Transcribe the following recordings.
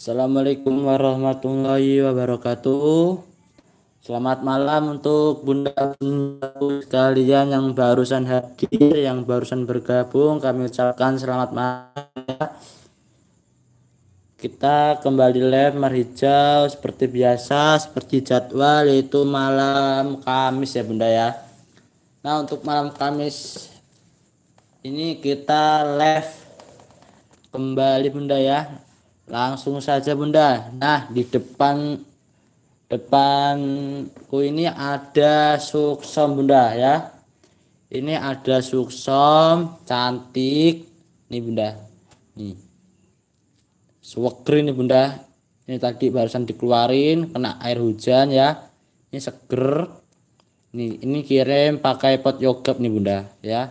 Assalamualaikum warahmatullahi wabarakatuh. Selamat malam untuk bunda sekalian yang barusan hadir, yang barusan bergabung. Kami ucapkan selamat malam. Kita kembali live merhijau seperti biasa, seperti jadwal yaitu malam Kamis ya bunda ya. Nah untuk malam Kamis ini kita live kembali bunda ya Langsung saja Bunda. Nah, di depan depanku ini ada suksom Bunda ya. Ini ada suksom cantik nih Bunda. Nih. suwakri nih Bunda. Ini tadi barusan dikeluarin kena air hujan ya. Ini seger. Nih, ini kirim pakai pot yogurt nih Bunda ya.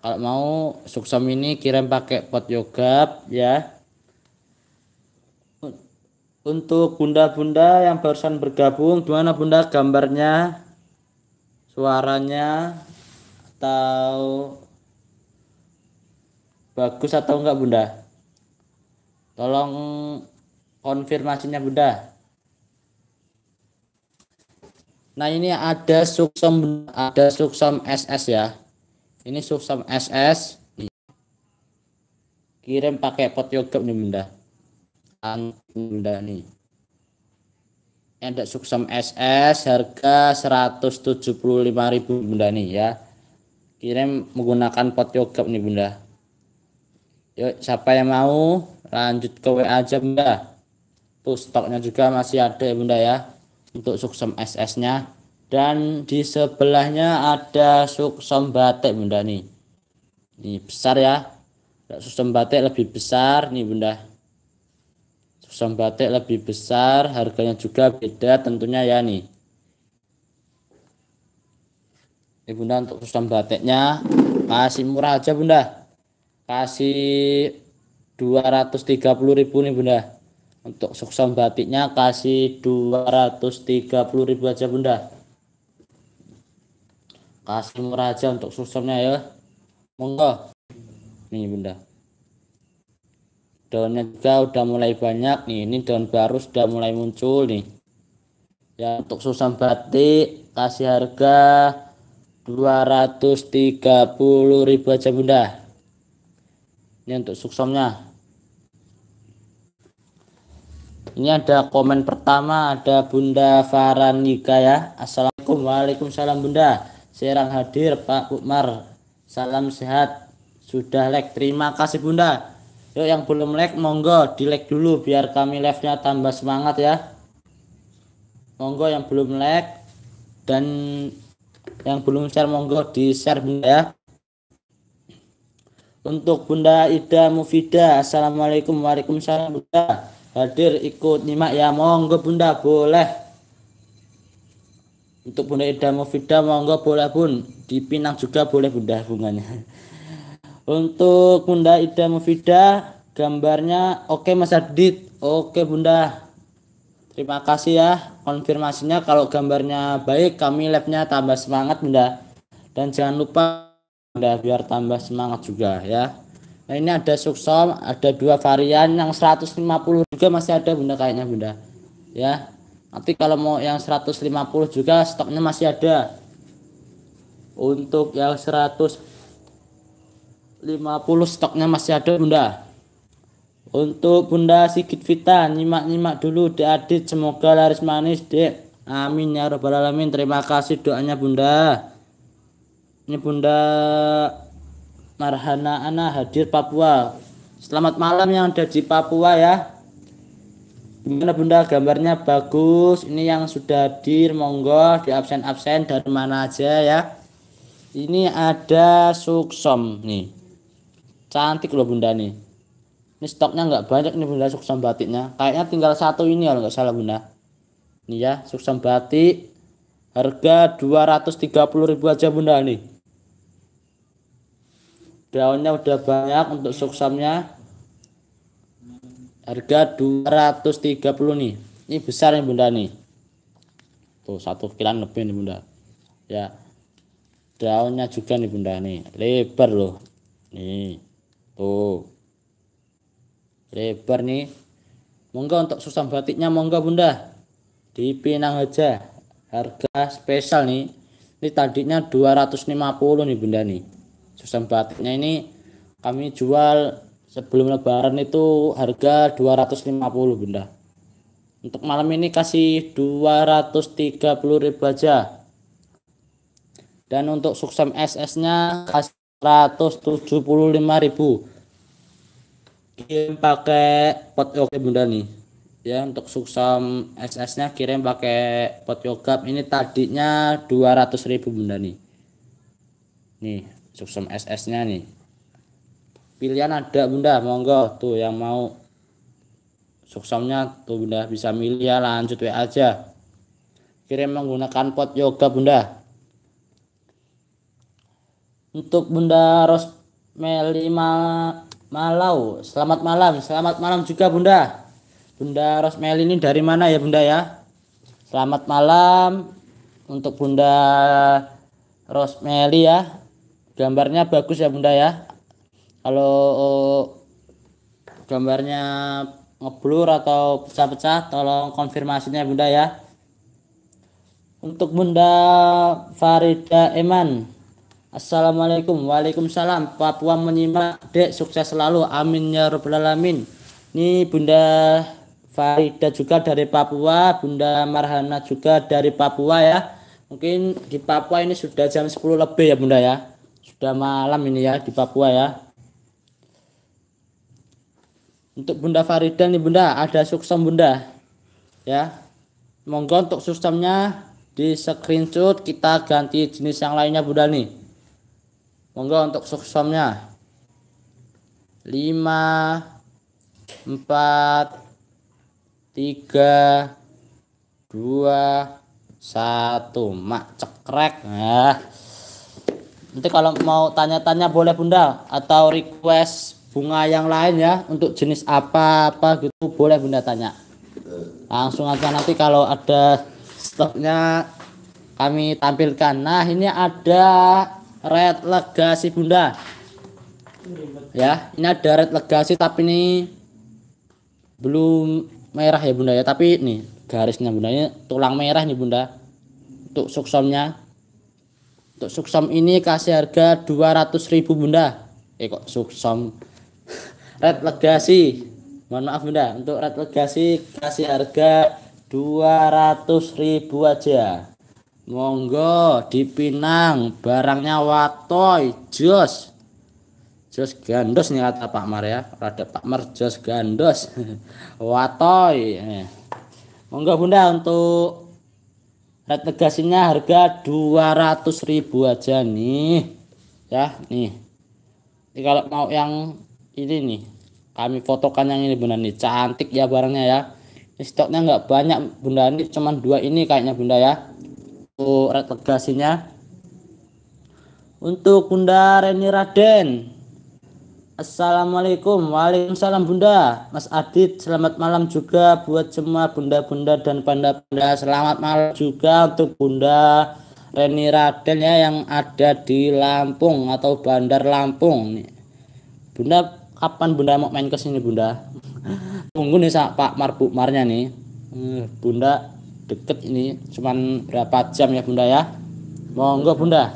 Kalau mau suksom ini kirim pakai pot yogurt ya untuk bunda-bunda yang barusan bergabung gimana bunda gambarnya suaranya atau bagus atau enggak bunda tolong konfirmasinya bunda nah ini ada suksom ada suksom SS ya ini suksom SS kirim pakai pot yogurt nih bunda nih, Endek Suksem SS harga 175.000 Bunda nih ya. Kirim menggunakan pot yogurt nih Bunda. Yuk, siapa yang mau lanjut ke WA aja Bunda. Tuh stoknya juga masih ada ya Bunda ya untuk Suksem SS-nya dan di sebelahnya ada Suksem batik Bunda nih. Ini besar ya. Suksem batik lebih besar nih Bunda som batik lebih besar harganya juga beda tentunya ya nih ini bunda untuk som batiknya kasih murah aja bunda kasih 230 ribu nih bunda untuk suksom batiknya kasih 230 ribu aja bunda kasih murah aja untuk suksomnya ya monggo nih bunda daunnya juga udah mulai banyak nih ini daun baru sudah mulai muncul nih ya untuk susam batik kasih harga 230 ribu aja bunda ini untuk suksomnya ini ada komen pertama ada bunda Faranika ya Assalamualaikum Waalaikumsalam bunda Serang hadir Pak Umar salam sehat sudah like terima kasih bunda Yuk yang belum like monggo di like dulu biar kami live-nya tambah semangat ya. Monggo yang belum like dan yang belum share monggo di share bunda ya. Untuk Bunda Ida Mufida, Assalamualaikum Waalaikumsalam Bunda. Hadir ikut nyimak ya monggo Bunda boleh. Untuk Bunda Ida Mufida monggo boleh Bun. Dipinang juga boleh Bunda hubungannya. Untuk Bunda Ida Mufida gambarnya oke Mas Adit. Oke Bunda. Terima kasih ya konfirmasinya kalau gambarnya baik kami labnya tambah semangat Bunda. Dan jangan lupa Bunda biar tambah semangat juga ya. Nah ini ada suksom, ada dua varian yang 150 juga masih ada Bunda kayaknya Bunda. Ya. Nanti kalau mau yang 150 juga stoknya masih ada. Untuk yang 100 stoknya masih ada Bunda. Untuk Bunda sikit Vita, nyimak-nyimak dulu Adit semoga laris manis, Dek. Amin ya robbal alamin. Terima kasih doanya Bunda. Ini Bunda Marhana Ana hadir Papua. Selamat malam yang ada di Papua ya. Gimana Bunda gambarnya bagus. Ini yang sudah hadir monggo di absen-absen dari mana aja ya. Ini ada suksom nih. Cantik loh bunda nih. Ini stoknya nggak banyak nih bunda suksom batiknya. Kayaknya tinggal satu ini kalau nggak salah bunda. Ini ya suksom batik. Harga 230 ribu aja bunda nih. Daunnya udah banyak untuk suksamnya. Harga 230 nih. Ini besar nih bunda nih. Tuh satu kilan lebih nih bunda. Ya daunnya juga nih bunda nih lebar loh nih Tuh. Lebar nih. Monggo untuk susam batiknya monggo Bunda. Dipinang aja. Harga spesial nih. Ini tadinya 250 nih Bunda nih. Susam batiknya ini kami jual sebelum lebaran itu harga 250 Bunda. Untuk malam ini kasih 230 ribu aja. Dan untuk suksem SS-nya kasih 175 ribu kirim pakai pot yoga bunda nih ya untuk suksam SS nya kirim pakai pot yoga ini tadinya 200 ribu bunda nih nih suksam SS nya nih pilihan ada bunda monggo tuh yang mau suksamnya tuh bunda bisa milih ya lanjut W aja kirim menggunakan pot yoga bunda untuk Bunda Rosmeli Mal Malau. Selamat malam, selamat malam juga Bunda. Bunda Rosmeli ini dari mana ya Bunda ya? Selamat malam untuk Bunda Rosmeli ya. Gambarnya bagus ya Bunda ya. Kalau eh, gambarnya ngeblur atau pecah-pecah tolong konfirmasinya Bunda ya. Untuk Bunda Farida Eman Assalamualaikum Waalaikumsalam Papua menyimak Dek sukses selalu Amin ya robbal alamin Ini Bunda Farida juga dari Papua Bunda Marhana juga dari Papua ya Mungkin di Papua ini sudah jam 10 lebih ya Bunda ya Sudah malam ini ya di Papua ya Untuk Bunda Farida nih Bunda Ada sukses Bunda Ya Monggo untuk sistemnya di screenshot kita ganti jenis yang lainnya Bunda nih Monggo untuk suksomnya. 5 4 3 2 1 mak cekrek. Nah. Nanti kalau mau tanya-tanya boleh Bunda atau request bunga yang lain ya untuk jenis apa-apa gitu boleh Bunda tanya. Langsung aja nanti kalau ada stoknya kami tampilkan. Nah, ini ada red legasi bunda ya ini ada red legasi tapi ini belum merah ya bunda ya tapi ini garisnya bunda ini tulang merah nih bunda untuk suksomnya untuk suksom ini kasih harga ribu bunda eh kok suksom red legasi mohon maaf bunda untuk red legasi kasih harga ribu aja Monggo dipinang barangnya watoy jos. Jos gandos nih kata Pak Mar ya. Rada Pak Mar jos gandos. watoy. Monggo Bunda untuk red legasinya harga 200.000 aja nih. Ya, nih. Ini kalau mau yang ini nih kami fotokan yang ini Bunda nih. Cantik ya barangnya ya. Ini stoknya nggak banyak Bunda nih cuman dua ini kayaknya Bunda ya legasinya untuk Bunda Reni Raden Assalamualaikum Waalaikumsalam Bunda Mas Adit selamat malam juga buat semua bunda-bunda dan panda-panda selamat malam juga untuk Bunda Reni Raden ya yang ada di Lampung atau Bandar Lampung nih. Bunda kapan Bunda mau main ke sini Bunda? Tunggu nih Pak Marnya nih. Eh, Bunda deket ini cuman berapa jam ya bunda ya monggo bunda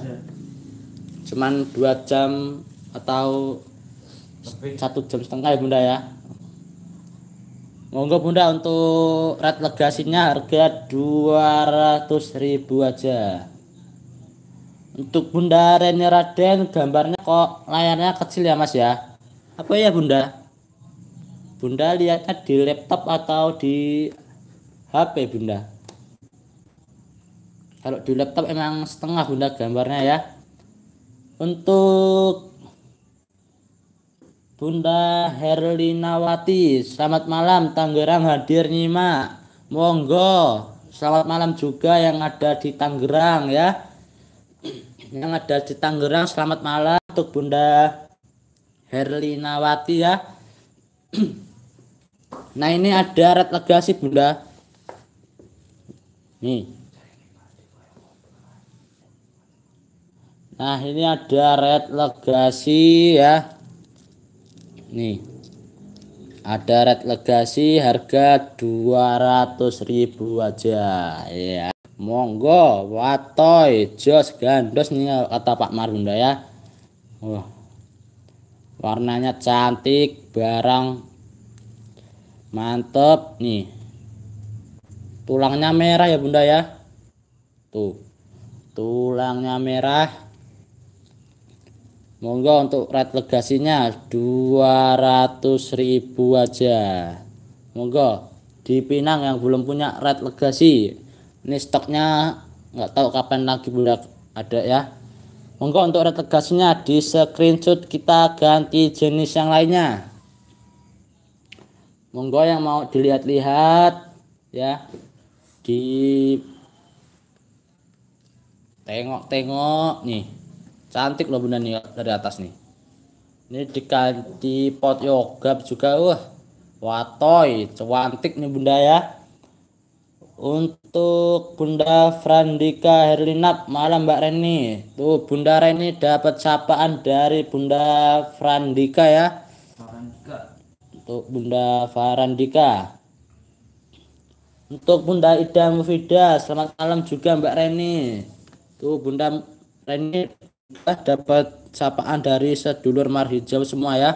cuman dua jam atau satu jam setengah ya bunda ya monggo bunda untuk red legasinya harga 200 ribu aja untuk bunda Reni Raden gambarnya kok layarnya kecil ya mas ya apa ya bunda bunda lihatnya di laptop atau di HP bunda kalau di laptop emang setengah bunda gambarnya ya untuk Bunda Herlinawati selamat malam Tangerang hadir nyimak monggo selamat malam juga yang ada di Tangerang ya yang ada di Tangerang selamat malam untuk Bunda Herlinawati ya nah ini ada red legasi Bunda nih Nah, ini ada red legasi ya. Nih. Ada red legasi harga ribu aja ya. Monggo watoy jos gandos nih kata Pak Marunda ya. Wah. Warnanya cantik, barang mantep nih. Tulangnya merah ya Bunda ya. Tuh. Tulangnya merah monggo untuk red legasinya 200 ribu aja monggo di Pinang yang belum punya red legasi ini stoknya nggak tahu kapan lagi budak ada ya monggo untuk red legasinya di screenshot kita ganti jenis yang lainnya monggo yang mau dilihat-lihat ya di tengok-tengok nih Cantik loh bunda nih dari atas nih. Ini diganti pot yoga juga wah. Watoy, cantik nih bunda ya. Untuk Bunda Frandika Herlinap malam Mbak Reni. Tuh Bunda Reni dapat sapaan dari Bunda Frandika ya. Farandika. Untuk Bunda frandika Untuk Bunda Ida Mufida, selamat malam juga Mbak Reni. Tuh Bunda Reni dapat sapaan dari sedulur marhijau semua ya.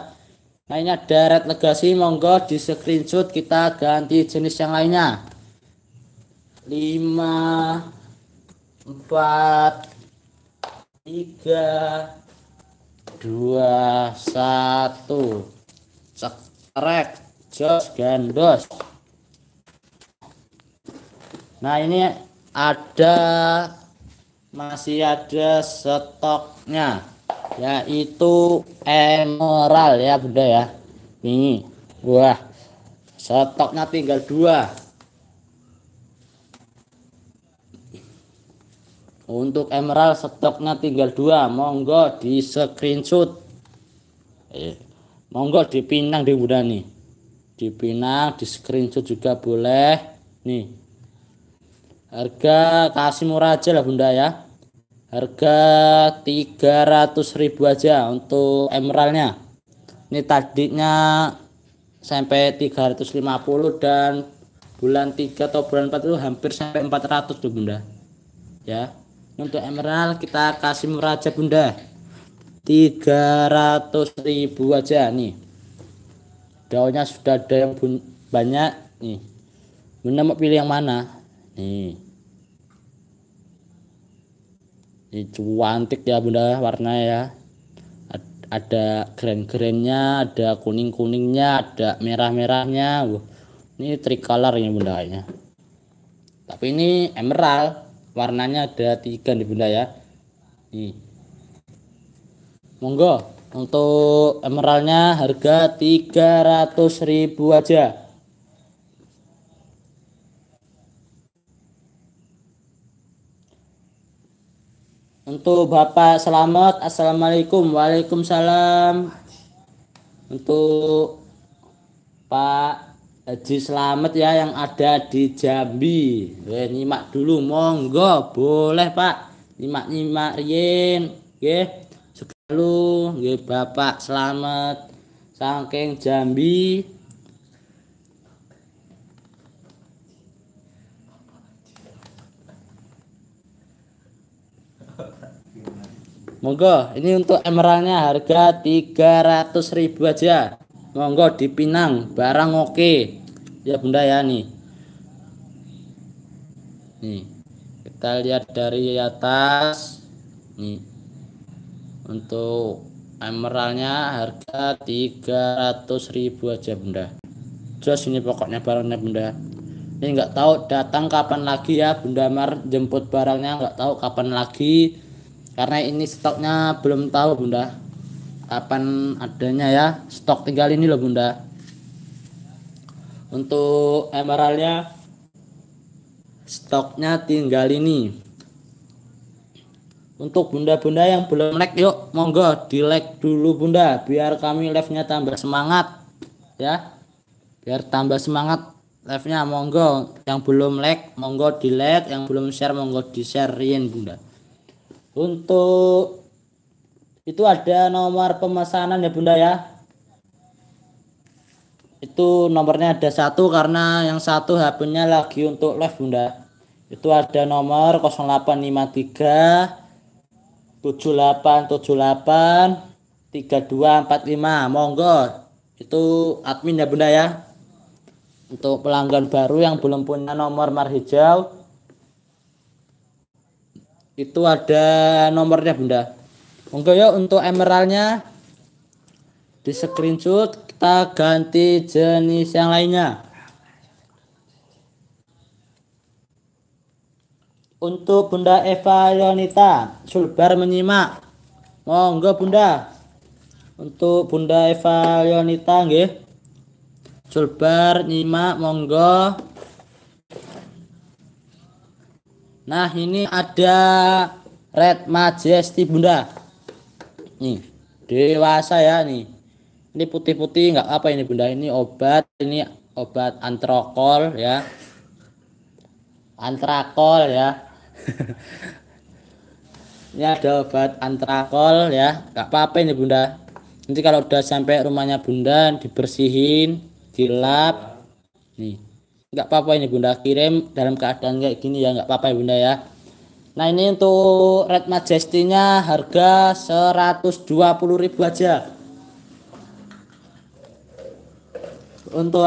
Nah ini ada red legasi monggo di screenshot kita ganti jenis yang lainnya. 5 4 3 2 1 cekrek jos gandos. Nah ini ada masih ada stoknya yaitu emerald ya Bunda ya. Ini. Wah. Stoknya tinggal dua. Untuk emerald stoknya tinggal dua. Monggo di screenshot. Eh, monggo dipinang di Bunda nih. Dipinang, di screenshot juga boleh. Nih. Harga kasih murah aja lah Bunda ya harga 300.000 aja untuk emeraldnya ini tadinya sampai 350 dan bulan 3 atau bulan 4 itu hampir sampai 400 tuh bunda ya untuk emerald kita kasih murah aja bunda 300 ribu aja nih daunnya sudah ada yang banyak nih bunda mau pilih yang mana nih Ini cuantik ya bunda warna ya ada keren-kerennya ada kuning-kuningnya ada merah-merahnya ini tricolor ini bunda kayaknya tapi ini emerald warnanya ada tiga nih bunda ya nih monggo untuk emeraldnya harga ratus ribu aja Untuk Bapak Selamat, Assalamualaikum. Waalaikumsalam. Untuk Pak Haji Selamat ya yang ada di Jambi. We, eh, nyimak dulu monggo, boleh Pak. Nyimak-nyimak rien, okay. Selalu Bapak Selamat saking Jambi. Monggo, ini untuk emeralnya harga ribu aja. Monggo dipinang, barang oke. Ya Bunda ya nih. Nih. Kita lihat dari atas. Nih. Untuk emeralnya harga ribu aja Bunda. Jos ini pokoknya barangnya Bunda. Ini nggak tahu datang kapan lagi ya Bunda Mar jemput barangnya nggak tahu kapan lagi karena ini stoknya belum tahu bunda kapan adanya ya stok tinggal ini loh bunda untuk emeraldnya stoknya tinggal ini untuk bunda-bunda yang belum like yuk monggo di like dulu bunda biar kami live nya tambah semangat ya biar tambah semangat live nya monggo yang belum like monggo di like yang belum share monggo di sharein bunda untuk itu ada nomor pemesanan ya Bunda ya. Itu nomornya ada satu karena yang satu HP-nya lagi untuk live Bunda. Itu ada nomor 0853 7878 3245 monggo itu admin ya Bunda ya untuk pelanggan baru yang belum punya nomor mar hijau itu ada nomornya bunda monggo ya untuk emeraldnya di screenshot kita ganti jenis yang lainnya untuk bunda Eva Yonita Sulbar menyimak monggo bunda untuk bunda Eva Yonita nggih Sulbar nyimak monggo Nah, ini ada Red Majesty Bunda. Nih, dewasa ya nih. Ini putih-putih nggak apa ini Bunda, ini obat, ini obat antrokol ya. Antrakol ya. ini ada obat antrakol ya. nggak apa-apa ini Bunda. Nanti kalau udah sampai rumahnya Bunda dibersihin, dilap. Nih nggak apa-apa ini bunda kirim dalam keadaan kayak gini ya nggak apa-apa ya bunda ya nah ini untuk red majesty nya harga ribu aja untuk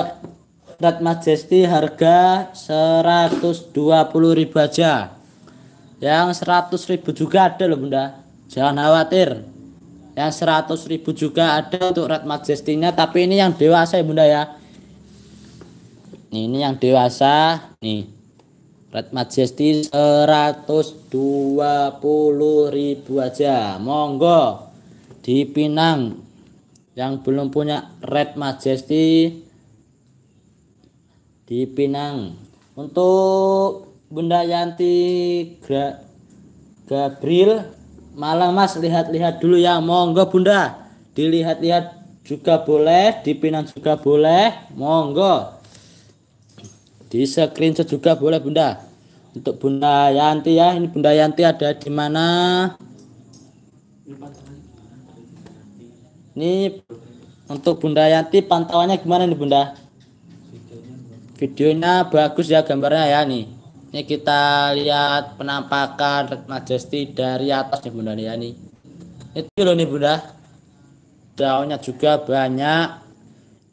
red majesty harga ribu aja yang ribu juga ada loh bunda jangan khawatir yang ribu juga ada untuk red majesty nya tapi ini yang dewasa ya bunda ya Nih, ini yang dewasa nih. Red Majesty 120 ribu aja. Monggo di Pinang yang belum punya Red Majesty di Pinang. Untuk Bunda Yanti Gra Gabriel malam Mas lihat-lihat dulu ya. Monggo Bunda dilihat-lihat juga boleh, di Pinang juga boleh. Monggo. Di screenshot juga boleh Bunda. Untuk Bunda Yanti ya, ini Bunda Yanti ada di mana? Ini untuk Bunda Yanti pantauannya gimana nih Bunda? Videonya bagus ya gambarnya ya nih. Ini kita lihat penampakan Majesty dari atas nih Bunda ya nih. Itu loh nih Bunda. Daunnya juga banyak.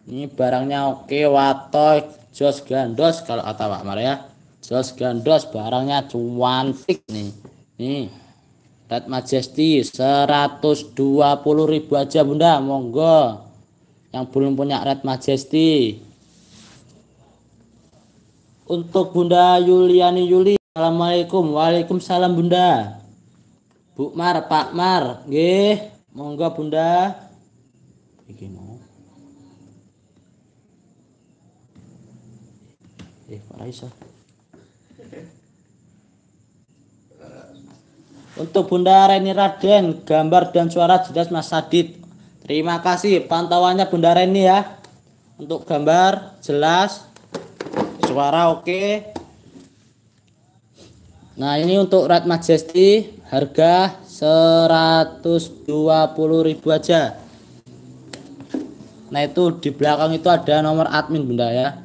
Ini barangnya oke, watoy jos gandos kalau kata Pak Mar ya jos gandos barangnya cuantik nih nih Red Majesty puluh ribu aja bunda monggo yang belum punya Red Majesty untuk bunda Yuliani Yuli Assalamualaikum Waalaikumsalam bunda Bu Mar Pak Mar gih, monggo bunda eh untuk Bunda Reni Raden gambar dan suara jelas Mas Sadit. terima kasih pantauannya Bunda Reni ya untuk gambar jelas suara oke nah ini untuk Red Majesty harga 120.000 aja nah itu di belakang itu ada nomor admin Bunda ya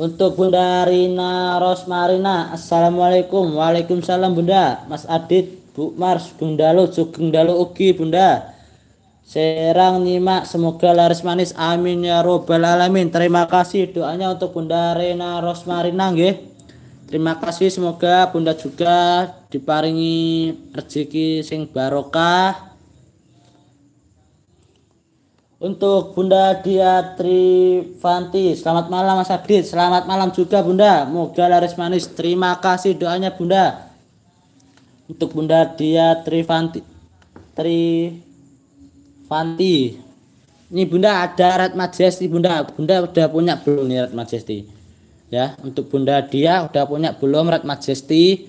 Untuk Bunda Rina Rosmarina, Assalamualaikum. Waalaikumsalam Bunda. Mas Adit, Bu Mars, Bunda Lu, Sugeng Dalu Ugi, Bunda. Serang Nima, semoga laris manis. Amin ya robbal alamin. Terima kasih doanya untuk Bunda Rina Rosmarina nggih. Terima kasih semoga Bunda juga diparingi rezeki sing barokah untuk Bunda Dia Fanti, selamat malam Mas Adit. Selamat malam juga Bunda. Moga laris manis. Terima kasih doanya Bunda. Untuk Bunda Dia Tri Fanti, Ini Bunda ada Red Majesty Bunda. Bunda udah punya belum nih Red Majesty? Ya, untuk Bunda Dia udah punya belum Red Majesty?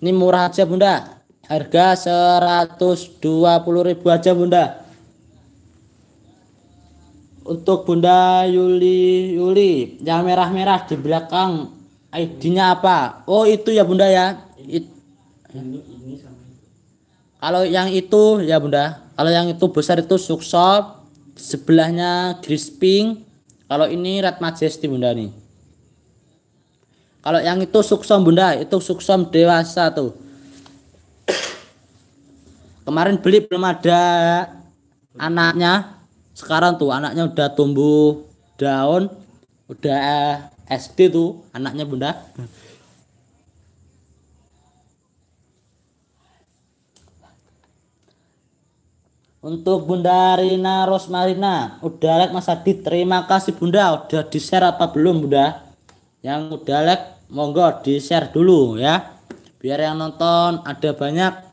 Ini murah aja Bunda. Harga 120.000 aja Bunda untuk Bunda Yuli Yuli yang merah-merah di belakang ID-nya apa? Oh itu ya Bunda ya. It, Kalau yang itu ya Bunda. Kalau yang itu besar itu suksop Sebelahnya pink Kalau ini Red Majesty Bunda nih. Kalau yang itu Suksom Bunda, itu Suksom dewasa tuh. Kemarin beli belum ada anaknya sekarang tuh anaknya udah tumbuh daun udah eh, SD tuh anaknya bunda Untuk Bunda Rina Rosmarina, udah like Mas Adi, terima kasih Bunda. Udah di share apa belum Bunda? Yang udah like, monggo di share dulu ya. Biar yang nonton ada banyak.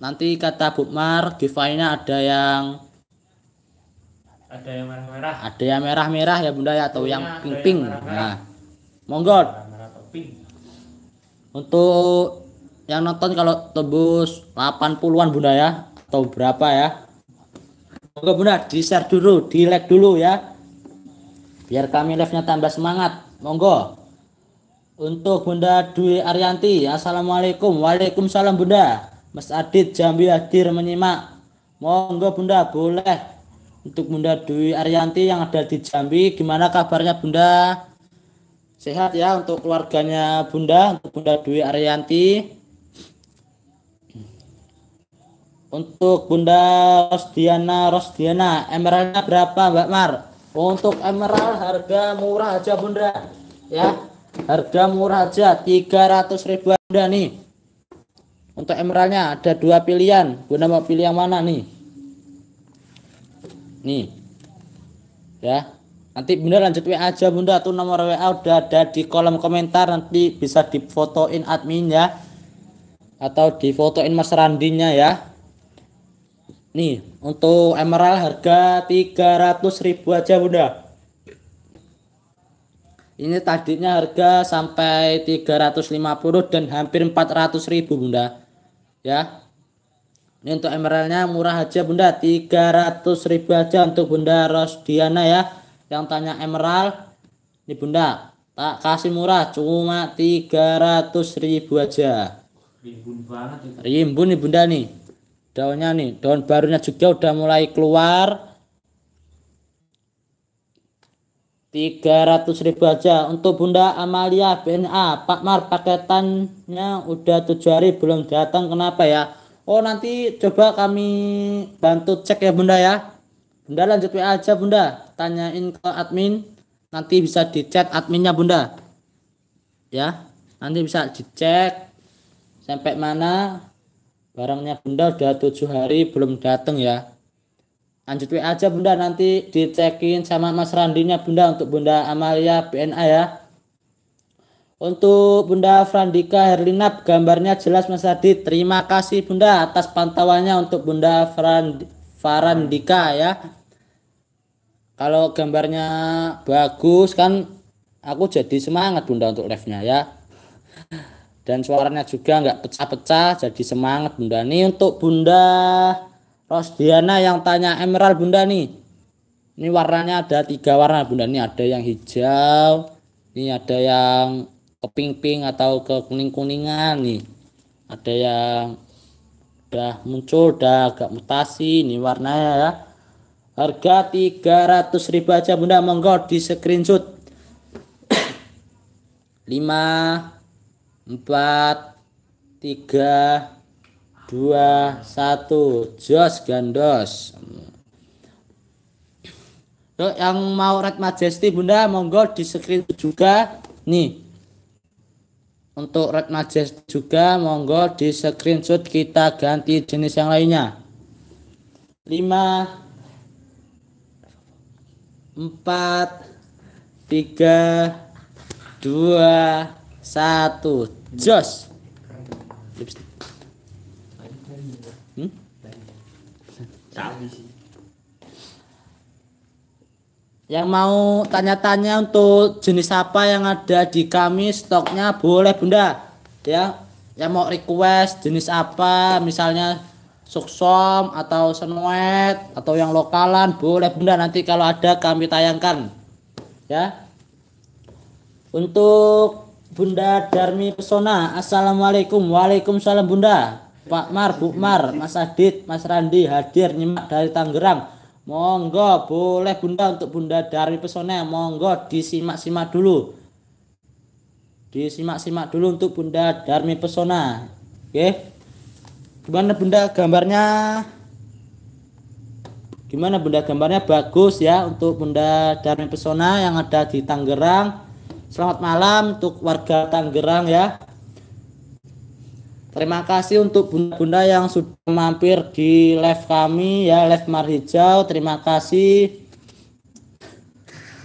Nanti kata Bukmar, giveaway-nya ada yang ada yang merah-merah ada yang merah-merah ya bunda ya atau yang pink-pink nah monggo untuk yang nonton kalau tebus 80-an bunda ya atau berapa ya monggo bunda di share dulu di like dulu ya biar kami live nya tambah semangat monggo untuk bunda Dwi Arianti assalamualaikum waalaikumsalam bunda Mas Adit Jambi hadir menyimak monggo bunda boleh untuk Bunda Dwi Aryanti yang ada di Jambi, gimana kabarnya Bunda? Sehat ya untuk keluarganya Bunda, untuk Bunda Dwi Aryanti. Untuk Bunda Rosdiana, Rosdiana, emeralnya berapa Mbak Mar? Oh, untuk emerald harga murah aja Bunda. Ya, harga murah aja 300 ribu Bunda nih. Untuk emeralnya ada dua pilihan. Bunda mau pilih yang mana nih? Nih. Ya. Nanti Bunda lanjut WA aja Bunda tuh nomor WA udah ada di kolom komentar nanti bisa difotoin admin ya, atau difotoin Mas Randinya ya. Nih, untuk emerald harga ribu aja Bunda. Ini tadinya harga sampai 350 dan hampir ribu Bunda. Ya. Ini untuk emeraldnya murah aja Bunda, 300 ribu aja untuk Bunda Rosdiana ya. Yang tanya emerald, ini Bunda, tak kasih murah, cuma 300 ribu aja. Rimbun banget ya. Rimbun nih Bunda nih. Daunnya nih, daun barunya juga udah mulai keluar. 300 ribu aja untuk Bunda Amalia BNA Pak Mar paketannya udah tujuh hari belum datang kenapa ya Oh nanti coba kami bantu cek ya bunda ya. Bunda lanjut WA aja bunda. Tanyain ke admin. Nanti bisa dicek adminnya bunda. Ya. Nanti bisa dicek sampai mana barangnya bunda udah tujuh hari belum datang ya. Lanjut WA aja bunda nanti dicekin sama Mas Randinya bunda untuk bunda Amalia BNA ya. Untuk Bunda Frandika Herlinap, gambarnya jelas Mas Adi. Terima kasih Bunda atas pantauannya untuk Bunda Frand Farandika ya. Kalau gambarnya bagus kan aku jadi semangat Bunda untuk live-nya ya. Dan suaranya juga nggak pecah-pecah jadi semangat Bunda. Nih untuk Bunda Rosdiana yang tanya emerald Bunda nih. Ini warnanya ada tiga warna Bunda. Ini ada yang hijau, ini ada yang ke pink-pink atau ke kuning-kuningan nih ada yang udah muncul udah agak mutasi ini warnanya ya harga 300 ribu aja bunda monggo di screenshot 5 4 3 2 1 jos gandos Yuk, yang mau red majesty bunda monggo di screenshot juga nih untuk red majes juga monggo di screenshot kita ganti jenis yang lainnya. 5 4 3 2 1 Jos. Hmm? Yang mau tanya-tanya untuk jenis apa yang ada di kami stoknya boleh Bunda. Ya. Yang mau request jenis apa misalnya suksom atau senwet atau yang lokalan boleh Bunda nanti kalau ada kami tayangkan. Ya. Untuk Bunda Darmi Pesona, Assalamualaikum, Waalaikumsalam Bunda. Pak Mar, Bu Mar, Mas Adit, Mas Randi hadir nyimak dari Tangerang. Monggo boleh Bunda untuk Bunda dari pesona monggo disimak-simak dulu. Disimak-simak dulu untuk Bunda Darmi Pesona. Oke. Okay. Gimana Bunda gambarnya? Gimana Bunda gambarnya bagus ya untuk Bunda Darmi Pesona yang ada di Tangerang. Selamat malam untuk warga Tangerang ya. Terima kasih untuk bunda-bunda yang sudah mampir di live kami ya, live Mar Hijau. Terima kasih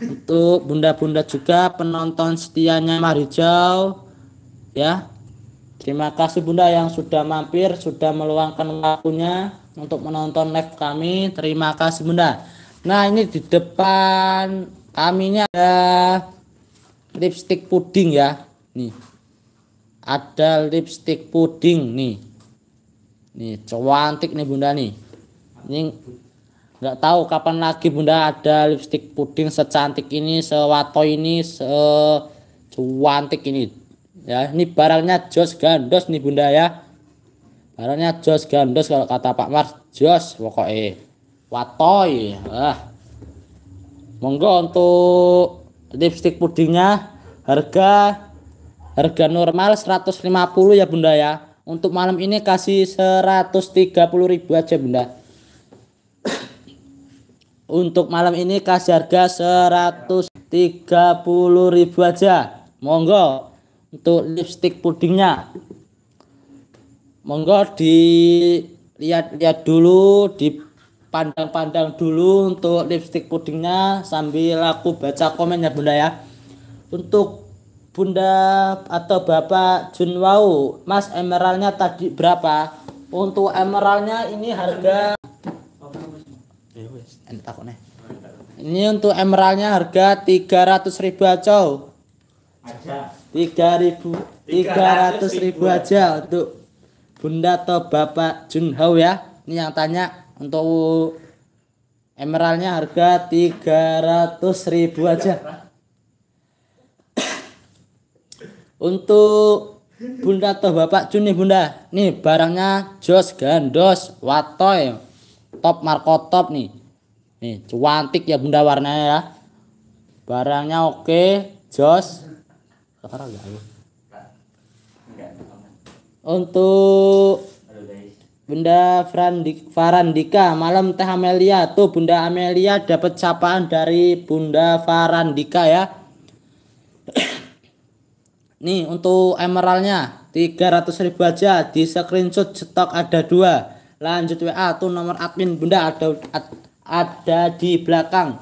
untuk bunda-bunda juga penonton setianya Mar Hijau ya. Terima kasih bunda yang sudah mampir, sudah meluangkan waktunya untuk menonton live kami. Terima kasih bunda. Nah, ini di depan kaminya ada lipstick puding ya. Nih ada lipstick puding nih nih cantik nih bunda nih ini nggak tahu kapan lagi bunda ada lipstick puding secantik ini sewato ini se cantik ini ya ini barangnya jos gandos nih bunda ya barangnya jos gandos kalau kata Pak Mars jos pokoknya watoy ah monggo untuk lipstick pudingnya harga Harga normal 150 ya Bunda ya. Untuk malam ini kasih 130 ribu aja Bunda. Untuk malam ini kasih harga 130 ribu aja. Monggo untuk lipstick pudingnya. Monggo dilihat-lihat dulu, dipandang-pandang dulu untuk lipstick pudingnya sambil aku baca komennya Bunda ya. Untuk Bunda atau Bapak Junwau, Mas Emeraldnya tadi berapa? Untuk Emeraldnya ini harga eh, Ini untuk Emeraldnya harga 300 ribu aja. 3000 300 ribu aja untuk Bunda atau Bapak Junhau ya. Ini yang tanya untuk Emeraldnya harga 300 ribu aja. untuk Bunda atau Bapak nih Bunda nih barangnya jos gandos watoy top marco top nih nih cuantik ya Bunda warnanya ya barangnya oke jos untuk Bunda Frandik Farandika malam Teh Amelia tuh Bunda Amelia dapat capaan dari Bunda Farandika ya Nih untuk emeraldnya 300 ribu aja di screenshot stok ada dua. Lanjut WA tuh nomor admin Bunda ada ada di belakang.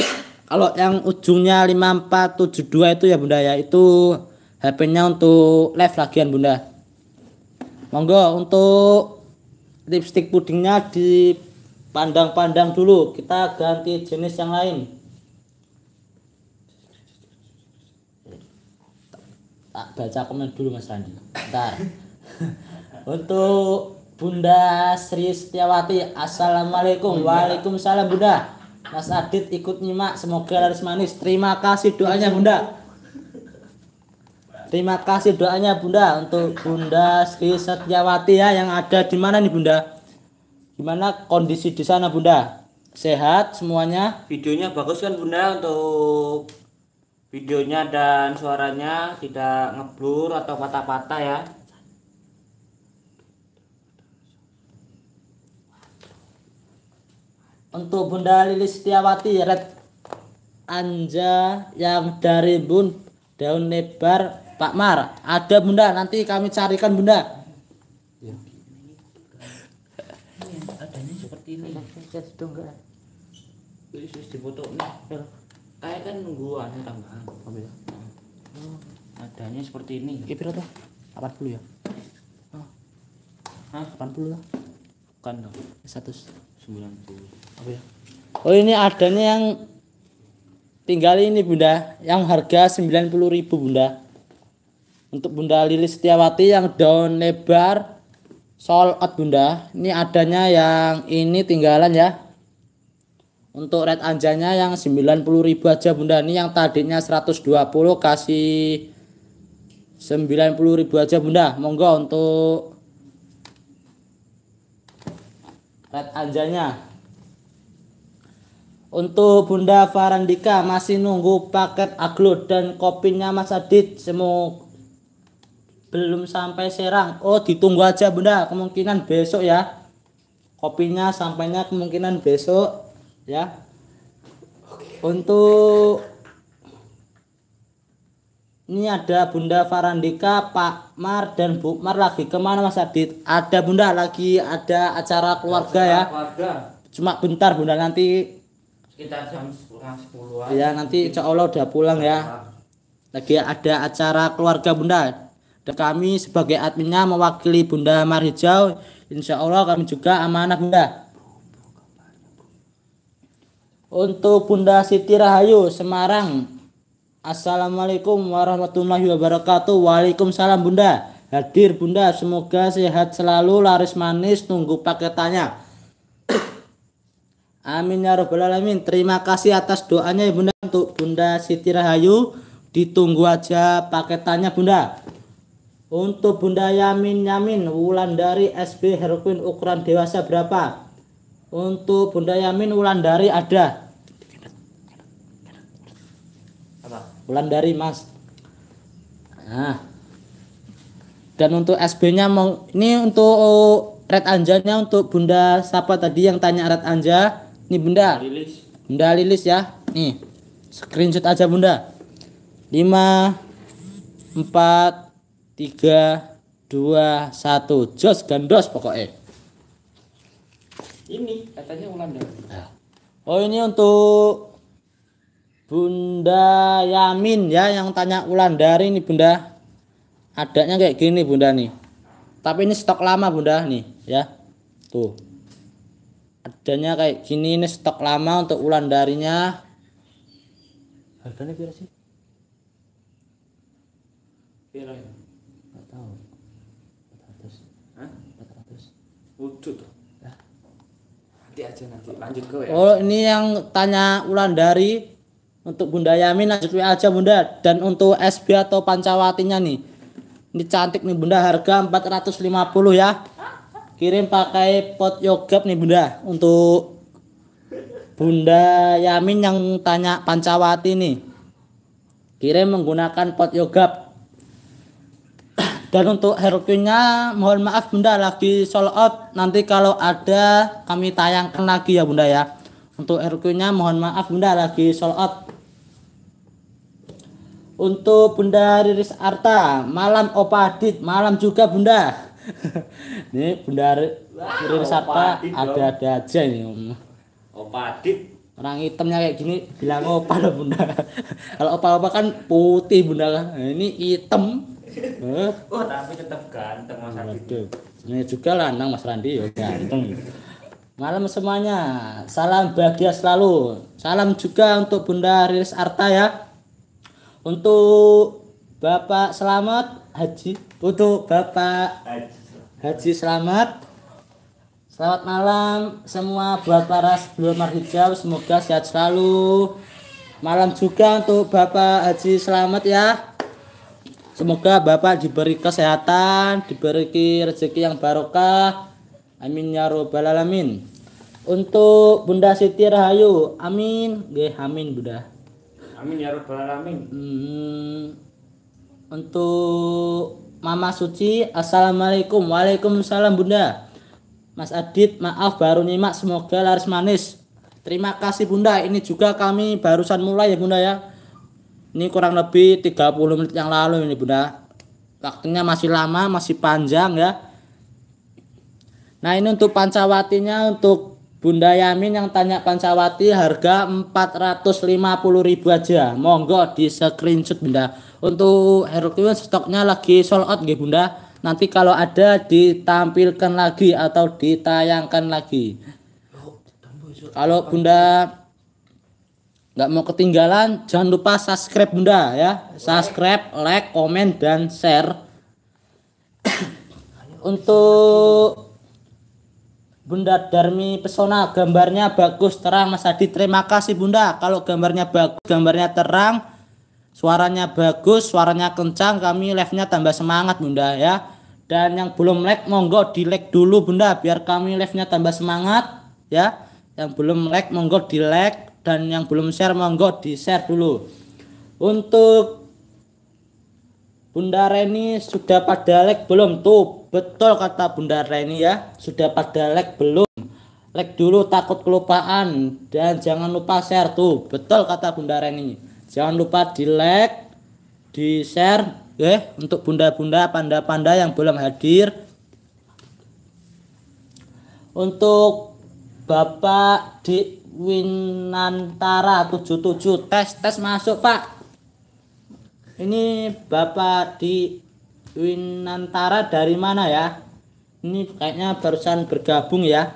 Kalau yang ujungnya 5472 itu ya Bunda ya itu HP-nya untuk live lagian Bunda. Monggo untuk lipstick pudingnya dipandang-pandang dulu. Kita ganti jenis yang lain. tak baca komen dulu Mas Randi. Bentar. Untuk Bunda Sri Setiawati. Assalamualaikum. Waalaikumsalam Bunda. Mas Adit ikut nyimak. Semoga laris manis. Terima kasih doanya Bunda. Terima kasih doanya Bunda untuk Bunda Sri Setiawati ya yang ada di mana nih Bunda? Gimana kondisi di sana Bunda? Sehat semuanya? Videonya bagus kan Bunda untuk videonya dan suaranya tidak ngeblur atau patah-patah ya untuk Bunda Lili Setiawati Red Anja yang dari Bun daun lebar Pak Mar ada Bunda nanti kami carikan Bunda ini iya. iya, adanya seperti ini sudah enggak ini dipotok nih iya kayak kan nunggu ada tambahan apa ya oh, adanya seperti ini ya piro tuh 80 ya Hah? Hah? 80 lah bukan dong 190 apa ya oh ini adanya yang tinggal ini bunda yang harga 90.000 bunda untuk bunda Lili Setiawati yang daun lebar sold out bunda ini adanya yang ini tinggalan ya untuk red anjanya yang 90.000 aja Bunda. Ini yang tadinya 120 kasih 90.000 aja Bunda. Monggo untuk red anjanya. Untuk Bunda Farandika masih nunggu paket aglo dan kopinya Mas Adit. Semoga belum sampai Serang. Oh, ditunggu aja Bunda, kemungkinan besok ya. Kopinya sampainya kemungkinan besok ya okay. untuk ini ada Bunda Farandika, Pak Mar dan Bu Mar lagi kemana Mas Adit? Ada Bunda lagi ada acara keluarga ya. acara ya. Keluarga. Cuma bentar Bunda nanti sekitar jam 10 Ya nanti Insya Allah udah pulang ya. Lagi ada acara keluarga Bunda. Dan kami sebagai adminnya mewakili Bunda Mar Hijau. Insya Allah kami juga amanah Bunda untuk Bunda Siti Rahayu Semarang Assalamualaikum warahmatullahi wabarakatuh Waalaikumsalam Bunda Hadir Bunda semoga sehat selalu laris manis nunggu paketannya Amin ya robbal alamin Terima kasih atas doanya ya Bunda Untuk Bunda Siti Rahayu Ditunggu aja paketannya Bunda Untuk Bunda Yamin Yamin Wulan dari SB Heroin ukuran dewasa berapa untuk Bunda Yamin Wulandari ada. Apa? Wulandari, Mas. Nah. Dan untuk SB-nya ini untuk oh, Red Anjanya untuk Bunda siapa tadi yang tanya Red Anja? Nih Bunda. Lilis. Bunda Lilis ya. Nih. Screenshot aja Bunda. 5 4 3 2 1 jos gandos pokoknya ini katanya Ulanda nah. oh ini untuk Bunda Yamin ya yang tanya Ulandari ini Bunda adanya kayak gini Bunda nih tapi ini stok lama Bunda nih ya tuh adanya kayak gini ini stok lama untuk Ulandarinya harganya berapa sih berapa Enggak ya? tahu 400 Hah? 400 wujud nanti aja nanti lanjut ke ya. Oh ini yang tanya ulan dari untuk Bunda Yamin lanjut WA aja Bunda dan untuk SB atau Pancawatinya nih ini cantik nih Bunda harga 450 ya kirim pakai pot yogurt nih Bunda untuk Bunda Yamin yang tanya Pancawati nih kirim menggunakan pot yogurt dan untuk herkunya mohon maaf Bunda lagi sold out. Nanti kalau ada kami tayangkan lagi ya Bunda ya. Untuk herkunya mohon maaf Bunda lagi sold out. Untuk Bunda Riris Arta, malam Opa Opadit, malam juga Bunda. ini Bunda Riris Arta ada-ada aja ini. Opa Opadit orang hitamnya kayak gini bilang lah bunda kalau opa-opa kan putih bunda nah, ini hitam Eh? Oh, tapi tetap ganteng Mas Randi. Ini juga lanang Mas Randi ya ganteng. Malam semuanya, salam bahagia selalu. Salam juga untuk Bunda Riris Arta ya. Untuk Bapak Selamat Haji, untuk Bapak Haji Selamat. Selamat malam semua buat para sebelumar hijau, semoga sehat selalu. Malam juga untuk Bapak Haji Selamat ya. Semoga Bapak diberi kesehatan, diberi rezeki yang barokah. Amin ya robbal alamin. Untuk Bunda Siti Rahayu, amin. gih amin Bunda. Amin ya robbal alamin. Hmm, untuk Mama Suci, Assalamualaikum. Waalaikumsalam Bunda. Mas Adit, maaf baru nyimak, semoga laris manis. Terima kasih Bunda, ini juga kami barusan mulai ya Bunda ya ini kurang lebih 30 menit yang lalu ini bunda waktunya masih lama masih panjang ya nah ini untuk pancawatinya untuk Bunda Yamin yang tanya pancawati harga 450.000 aja monggo di screenshot bunda untuk herculean stoknya lagi sold out gitu bunda nanti kalau ada ditampilkan lagi atau ditayangkan lagi kalau bunda nggak mau ketinggalan jangan lupa subscribe bunda ya subscribe like comment dan share untuk Bunda Darmi Pesona gambarnya bagus terang Mas Adi terima kasih Bunda kalau gambarnya bagus gambarnya terang suaranya bagus suaranya kencang kami live nya tambah semangat Bunda ya dan yang belum like monggo di like dulu Bunda biar kami live nya tambah semangat ya yang belum like monggo di like dan yang belum share monggo di share dulu untuk Bunda Reni sudah pada like belum tuh betul kata Bunda Reni ya sudah pada like belum like dulu takut kelupaan dan jangan lupa share tuh betul kata Bunda Reni jangan lupa di like di share eh untuk bunda-bunda panda-panda yang belum hadir untuk Bapak di Winantara 77 tes tes masuk Pak ini Bapak di Winantara dari mana ya ini kayaknya barusan bergabung ya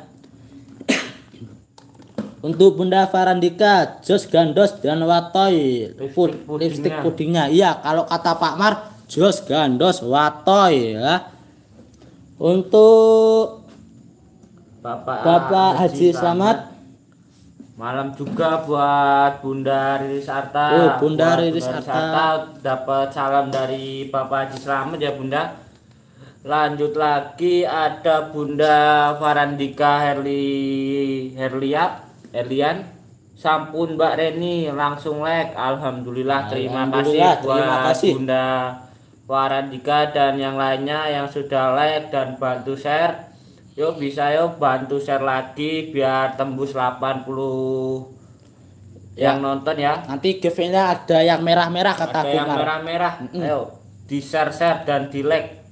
untuk Bunda Farandika jos gandos dan watoy lipstick, pudingnya. lipstick pudingnya iya kalau kata Pak Mar jos gandos watoy ya untuk Bapak, Bapak Haji Selamat, Selamat Malam juga buat Bunda Riris Arta. Oh, Bunda buat Riris, Bunda Arta. Arta dapat salam dari Bapak Haji Slamet ya, Bunda. Lanjut lagi ada Bunda Farandika Herli Herlia Herlian. Sampun Mbak Reni langsung like. Alhamdulillah, terima Alhamdulillah, kasih buat kasih. Bunda Farandika dan yang lainnya yang sudah like dan bantu share yuk bisa yuk bantu share lagi biar tembus 80 ya. yang nonton ya. Nanti giveaway-nya ada yang merah-merah kata Ada yang merah-merah. Mm -mm. Ayo di share share dan di like.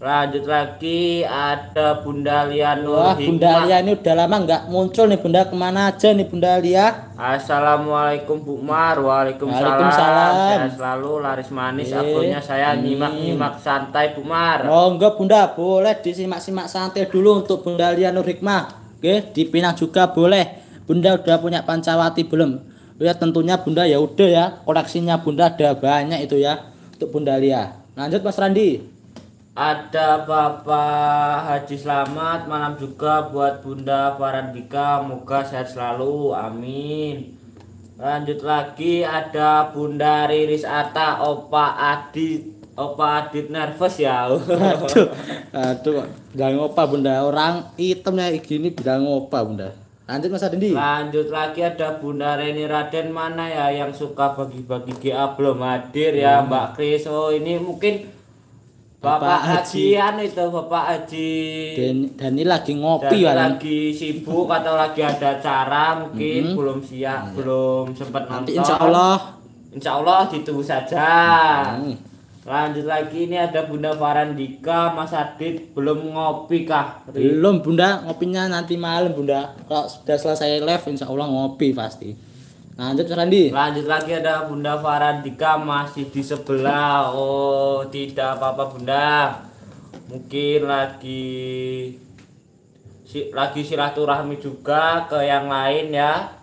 Lanjut lagi ada Bunda Lia Nur Wah, Bunda Lia ini udah lama nggak muncul nih Bunda kemana aja nih Bunda Lia? Assalamualaikum Bu Mar, waalaikumsalam. waalaikumsalam. Saya selalu laris manis eh, akhirnya saya nyimak-nyimak santai Bu Mar. Oh enggak Bunda, boleh disimak-simak santai dulu untuk Bunda Lia Nur Hikmah. Oke, dipinang juga boleh. Bunda udah punya Pancawati belum? Ya tentunya Bunda ya udah ya, koleksinya Bunda ada banyak itu ya untuk Bunda Lia. Lanjut Mas Randi ada Bapak Haji Selamat malam juga buat Bunda Farandika moga sehat selalu amin lanjut lagi ada Bunda Riris Ata Opa Adi Opa Adit nervous ya aduh aduh jangan ngopa Bunda orang itemnya gini bilang ngopak Bunda lanjut Mas Adindi lanjut lagi ada Bunda Reni Raden mana ya yang suka bagi-bagi GA belum hadir ya hmm. Mbak Kris oh ini mungkin Bapak Haji anu itu Bapak Haji Dan ini lagi ngopi ya lagi sibuk atau lagi ada cara mungkin mm -hmm. belum siap -hmm. belum sempat nonton Nanti insya Allah Insya Allah ditunggu saja hmm. Lanjut lagi ini ada Bunda Farandika Mas Adit belum ngopi kah? Belum Bunda ngopinya nanti malam Bunda Kalau sudah selesai live Insya Allah ngopi pasti Lanjut Randi Lanjut lagi ada Bunda Faradika masih di sebelah. Oh, tidak apa-apa Bunda. Mungkin lagi si, lagi silaturahmi juga ke yang lain ya.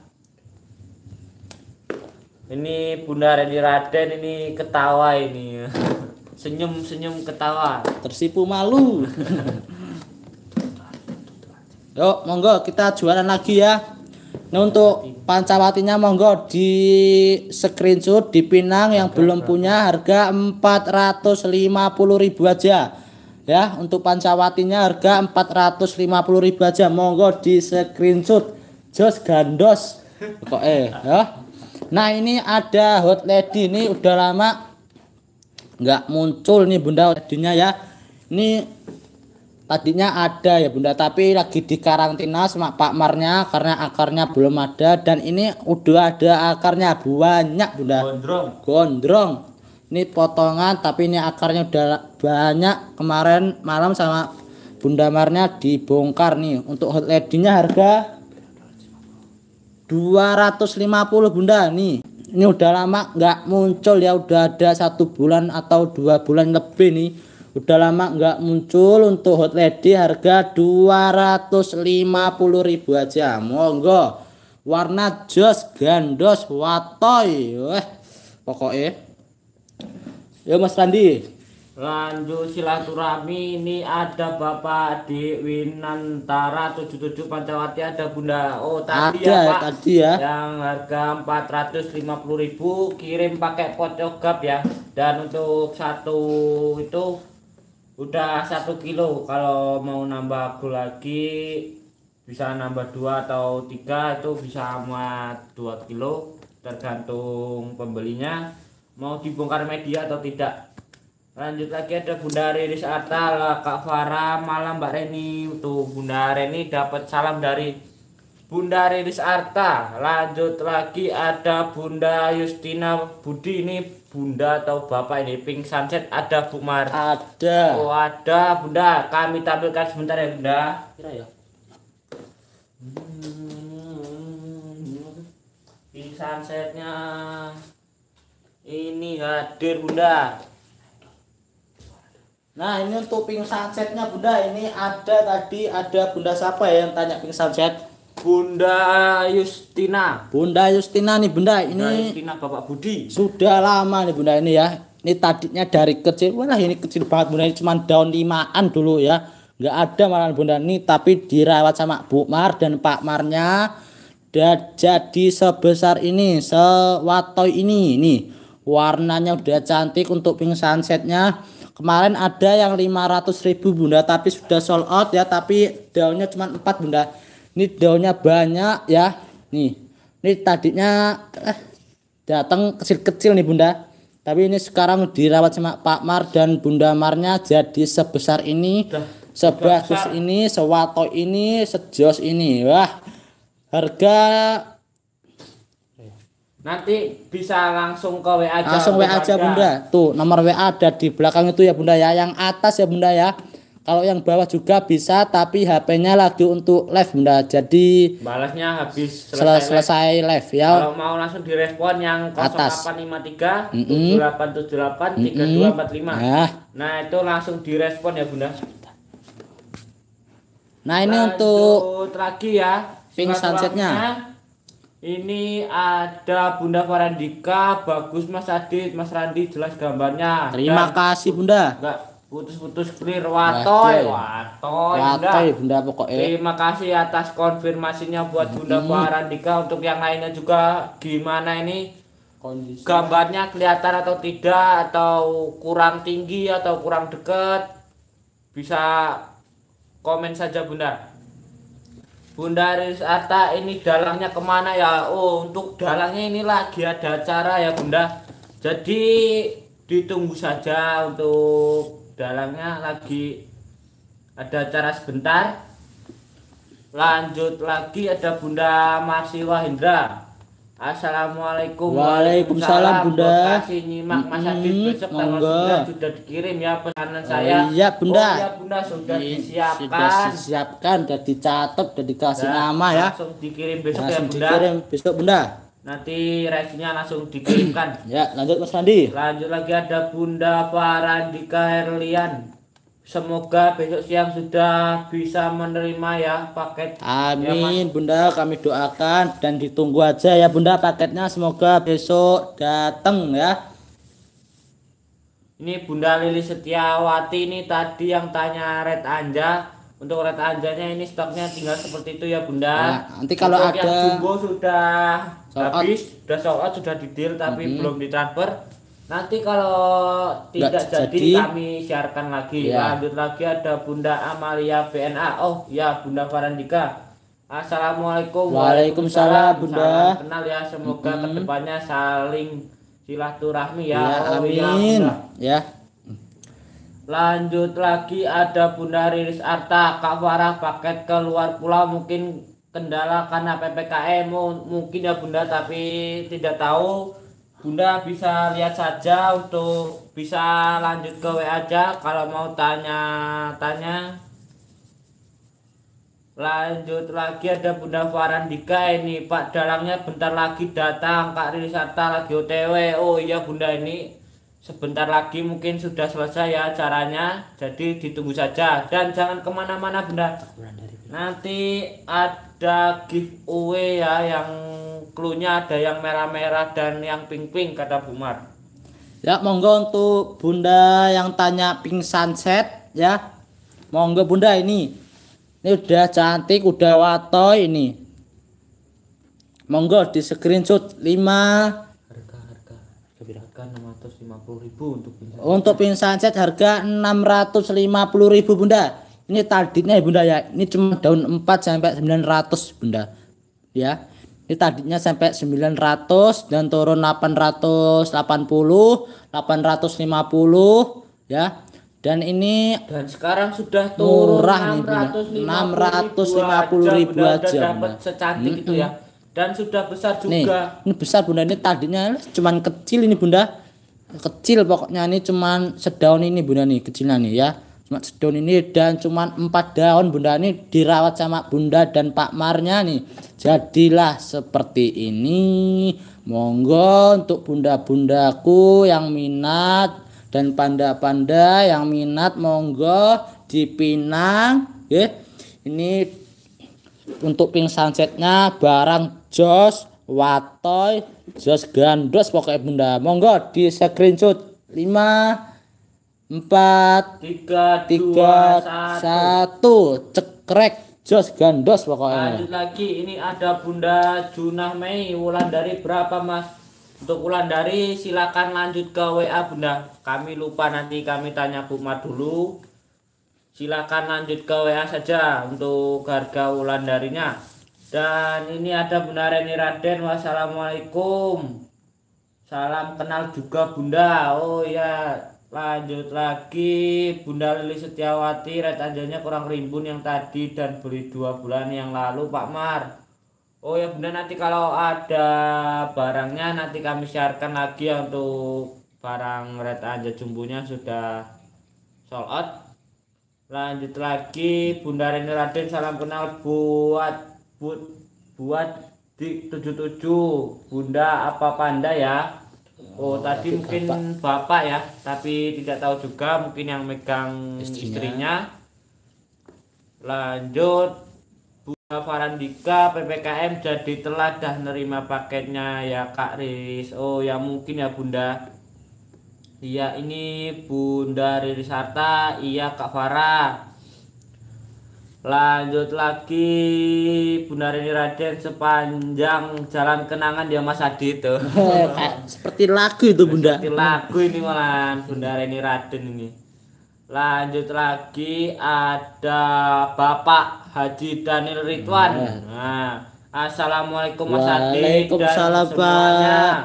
Ini Bunda Reni Raden ini ketawa ini. Senyum-senyum ketawa. Tersipu malu. Yuk, monggo kita jualan lagi ya. Nah untuk pancawatinya monggo di screenshot di Pinang yang harga belum punya harga ribu aja. Ya, untuk pancawatinya harga ribu aja. Monggo di screenshot. Jos gandos. Kok eh ya. Nah, ini ada hot lady ini udah lama nggak muncul nih Bunda hot lady-nya ya. Ini tadinya ada ya Bunda tapi lagi di karantina sama Pak Marnya karena akarnya belum ada dan ini udah ada akarnya banyak Bunda gondrong gondrong ini potongan tapi ini akarnya udah banyak kemarin malam sama Bunda Marnya dibongkar nih untuk hot dua nya harga 250 Bunda nih ini udah lama nggak muncul ya udah ada satu bulan atau dua bulan lebih nih Udah lama nggak muncul untuk hot lady harga ribu aja. Monggo. Warna jos gandos watoy. weh pokoknya. Ya Mas Randi. Lanjut silaturahmi ini ada Bapak di Winantara 77 Pancawati ada Bunda. Oh, tadi ya, ada, ya Pak. Tadi ya. Yang harga ribu kirim pakai pot ya. Dan untuk satu itu udah satu kilo kalau mau nambah aku lagi bisa nambah dua atau tiga itu bisa muat dua kilo tergantung pembelinya mau dibongkar media atau tidak lanjut lagi ada Bunda Riris Atal Kak Farah malam Mbak Reni tuh Bunda Reni dapat salam dari Bunda Riris Arta lanjut lagi ada Bunda Yustina Budi ini bunda atau bapak ini pink sunset ada Bu Mar ada oh ada bunda kami tampilkan sebentar ya bunda kira ya hmm. pink sunsetnya ini hadir bunda nah ini untuk pink sunsetnya bunda ini ada tadi ada bunda siapa ya yang tanya pink sunset Bunda Yustina. Bunda Yustina nih Bunda ini. Bunda Yustina Bapak Budi. Sudah lama nih Bunda ini ya. Ini tadinya dari kecil, wah ini kecil banget Bunda ini cuma daun limaan dulu ya. Enggak ada malah Bunda ini tapi dirawat sama Bu Mar dan Pak Marnya. Dan jadi sebesar ini, sewatoi ini nih. Warnanya udah cantik untuk pink sunsetnya. Kemarin ada yang ratus ribu Bunda tapi sudah sold out ya tapi daunnya cuma 4 Bunda ini daunnya banyak ya nih ini tadinya eh, datang kecil-kecil nih bunda tapi ini sekarang dirawat sama Pak Mar dan Bunda Marnya jadi sebesar ini sebagus ini sewato ini sejos ini wah harga Nanti bisa langsung ke WA aja. Langsung WA aja Bunda. Tuh nomor WA ada di belakang itu ya Bunda ya. Yang atas ya Bunda ya. Kalau yang bawah juga bisa, tapi HP-nya lagi untuk live, Bunda. Jadi balasnya habis selesai, selesai live. live ya. Kalau mau langsung direspon yang 0853 mm 7878 mm 3245. Nah. nah, itu langsung direspon ya, Bunda. Nah, ini Lalu untuk lagi ya. Pink sunsetnya. Ini ada Bunda Farandika, bagus Mas Adit, Mas Randi, jelas gambarnya. Terima Dan, kasih Bunda. Enggak, putus-putus clear watoy watoy watoy bunda pokoknya terima kasih atas konfirmasinya buat bunda hmm. Farandika untuk yang lainnya juga gimana ini Kondisi. gambarnya kelihatan atau tidak atau kurang tinggi atau kurang dekat bisa komen saja bunda bunda Riz Arta ini dalangnya kemana ya oh untuk dalangnya ini lagi ada acara ya bunda jadi ditunggu saja untuk dalangnya lagi ada acara sebentar lanjut lagi ada Bunda Masih Wahindra Assalamualaikum Waalaikumsalam Bunda kasih nyimak Mas Adit besok tanggal sudah, sudah dikirim ya pesanan oh saya Iya Bunda oh, ya Bunda sudah disiapkan Sudah disiapkan sudah dicatat sudah dikasih nah, nama ya Langsung dikirim besok ya, langsung ya Bunda dikirim besok Bunda Nanti reaksinya langsung dikirimkan. ya, lanjut Mas Randi. Lanjut lagi ada Bunda Farandika Herlian. Semoga besok siang sudah bisa menerima ya paket. Ya, Amin, ya, Bunda. Kami doakan dan ditunggu aja ya Bunda paketnya. Semoga besok datang ya. Ini Bunda Lili Setiawati ini tadi yang tanya Red Anja untuk red anjanya ini stoknya tinggal seperti itu ya bunda nah, nanti kalau untuk ada yang jumbo sudah tapi habis sudah sold out sudah deal tapi mm -hmm. belum ditransfer nanti kalau tidak jadi, jadi kami siarkan lagi ya. lanjut lagi ada Bunda Amalia BNA oh ya Bunda Farandika Assalamualaikum Waalaikumsalam Bunda Salam kenal ya semoga mm -hmm. kedepannya saling silaturahmi ya, ya oh, iya, amin ya, ya lanjut lagi ada Bunda Riris Arta Kak Farah paket keluar pulau mungkin kendala karena PPKM mungkin ya Bunda tapi tidak tahu Bunda bisa lihat saja untuk bisa lanjut ke WA aja kalau mau tanya-tanya lanjut lagi ada Bunda Farandika ini Pak dalangnya bentar lagi datang Kak Rilisata lagi OTW oh iya Bunda ini sebentar lagi mungkin sudah selesai ya caranya jadi ditunggu saja dan jangan kemana-mana Bunda nanti ada ada giveaway ya yang klunya ada yang merah-merah dan yang pink-pink kata Bumar. Ya, monggo untuk Bunda yang tanya pink sunset ya. Monggo Bunda ini. Ini udah cantik, udah watoy ini. Monggo di screenshot 5 harga harga harga 650.000 untuk pink sunset. Untuk pink sunset harga 650.000 Bunda. Ini targetnya ya Bunda ya. Ini cuma daun 4 sampai 900 Bunda. Ya. Ini targetnya sampai 900 dan turun 880, 850 ya. Dan ini dan sekarang sudah turun murah 650 ribu aja, Bunda. Dapat secantik hmm. itu ya. Dan sudah besar juga. Nih, ini besar Bunda, ini targetnya cuman kecil ini Bunda. Kecil pokoknya ini cuman sedaun ini Bunda nih kecilnya nih ya cuma sedon ini dan cuma empat daun bunda ini dirawat sama bunda dan pak marnya nih jadilah seperti ini monggo untuk bunda-bundaku yang minat dan panda-panda yang minat monggo dipinang ya ini untuk pink sunsetnya barang jos watoy jos gandos pokoknya bunda monggo di screenshot lima empat tiga, tiga satu. cekrek jos gandos pokoknya lanjut lagi ini ada Bunda Junah Mei wulan dari berapa mas untuk wulan dari silakan lanjut ke WA Bunda kami lupa nanti kami tanya Buma dulu silakan lanjut ke WA saja untuk harga wulan darinya dan ini ada Bunda Reni Raden wassalamualaikum salam kenal juga Bunda oh ya Lanjut lagi Bunda Lili Setiawati Red anjanya kurang rimbun yang tadi dan beli dua bulan yang lalu Pak Mar Oh ya Bunda nanti kalau ada barangnya nanti kami siarkan lagi ya untuk barang Red Anja jumbunya sudah sold out Lanjut lagi Bunda Reni Raden salam kenal buat buat buat di 77 Bunda apa panda ya Oh, oh tadi mungkin bapak. bapak ya, tapi tidak tahu juga mungkin yang megang istrinya. istrinya. Lanjut Bunda Farandika PPKM jadi telat dah nerima paketnya ya Kak Riris. Oh ya mungkin ya Bunda. Iya ini Bunda Riris iya Kak Farah Lanjut lagi Bunda Reni Raden sepanjang jalan kenangan dia ya, Mas Adi itu. Eh, seperti lagu itu Bunda. Seperti lagu ini malahan Bunda Reni Raden ini. Lanjut lagi ada Bapak Haji Daniel Ridwan. Nah, nah. Assalamualaikum Mas Adi Waalaikumsalam Pak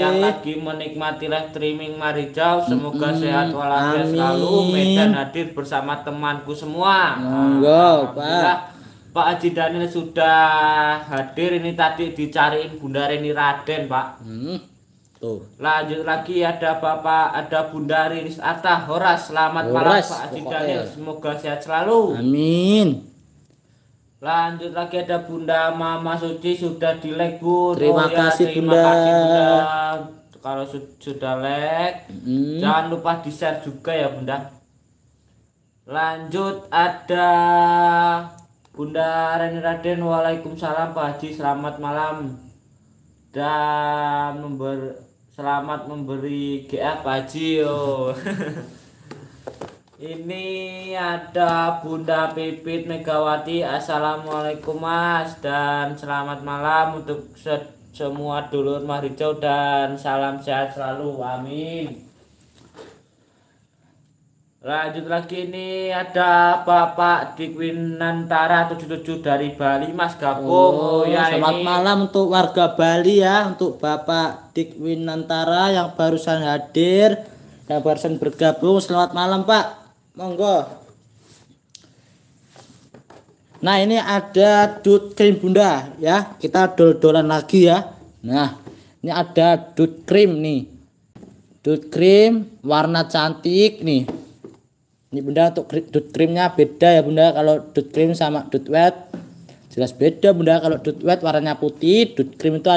Yang lagi menikmati live streaming Marijau Semoga mm -hmm. sehat walafiat selalu Medan hadir bersama temanku semua Monggo nah, Pak Pak Haji Daniel sudah hadir Ini tadi dicariin Bunda Reni Raden Pak hmm. Tuh. Lanjut lagi ada Bapak, ada Bunda Riris Atta Horas. Selamat Horas, malam Pak Haji Daniel. Semoga sehat selalu. Amin. Lanjut lagi ada Bunda Mama Suci sudah di like Bu. Terima oh, ya, kasih terima Bunda. Kasih, Bunda. Kalau su sudah like, hmm. jangan lupa di-share juga ya Bunda. Lanjut ada Bunda Reni Raden Waalaikumsalam Pak Haji selamat malam dan member selamat memberi GA Pak Haji oh. Ini ada Bunda Pipit Megawati. Assalamualaikum Mas dan selamat malam untuk se semua dulur Mahrijau dan salam sehat selalu. Amin. Lanjut lagi ini ada Bapak Dikwinantara 77 dari Bali Mas Gapung. Oh, oh ya selamat ini. malam untuk warga Bali ya, untuk Bapak Dikwinantara yang barusan hadir, yang barusan bergabung. Selamat malam, Pak monggo nah ini ada dut krim bunda ya kita dol-dolan lagi ya nah ini ada dut krim nih dut krim warna cantik nih ini bunda untuk dut krimnya beda ya bunda kalau dut krim sama dut wet jelas beda bunda kalau dut wet warnanya putih dut krim itu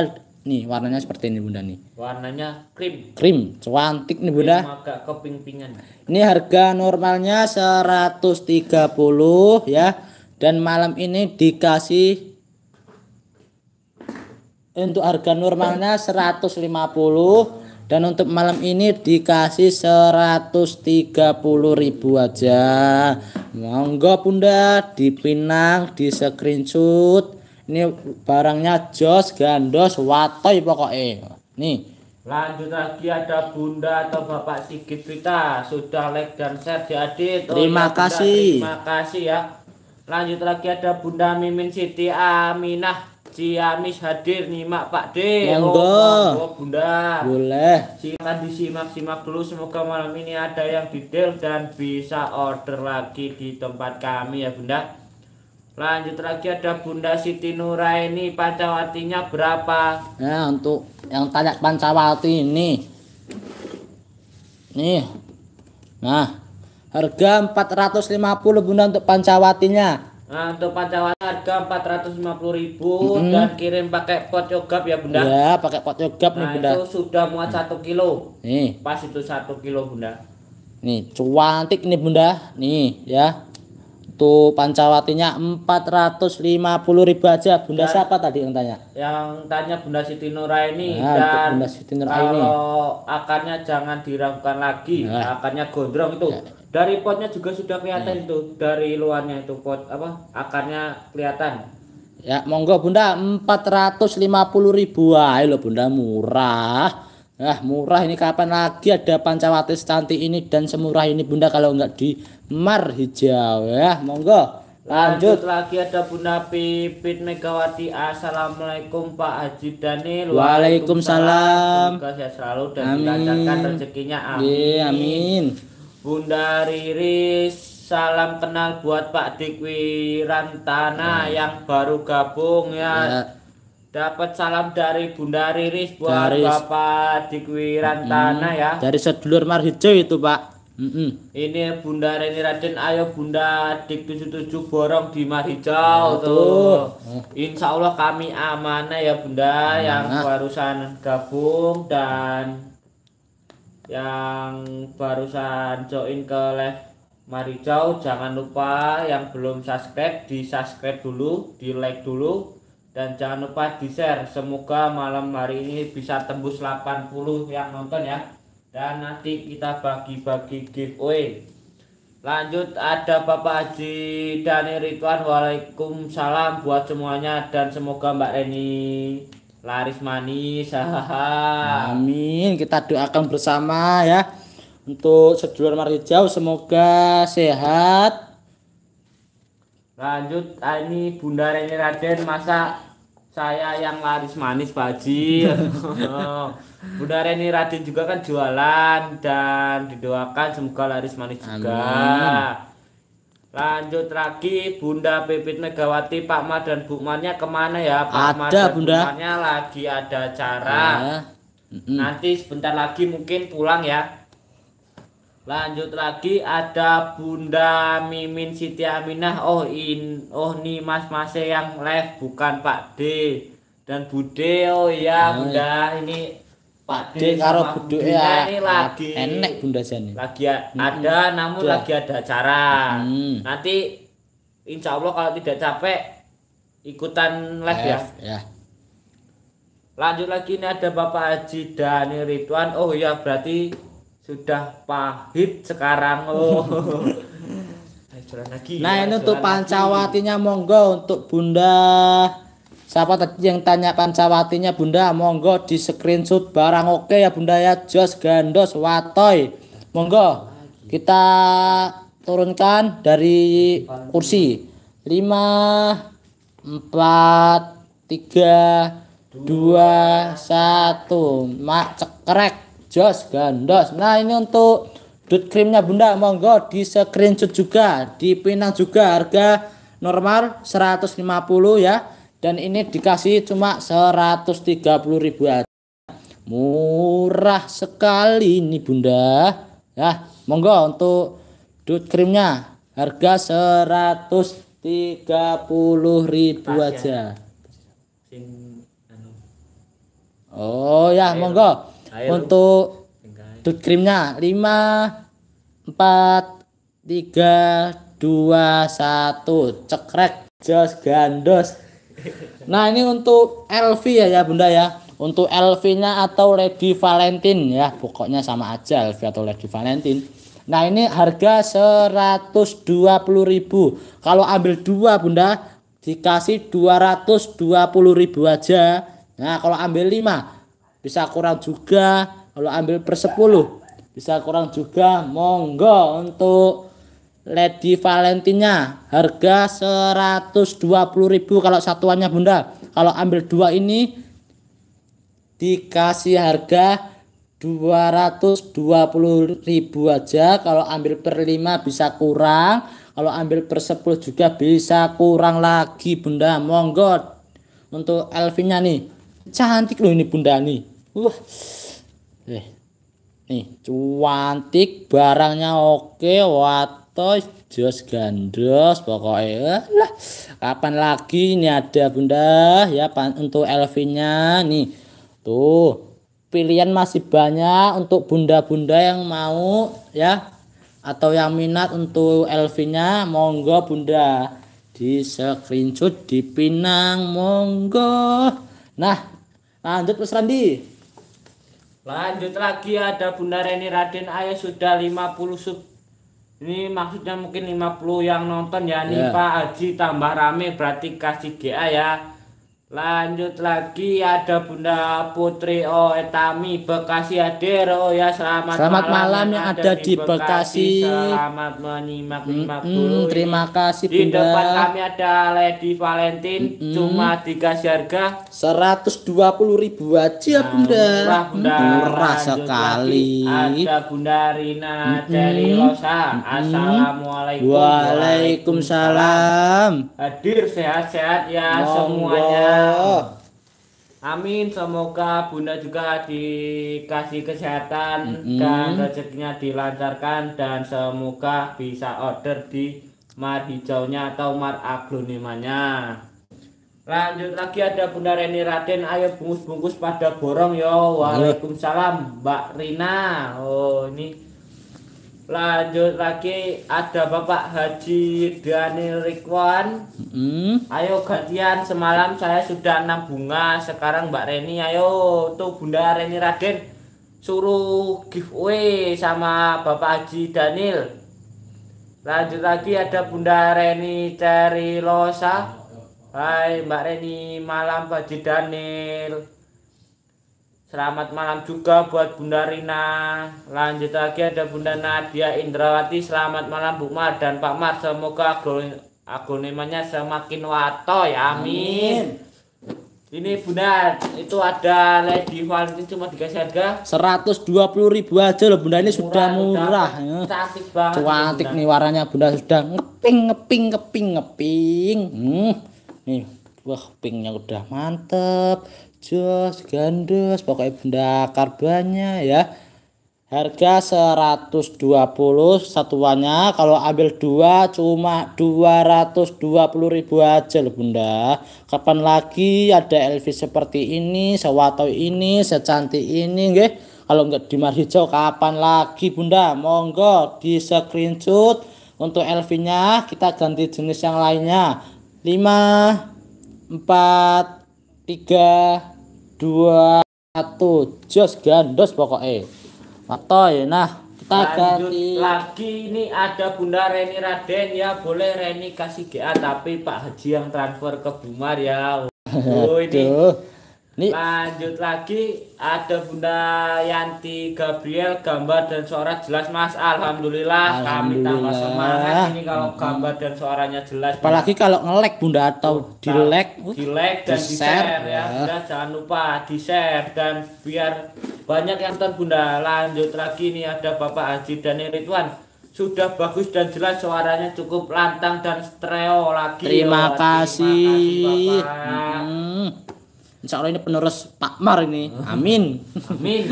Nih warnanya seperti ini bunda nih. Warnanya krim. Krim, cantik nih bunda. agak keping-pingan. Ini harga normalnya 130 ya. Dan malam ini dikasih untuk harga normalnya 150 dan untuk malam ini dikasih 130.000 aja. Monggo Bunda dipinang, di screenshot ini barangnya jos gandos watoy pokoknya nih Lanjut lagi ada Bunda atau Bapak Sigit kita Sudah like dan share di adit oh, Terima ya, kasih Terima kasih ya Lanjut lagi ada Bunda Mimin Siti Aminah Ciamis hadir Nima Pak D. Oh, oh, Bunda. Boleh. Silakan disimak-simak dulu semoga malam ini ada yang detail dan bisa order lagi di tempat kami ya Bunda. Lanjut lagi ada Bunda Siti Nuraini Pancawatinya berapa? Nah untuk yang tanya Pancawati ini Nih Nah Harga 450 Bunda untuk Pancawatinya Nah untuk Pancawati harga 450 ribu mm -hmm. Dan kirim pakai pot yogap ya Bunda Ya pakai pot yogap nah, nih Bunda Nah itu sudah muat 1 kilo Nih Pas itu 1 kilo Bunda Nih cuantik nih Bunda Nih ya Tuh Pancawatinya 450 ribu aja. Bunda dan, ya. siapa tadi yang tanya? Yang tanya Bunda Siti Nuraini nah, dan Bunda Siti Nuraini. kalau akarnya jangan diragukan lagi, nah. akarnya gondrong itu. Nah. Dari potnya juga sudah kelihatan nah. itu, dari luarnya itu pot apa? Akarnya kelihatan. Ya, monggo Bunda 450 ribu ayo lo Bunda murah. Nah, murah ini kapan lagi ada Pancawati cantik ini dan semurah ini Bunda kalau nggak di Mar Hijau ya monggo lanjut. lagi ada Bunda Pipit Megawati Assalamualaikum Pak Haji Daniel Waalaikumsalam semoga sehat selalu dan amin. dilancarkan rezekinya iya, amin Ye, amin Bunda Riris salam kenal buat Pak Dikwi Rantana hmm. yang baru gabung ya. ya. Dapat salam dari Bunda Riris buat dari, Bapak Dikwi Rantana hmm, ya. Dari sedulur Marhijo itu Pak. Mm hmm Ini Bunda Reni Raden, ayo Bunda Dik 77 borong di Mahijau nah, oh, tuh. Oh. Insya Allah kami amanah ya Bunda amanah. yang barusan gabung dan yang barusan join ke live Marijau jangan lupa yang belum subscribe di subscribe dulu di like dulu dan jangan lupa di share semoga malam hari ini bisa tembus 80 yang nonton ya dan nanti kita bagi-bagi giveaway lanjut ada Bapak Haji Dani Ridwan Waalaikumsalam buat semuanya dan semoga Mbak Reni laris manis amin kita doakan bersama ya untuk sedulur mari jauh semoga sehat lanjut ini Bunda Reni Raden masak saya yang laris manis Pak Haji oh. Bunda Reni Radin juga kan jualan dan didoakan semoga laris manis juga lanjut lagi Bunda Pipit Megawati Pak Ma dan Bu Mania kemana ya Pak ada, Ma dan Bunda. Bu lagi ada cara ya. nanti sebentar lagi mungkin pulang ya Lanjut lagi ada Bunda Mimin Siti Aminah. Oh in, oh nih Mas Mase yang live bukan Pak D dan Bude. Oh iya nah, Bunda ini Pak D karo Bude ya. Ini lagi ah, enek Bunda Jani. Lagi hmm. ada namun Tuh. Iya. lagi ada acara. Hmm. Nanti insya Allah kalau tidak capek ikutan live ya. ya. Lanjut lagi ini ada Bapak Haji Dani Ridwan. Oh iya berarti sudah pahit sekarang oh lagi nah ya, ini untuk pancawatinya lagi. monggo untuk bunda siapa tadi yang tanya pancawatinya bunda monggo di screenshot barang oke ya bunda ya jos gandos watoy monggo kita turunkan dari kursi 5 4 3 2 1 mak cekrek jos gandos nah ini untuk dut krimnya bunda monggo di screenshot juga di pinang juga harga normal 150 ya dan ini dikasih cuma 130 ribu aja murah sekali ini bunda ya monggo untuk dut krimnya harga 130 ribu ya. aja anu. oh ya monggo untuk tut krimnya 5 4 3 2 1 cekrek jos gandos nah ini untuk LV ya ya bunda ya untuk LV nya atau Lady Valentine ya pokoknya sama aja LV atau Lady Valentine nah ini harga 120.000 kalau ambil dua bunda dikasih 220.000 aja nah kalau ambil 5 bisa kurang juga kalau ambil per 10 bisa kurang juga monggo untuk Lady Valentinnya harga 120.000 kalau satuannya Bunda kalau ambil dua ini dikasih harga 220.000 aja kalau ambil per 5 bisa kurang kalau ambil per 10 juga bisa kurang lagi bunda monggo untuk Elvinnya nih cantik loh ini bunda nih Wah. Eh. Nih, cuantik, barangnya oke, watos, jos gandos pokoknya. Eh, lah, kapan lagi ini ada Bunda ya pan, untuk lv nih. Tuh, pilihan masih banyak untuk bunda-bunda yang mau ya atau yang minat untuk elvinya monggo Bunda di screenshot di Pinang monggo. Nah, lanjut Mas Randi. Lanjut lagi ada Bunda Reni Raden Ayo sudah 50 sub ini maksudnya mungkin 50 yang nonton ya nih yeah. Pak Haji tambah rame berarti kasih GA ya Lanjut lagi ada Bunda Putri Oetami Bekasi hadir. Oh ya selamat, selamat malam, malam yang ada di Bekasi. Bekasi. Selamat menyimak nyimak mm, dulu. terima ini. kasih Bunda. Di depan kami ada Lady Valentine mm, cuma tiga harga 120 ribu aja nah, Bunda. Murah, bunda. murah sekali. Lagi. Ada Bunda Rina mm, dari Losa. Assalamualaikum. Waalaikumsalam. Hadir sehat-sehat ya Monggo. semuanya. Amin, semoga Bunda juga dikasih kesehatan mm -hmm. dan rezekinya dilancarkan dan semoga bisa order di mar hijaunya atau mar aglonimanya. Lanjut lagi ada Bunda Reni Raden, ayo bungkus-bungkus pada borong yo. Iya. Waalaikumsalam Mbak Rina. Oh, ini Lanjut lagi ada Bapak Haji Daniel Rikwan. Mm. Ayo gantian semalam saya sudah enam bunga. Sekarang Mbak Reni ayo tuh Bunda Reni Raden suruh giveaway sama Bapak Haji Daniel. Lanjut lagi ada Bunda Reni Losa Hai Mbak Reni malam Pak Haji Daniel. Selamat malam juga buat Bunda Rina. Lanjut lagi ada Bunda Nadia Indrawati. Selamat malam Bu Mar dan Pak Mar. Semoga agonimanya semakin wato ya. Amin. Ini Bunda, itu ada Lady Valentine cuma dikasih harga ribu aja loh Bunda ini murah, sudah murah. Udah, ya. cantik banget. Cantik nih warnanya Bunda sudah ngeping ngeping ngeping ngeping. Hmm. Nih, wah pinknya udah mantep jos gandos pokoknya bunda banyak ya harga 120 satuannya kalau ambil dua cuma puluh ribu aja loh bunda kapan lagi ada Elvis seperti ini sewatau ini secantik ini nggih kalau nggak di hijau kapan lagi bunda monggo di screenshot untuk LV nya kita ganti jenis yang lainnya 5 4 3 dua satu jos gandos pokoknya ya nah kita Lanjut ganti lagi ini ada Bunda Reni Raden ya boleh Reni kasih GA tapi Pak Haji yang transfer ke Bumar ya oh ini Nih. Lanjut lagi ada Bunda Yanti Gabriel gambar dan suara jelas Mas. Alhamdulillah, Alhamdulillah. kami tambah semangat ini kalau gambar dan suaranya jelas. Apalagi kalau ngelek Bunda atau oh, nah, dilek, dilek dan di share, di ya. ya. Bunda jangan lupa di share dan biar banyak yang nonton Bunda. Lanjut lagi nih ada Bapak Haji dan Ridwan sudah bagus dan jelas suaranya cukup lantang dan stereo lagi. Terima kasih. kasih Bapak. Hmm. Insya Allah ini penerus Pak Mar ini. Amin. Amin.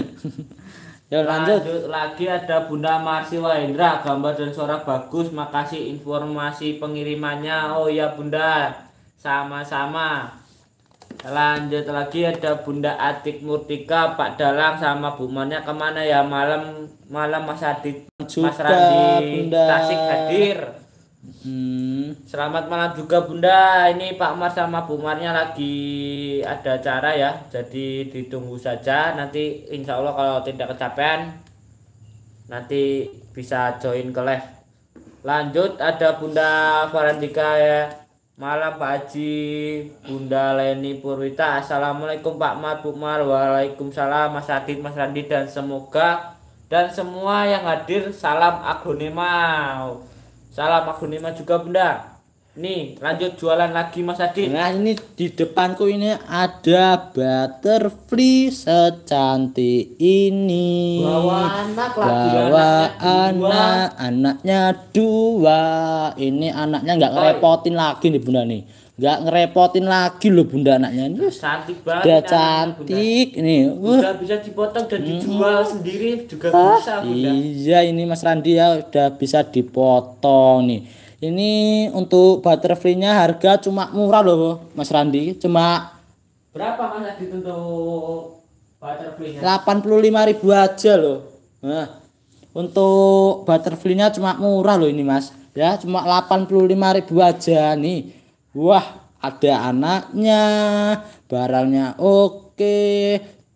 Yo, lanjut. lanjut. lagi ada Bunda Marsi Wahendra, gambar dan suara bagus. Makasih informasi pengirimannya. Oh ya Bunda, sama-sama. Lanjut lagi ada Bunda Atik Murtika, Pak Dalang sama Bu kemana ya malam malam Mas Adit, Mas Randi, Tasik hadir. Hmm. Selamat malam juga Bunda. Ini Pak Mar sama Bu Marnya lagi ada acara ya. Jadi ditunggu saja. Nanti insya Allah kalau tidak kecapean nanti bisa join ke live. Lanjut ada Bunda Farandika ya. Malam Pak Haji, Bunda Leni Purwita. Assalamualaikum Pak Mar, Bu Mar. Waalaikumsalam Mas Adit, Mas Randi dan semoga dan semua yang hadir salam aglonema. Salam Gunima juga Bunda. Nih, lanjut jualan lagi Mas Adi. Nah, ini di depanku ini ada butterfly secantik ini. Bawa anak lagi Bawa anak, anaknya dua. Ini anaknya nggak repotin lagi nih Bunda nih nggak ngerepotin lagi loh bunda anaknya ini cantik banget udah kan, cantik ini uh. udah bisa dipotong dan hmm. dijual hmm. sendiri juga ah, bisa bunda iya ini mas Randi ya udah bisa dipotong nih ini untuk butterfly-nya harga cuma murah loh mas Randi cuma berapa mas Randi untuk butterfly-nya 85 ribu aja loh nah, untuk butterfly-nya cuma murah loh ini mas ya cuma 85 ribu aja nih Wah, ada anaknya, barangnya oke,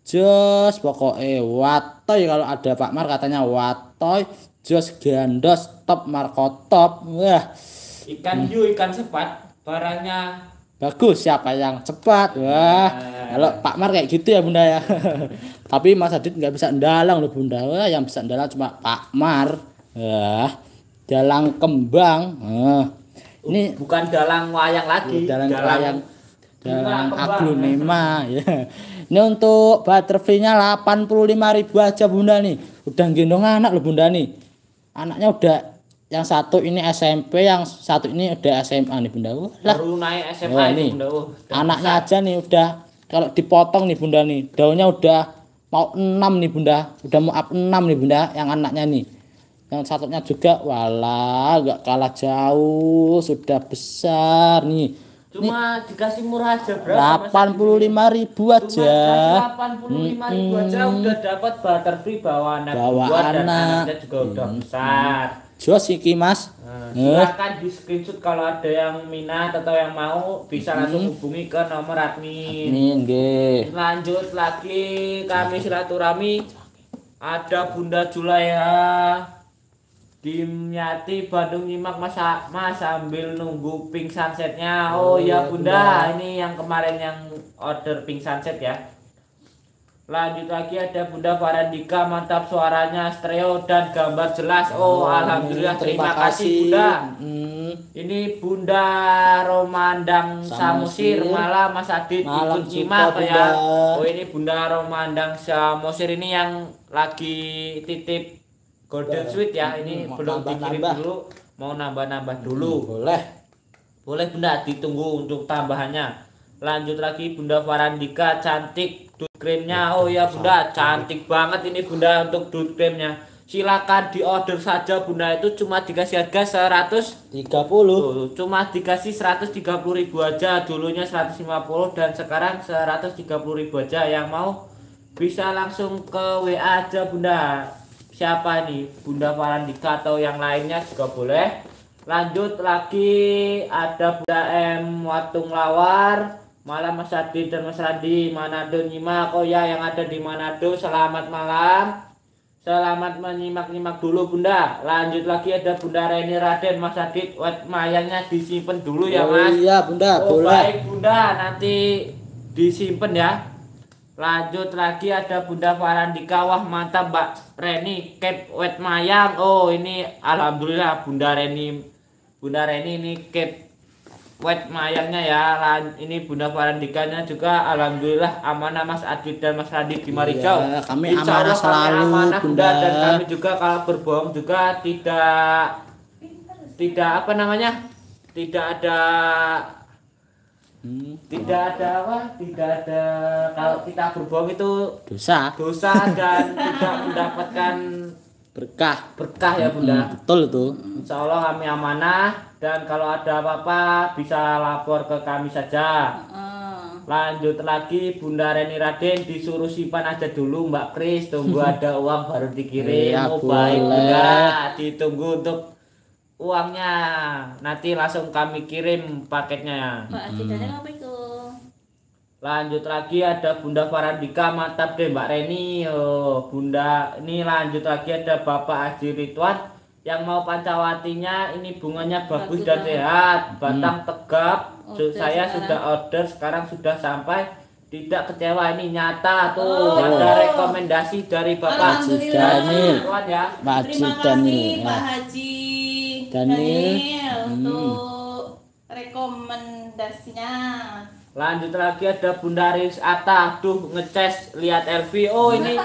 jos pokoknya watoy kalau ada Pak Mar katanya watoy, jos gandos top Marco top. Wah. Ikan hiu, hmm. ikan cepat barangnya bagus siapa yang cepat wah nah. kalau Pak Mar kayak gitu ya bunda ya tapi Mas Adit nggak bisa ndalang loh bunda wah, yang bisa ndalang cuma Pak Mar wah dalang kembang wah ini bukan dalang wayang lagi oh, dalang, dalang wayang dalang aglonema ya ini untuk butterfly-nya ribu aja Bunda nih udah gendong anak loh Bunda nih anaknya udah yang satu ini SMP, yang satu ini udah SMA nih Bunda. Uh, lah. Baru naik SMA nih Bunda. Uh, anaknya aja nih udah kalau dipotong nih Bunda nih, daunnya udah mau enam nih Bunda, udah mau up enam nih Bunda yang anaknya nih yang satunya juga wala nggak kalah jauh sudah besar nih cuma nih, dikasih murah aja berapa 85 ribu aja cuma 85 ribu hmm. aja udah dapat butterfree bawa anak bawa dua, anak. dan juga hmm. udah besar hmm. Jos iki mas nah, eh. silahkan di screenshot kalau ada yang minat atau yang mau bisa langsung hubungi ke nomor admin, admin lanjut lagi kami silaturahmi ada Bunda ya. Dimyati Bandung nyimak masa mas sambil nunggu pink sunsetnya. Oh, oh ya bunda, bunda, ini yang kemarin yang order pink sunset ya. Lanjut lagi ada Bunda Farandika mantap suaranya stereo dan gambar jelas. Oh, oh alhamdulillah terima, terima kasih Bunda. Hmm. Ini Bunda Romandang Samosir malah Mas Adit ikut nyimak ya. Oh ini Bunda Romandang Samosir ini yang lagi titip Golden iya. Sweet ya, hmm, ini mau belum nambah, dikirim nambah. dulu, mau nambah-nambah dulu. Hmm, boleh. Boleh Bunda, ditunggu untuk tambahannya. Lanjut lagi Bunda Farandika cantik tooth creamnya. Ya, oh ya Bunda, cantik banget ini Bunda untuk tooth creamnya. Silakan diorder saja Bunda itu cuma dikasih harga 130. Tuh, cuma dikasih 130.000 aja. Dulunya 150 dan sekarang 130.000 aja. Yang mau bisa langsung ke WA aja Bunda siapa nih Bunda Farandika atau yang lainnya juga boleh lanjut lagi ada Bunda M Watung Lawar malam Mas Adi dan Mas Adi Manado Nyimak oh ya yang ada di Manado selamat malam Selamat menyimak-nyimak dulu Bunda. Lanjut lagi ada Bunda Reni Raden Mas Adi Adit. Mayangnya disimpan dulu ya oh Mas. iya Bunda, oh, boleh. Baik Bunda, nanti disimpan ya. Lanjut lagi ada Bunda Farandika kawah mantap Mbak Reni Cape Wet Mayang Oh ini Alhamdulillah Bunda Reni Bunda Reni ini Cape Wet Mayangnya ya Lan, Ini Bunda Farandikanya juga Alhamdulillah amanah Mas Adit dan Mas Radit di Marijau iya, Kami amanah selalu amanah, Bunda. Bunda Dan kami juga kalau berbohong juga tidak Tidak apa namanya Tidak ada tidak ada apa? Tidak ada kalau kita berbohong itu dosa. Dosa dan tidak mendapatkan berkah. Berkah ya Bunda. Hmm, betul itu. Insya Allah kami amanah dan kalau ada apa-apa bisa lapor ke kami saja. Lanjut lagi Bunda Reni Raden disuruh simpan aja dulu Mbak Kris tunggu ada uang baru dikirim. oh, baik Bunda, ditunggu untuk uangnya nanti langsung kami kirim paketnya Pak hmm. lanjut lagi ada Bunda Farandika mantap deh Mbak Reni oh, Bunda ini lanjut lagi ada Bapak Haji Ridwan yang mau pancawatinya ini bunganya bagus, bagus dan banget. sehat batang hmm. tegap order saya sekarang. sudah order sekarang sudah sampai tidak kecewa ini nyata tuh oh. ada rekomendasi dari Bapak Haji ya. Daniel ya. Terima kasih Pak nah. Haji Daniel, hmm. untuk rekomendasinya lanjut lagi ada Bunda Riz Atta Aduh, ngeces lihat LV oh ini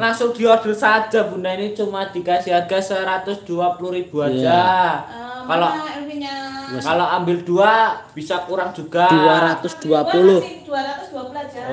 langsung diorder saja bunda ini cuma dikasih harga 120.000 iya. aja yeah. uh, kalau kalau ambil dua bisa kurang juga 220 aja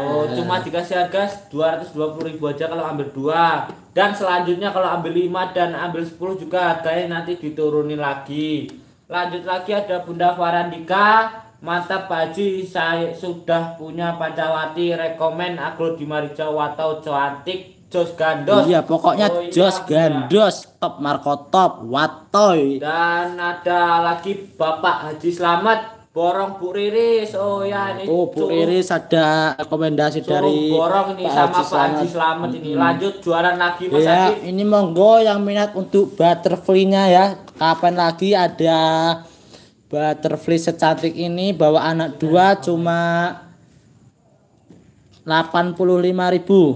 oh yeah. cuma dikasih harga 220.000 aja kalau ambil dua dan selanjutnya kalau ambil 5 dan ambil 10 juga harganya nanti diturunin lagi lanjut lagi ada bunda Farandika mata baji saya sudah punya Pancawati rekomen agro di atau cantik Jos Gandos. Iya, pokoknya oh, iya, Jos iya. Gandos, top Marco top, Watoy. Dan ada lagi Bapak Haji Slamet, borong Bu Riris. Oh ya ini. Oh, Bu ada rekomendasi dari borong ini Pak sama Haji Pak Haji Slamet ini. Lanjut jualan lagi Mas ya, ini monggo yang minat untuk butterfly-nya ya. Kapan lagi ada butterfly secantik ini bawa anak dua cuma 85.000. ribu.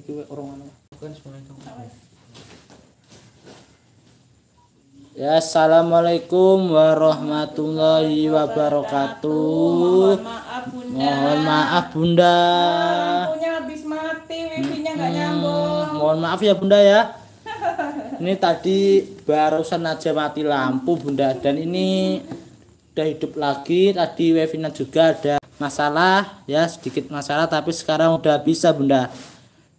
iki orang mana bukan assalamualaikum nah. Ya, assalamualaikum warahmatullahi wabarakatuh. Mohon maaf, Bunda. Lampunya habis mati, wifi-nya nggak hmm, nyambung. Mohon maaf ya Bunda ya. ini tadi barusan aja mati lampu Bunda dan ini udah hidup lagi. Tadi wifi-nya juga ada masalah ya, sedikit masalah tapi sekarang udah bisa Bunda.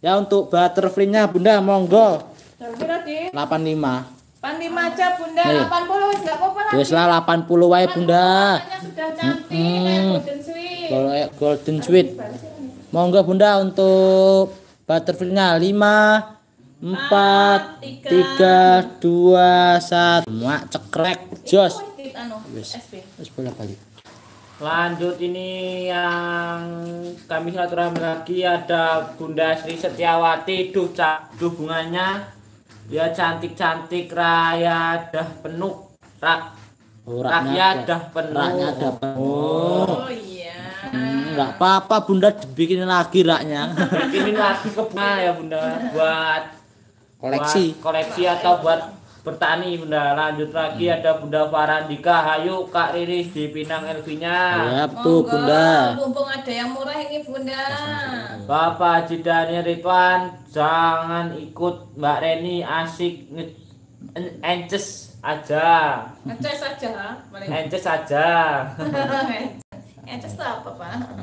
Ya untuk butterfly-nya Bunda monggo. Delapan lima. 85 aja Bunda, Ayo. 80 wis enggak apa-apa Wis lah 80 wae Bunda. Sudah cantik -hmm. golden sweet. Eh, golden, sweet. Monggo Bunda untuk butterfly-nya 5 4 3 2 1 Mak cekrek jos. Wis. Anu, wis bola balik Lanjut ini yang kami silaturahmi lagi ada Bunda Sri Setiawati. Duh, cak, duh bunganya. Ya cantik-cantik raya dah penuh. Rak. Oh, rakyat dah penuh. raknya dah penuh. Oh, oh iya. Hmm, apa-apa Bunda dibikinin lagi raknya. Bikin lagi ke bunga ya Bunda buat koleksi. Buat koleksi atau buat bertani Bunda lanjut lagi hmm. ada Bunda Farandika Hayu Kak Riri di Pinang Elvinya ya tuh Bunda mumpung ada yang murah ini Bunda Bapak Jidani Ridwan jangan ikut Mbak Reni asik ences aja ences aja ences aja ences apa Pak oh,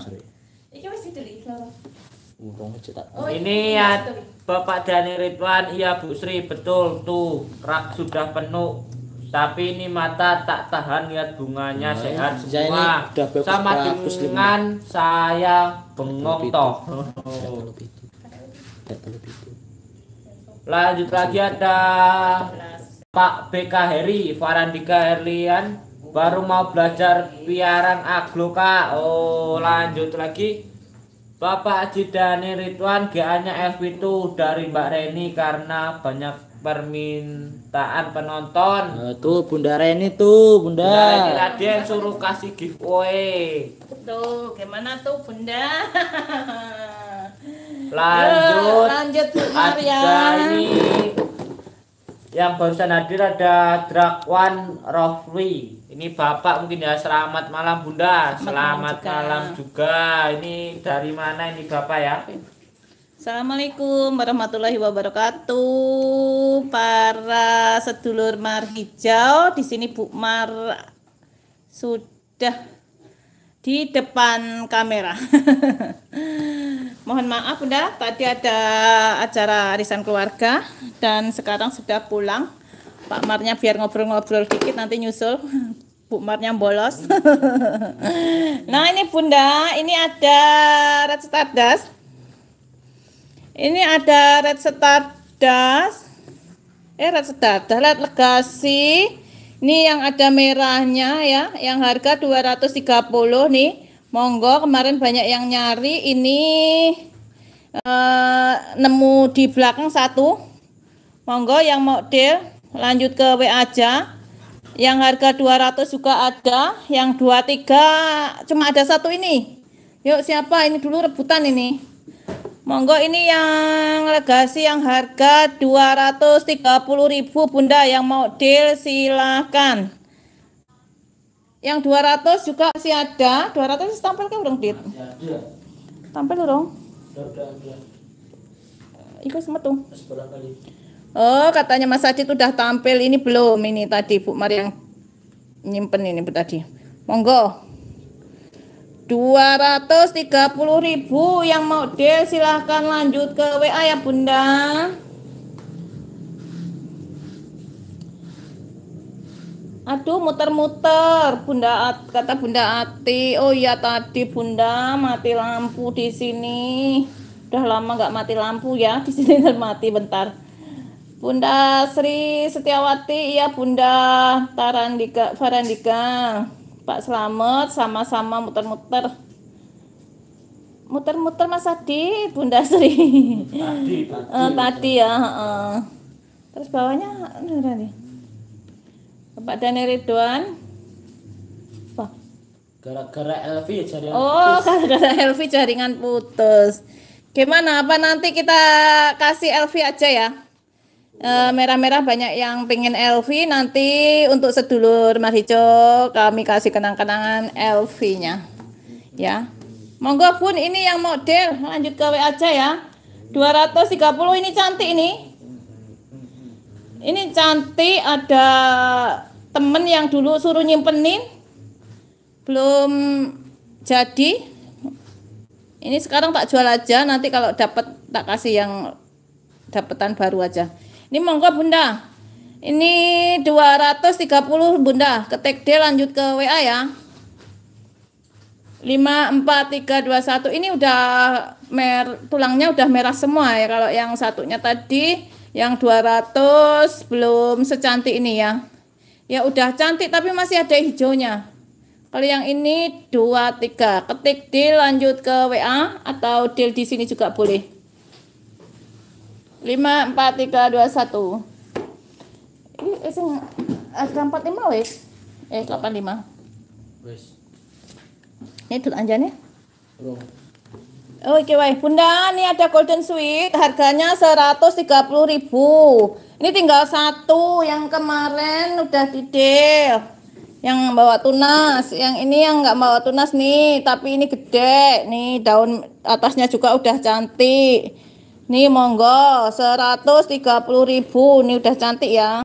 Ini masih Ini ya Bapak Dani Ridwan, iya Bu Sri, betul tuh rak sudah penuh. Tapi ini mata tak tahan lihat bunganya nah, sehat semua. Bagus, Sama bagus, dengan lima. saya bengok toh. Lanjut lagi ada Pak BK Heri, Farandika Herlian baru mau belajar piarang aglo kak. Oh lanjut lagi Bapak Jidani Ridwan GA-nya F7 dari Mbak Reni karena banyak permintaan penonton. Nah, tuh Bunda Reni tuh, Bunda. Bunda Reni tadi yang suruh kasih giveaway. Tuh, gimana tuh Bunda? Lanjut. Eh, lanjut Bu Ada ini yang barusan hadir ada Drakwan Rofli ini bapak mungkin ya selamat malam bunda selamat, malam, juga. malam juga ini dari mana ini bapak ya Assalamualaikum warahmatullahi wabarakatuh para sedulur mar hijau di sini Bu Mar sudah di depan kamera Mohon maaf Bunda, tadi ada acara arisan keluarga dan sekarang sudah pulang. Pak Marnya biar ngobrol-ngobrol dikit nanti nyusul. Bu Marnya bolos. nah ini Bunda, ini ada red stardust. Ini ada red stardust. Eh red stardust, red legasi. Ini yang ada merahnya ya, yang harga 230 nih. Monggo kemarin banyak yang nyari ini eh, nemu di belakang satu. Monggo yang mau deal lanjut ke WA aja. Yang harga 200 juga ada, yang 23 cuma ada satu ini. Yuk siapa ini dulu rebutan ini. Monggo ini yang legasi yang harga 230.000 Bunda yang mau deal silahkan. Yang 200 juga masih ada. 200 kan, iya. tampil kan urung, Dit? Tampil urung? Ikut tuh. Oh, katanya Mas Adit udah tampil. Ini belum ini tadi Bu yang nyimpen ini Bu tadi. Monggo. 230.000 yang mau deal silahkan lanjut ke WA ya Bunda. Aduh muter-muter Bunda kata Bunda Ati. Oh iya tadi Bunda mati lampu di sini. Udah lama nggak mati lampu ya di sini mati bentar. Bunda Sri Setiawati, iya Bunda Tarandika, Farandika, Pak Slamet sama-sama muter-muter. Muter-muter Mas Adi, Bunda Sri. Tadi, tadi, eh, tadi ya. Uh. Terus bawahnya, nih. Bapak Dani Ridwan gara-gara Elvi jaringan oh putus. gara-gara Elvi jaringan putus gimana apa nanti kita kasih Elvi aja ya eh, merah-merah banyak yang pengen Elvi nanti untuk sedulur Hijo kami kasih kenang-kenangan Elvinya, ya monggo pun ini yang model lanjut ke WA aja ya 230 ini cantik ini ini cantik ada temen yang dulu suruh nyimpenin belum jadi ini sekarang tak jual aja nanti kalau dapat tak kasih yang dapetan baru aja ini monggo bunda ini 230 bunda ketik D lanjut ke WA ya 5, 4, 3, 2, 1 ini udah mer tulangnya udah merah semua ya kalau yang satunya tadi yang 200 belum secantik ini ya Ya udah cantik tapi masih ada hijaunya. Kalau yang ini dua tiga, Ketik deal lanjut ke WA atau deal di sini juga boleh. 5 empat tiga dua satu. Ini sing eh, empat 45 wes Eh 85. lima. Ini anjani anjane? Oh, oke, okay, Bunda, ini ada golden sweet, harganya ribu. Ini tinggal satu yang kemarin udah didel. Yang bawa tunas, yang ini yang nggak bawa tunas nih, tapi ini gede. Nih daun atasnya juga udah cantik. Nih monggo ribu, Ini udah cantik ya.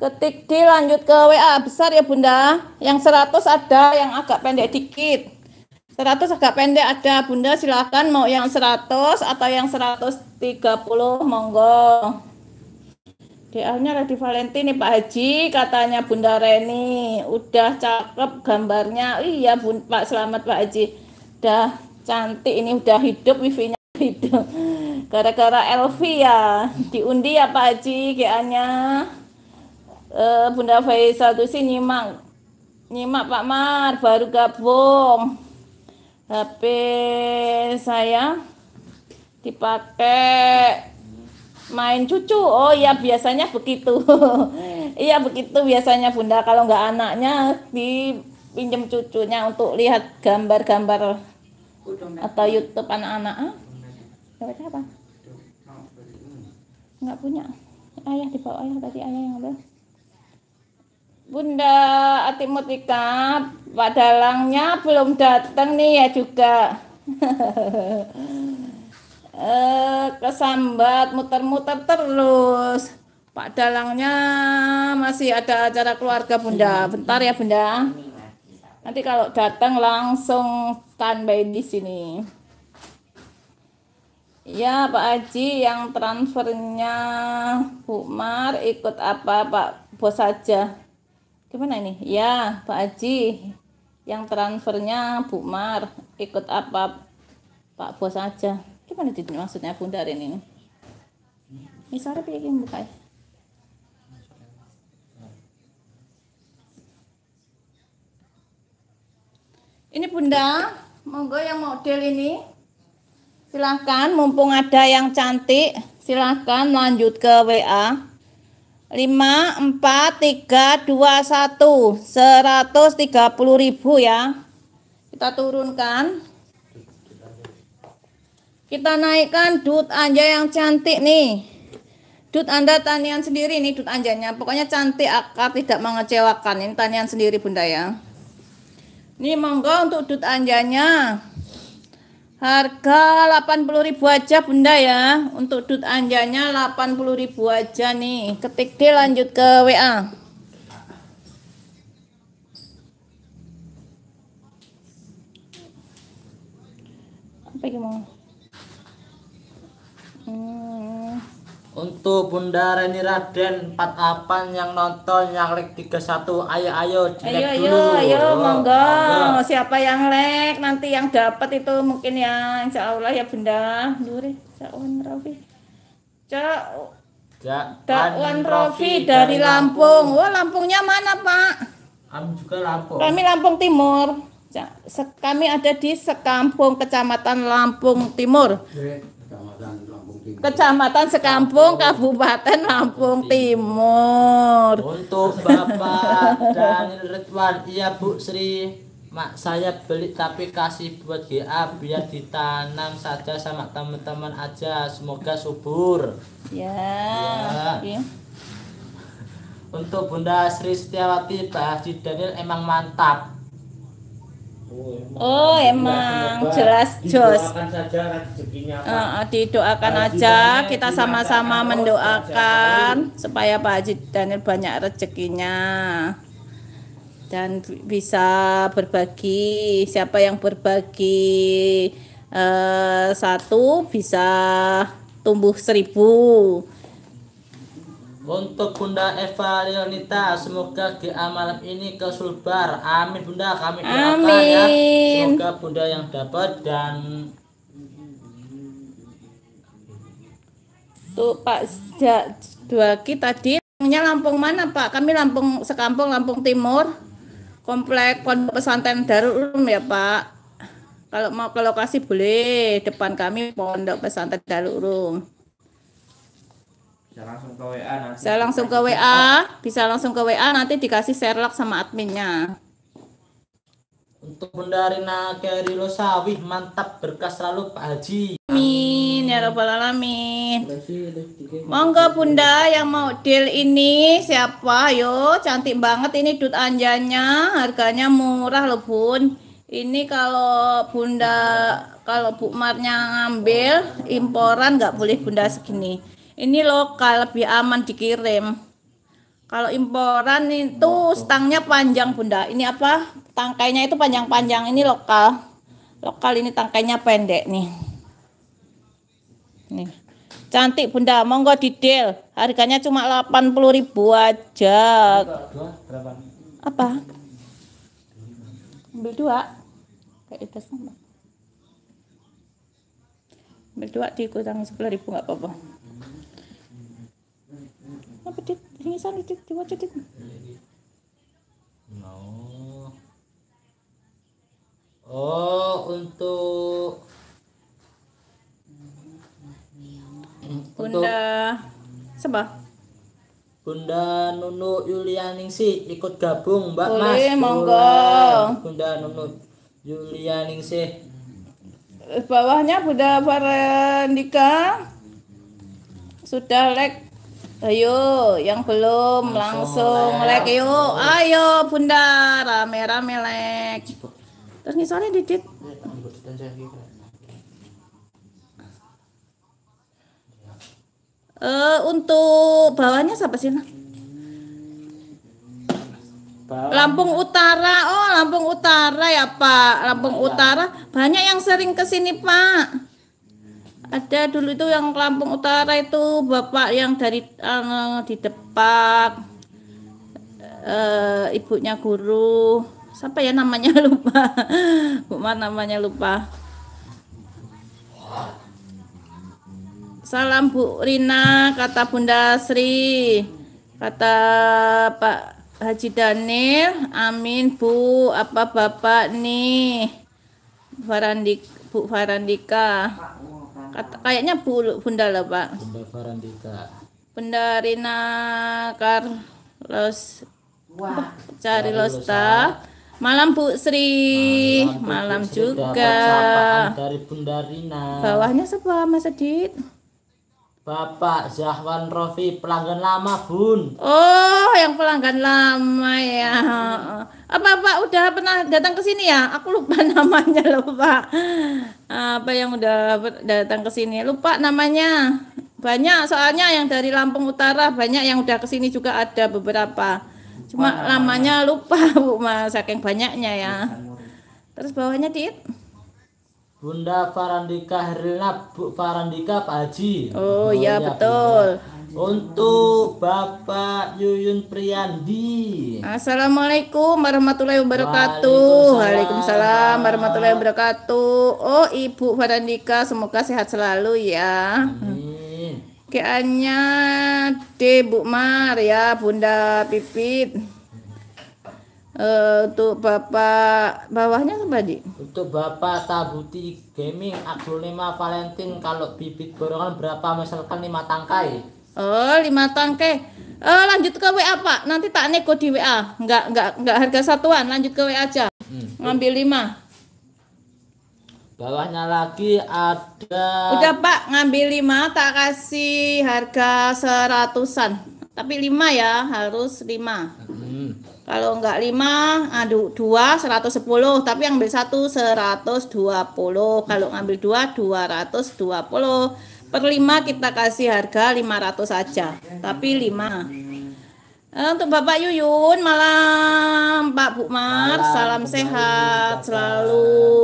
Ketik di lanjut ke WA besar ya Bunda. Yang 100 ada yang agak pendek dikit. 100 agak pendek ada Bunda silahkan mau yang 100 atau yang 130 monggo. DA-nya Lady Valentine Valentini Pak Haji katanya Bunda Reni udah cakep gambarnya iya Bun Pak Selamat Pak Haji udah cantik ini udah hidup wifi-nya hidup gara-gara Elvi ya diundi ya Pak Haji GA-nya Uh, eh, Bunda Faisal tuh sih nyimak nyimak Pak Mar baru gabung HP saya dipakai main cucu oh iya biasanya begitu hmm. iya begitu biasanya bunda kalau nggak anaknya dipinjam cucunya untuk lihat gambar-gambar atau YouTube anak-anak ah? apa nggak punya ayah di bawah ayah tadi ayah yang ambil Bunda Atimutika Pak Dalangnya belum datang nih ya juga eh, kesambat muter-muter terus Pak Dalangnya masih ada acara keluarga Bunda iya. bentar ya Bunda nanti kalau datang langsung standby di sini Ya Pak Haji yang transfernya Bu Mar ikut apa Pak Bos saja Gimana ini? Ya Pak Haji yang transfernya Bu Mar ikut apa Pak Bos saja mana titik maksudnya bundaran ini ini sore pilih yang buka ya. ini bunda monggo yang model ini silahkan mumpung ada yang cantik silahkan lanjut ke WA 5, 4, 3, 2, 1 130 ribu ya kita turunkan kita naikkan dut anja yang cantik nih. Dut Anda tanian sendiri nih dut anjanya. Pokoknya cantik akar tidak mengecewakan. Ini tanian sendiri Bunda ya. Ini monggo untuk dut anjanya. Harga 80.000 aja Bunda ya. Untuk dut anjanya 80.000 aja nih. Ketik di lanjut ke WA. Apa gimana? Untuk Bunda Reni Raden 48 yang nonton yang like 31 ayo ayo dilek ayo, dulu. Ayo ayo monggo ayo. siapa yang like nanti yang dapat itu mungkin ya insyaallah ya Bunda. Nuri Cakwan Rafi Cak Cakwan Rafi dari, dari Lampung. Lampung. Wah, Lampungnya mana, Pak? Kami juga Lampung. Kami Lampung Timur. Kami ada di Sekampung, Kecamatan Lampung Timur. Oke. Kecamatan Sekampung, Kabupaten Lampung iya. Timur. Untuk Bapak dan Ridwan, iya Bu Sri. Mak saya beli tapi kasih buat GA biar ditanam saja sama teman-teman aja. Semoga subur. Ya. ya. Okay. Untuk Bunda Sri Setiawati, Pak Haji Daniel emang mantap. Oh emang, oh, emang. jelas jos. Didoakan saja rezekinya Uh, didoakan Pak aja Daniel, kita sama-sama mendoakan supaya Pak Haji Daniel banyak rezekinya dan bisa berbagi. Siapa yang berbagi uh, satu bisa tumbuh seribu untuk Bunda Eva Leonita, semoga di amalan ini kesulbar, Amin Bunda, kami doakan ya. Semoga Bunda yang dapat dan Tuh Pak sejak dua kita tadi punya Lampung mana Pak? Kami Lampung sekampung Lampung Timur. Komplek Pondok Pesantren Darul Ulum ya Pak. Kalau mau ke lokasi boleh depan kami Pondok Pesantren Darul Ulum bisa langsung ke WA nanti. Bisa langsung ke WA, bisa langsung ke WA nanti dikasih serlak sama adminnya. Untuk Bunda Rina Kerilo Sawih mantap berkas selalu Pak Haji. Amin ya robbal alamin. Monggo Bunda yang mau deal ini siapa? Yo, cantik banget ini dut anjanya, harganya murah loh Bun. Ini kalau Bunda kalau Bu Marnya ngambil oh. imporan nggak boleh Bunda segini. Ini lokal lebih aman dikirim. Kalau imporan itu stangnya panjang bunda. Ini apa? Tangkainya itu panjang-panjang. Ini lokal. Lokal ini tangkainya pendek nih. Nih. Cantik bunda. Monggo didel. Harganya cuma puluh ribu aja. Apa? Ambil dua. Kayak itu sama. Ambil dua dikurangi sepuluh ribu nggak apa-apa apa tit hingisan tit diwaca tit no oh untuk Bunda Seba Bunda Nunu Yulianingsih ikut gabung Mbak Boleh, Mas. Boleh, monggo. Bunda Nunu Yulianingsih. Bawahnya Bunda Farendika. Sudah like Ayo, yang belum langsung, langsung like. yuk. Ayo Bunda, rame-rame like. Terus ngisornya dikit. Uh, eh, untuk bawahnya siapa sih? Lampung Utara. Oh, Lampung Utara ya, Pak. Lampung iya. Utara. Banyak yang sering ke sini, Pak ada dulu itu yang Lampung Utara itu bapak yang dari uh, di Depak uh, ibunya guru siapa ya namanya lupa ma namanya lupa salam Bu Rina kata Bunda Sri kata Pak Haji Daniel amin Bu apa Bapak nih Farandik Bu Farandika Kata, kayaknya Bu, Bunda lah Pak. Bunda Farandika. Bunda Rina Carlos Wah. Cari Losta. Malam Bu Sri, malam, malam Bu Sri juga. Dari Bunda Rina. Bawahnya semua Mas Adit? Bapak Zahwan Rofi pelanggan lama Bun. Oh, yang pelanggan lama ya. Apa Pak udah pernah datang ke sini ya? Aku lupa namanya loh Pak. Apa yang udah datang ke sini? Lupa namanya. Banyak soalnya yang dari Lampung Utara banyak yang udah ke sini juga ada beberapa. Cuma lupa, lamanya lupa Bu Mas saking banyaknya ya. Terus bawahnya Dit. Bunda Farandika Herlina Bu Farandika Pak Haji. Oh, iya, oh iya ya, betul. Bunda. Untuk Bapak Yuyun Priyandi. Assalamualaikum warahmatullahi wabarakatuh. Waalaikumsalam, Waalaikumsalam warahmatullahi wabarakatuh. Oh Ibu Farandika semoga sehat selalu ya. Amin. Kianya D Bu Mar ya Bunda Pipit. Uh, untuk Bapak bawahnya apa, Di? Untuk Bapak Tabuti Gaming lima Valentin kalau bibit borongan berapa misalkan lima tangkai? Oh, lima tangkai. Uh, lanjut ke WA, Pak. Nanti tak nego di WA. Enggak enggak enggak harga satuan, lanjut ke WA aja. Hmm. Ngambil lima. Bawahnya lagi ada Udah, Pak, ngambil lima tak kasih harga seratusan. Tapi lima ya, harus lima. Hmm. Kalau enggak 5, aduh 2 110, tapi yang ambil 1 120. Kalau ngambil 2 220. Per 5 kita kasih harga 500 saja, tapi 5. Eh, untuk Bapak Yuyun, malam Pak Bukmar, malam, salam sehat Bapak. selalu.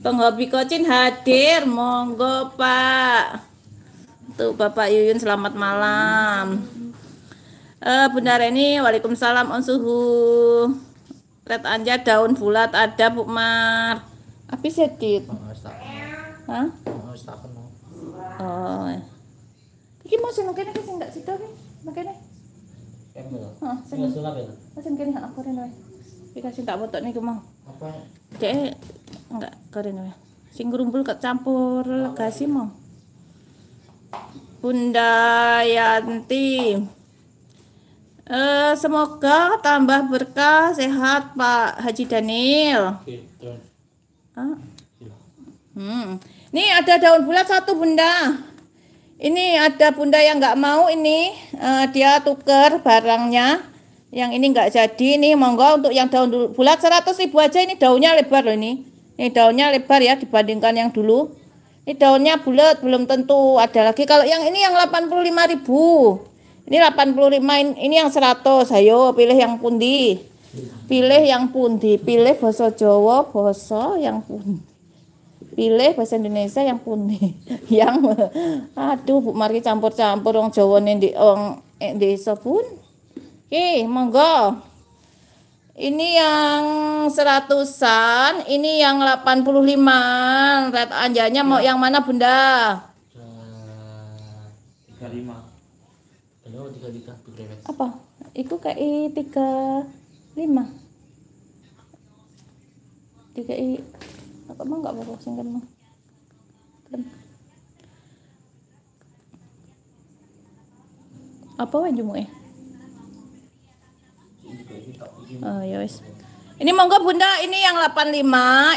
Penghobi Kocin hadir, monggo Pak. Untuk Bapak Yuyun selamat malam. hmm. Uh, Bunda Reni, Waalaikumsalam on suhu. Red anja daun bulat ada Bu Mar. Api sedikit? Ya, oh, Hah? Oh. oh ya. Iki mau sing mungkin iki sing ndak sida iki. Makene. Heeh, oh, iya, sing sulap ya. Sing kene aku rene Iki kasih tak botok niku mau. Apa? Dek enggak keren wae. Sing grumbul kecampur legasi mau. Bunda Yanti. Eh, semoga tambah berkah sehat Pak Haji Daniel. Ah. Iya. Hmm. Nih ada daun bulat satu bunda. Ini ada bunda yang nggak mau ini uh, dia tuker barangnya. Yang ini nggak jadi ini monggo untuk yang daun bulat 100 ribu aja ini daunnya lebar loh ini. Ini daunnya lebar ya dibandingkan yang dulu. Ini daunnya bulat belum tentu ada lagi. Kalau yang ini yang 85 ribu ini 85, ini yang 100. Ayo pilih yang pundi. Pilih yang pundi, pilih bahasa Jawa, bahasa yang pundi. Pilih bahasa Indonesia yang pundi. yang aduh Bu Mari campur-campur wong Jawa Jawane di wong eh, desa pun. Oke, monggo. Ini yang seratusan, ini yang 85. Red anjanya mau ya. yang mana Bunda? 35. Eh, apa itu kayak tiga lima tiga i apa emang nggak bawa singkat mah kan apa wae eh oh ya wes ini monggo Bunda, ini yang 85,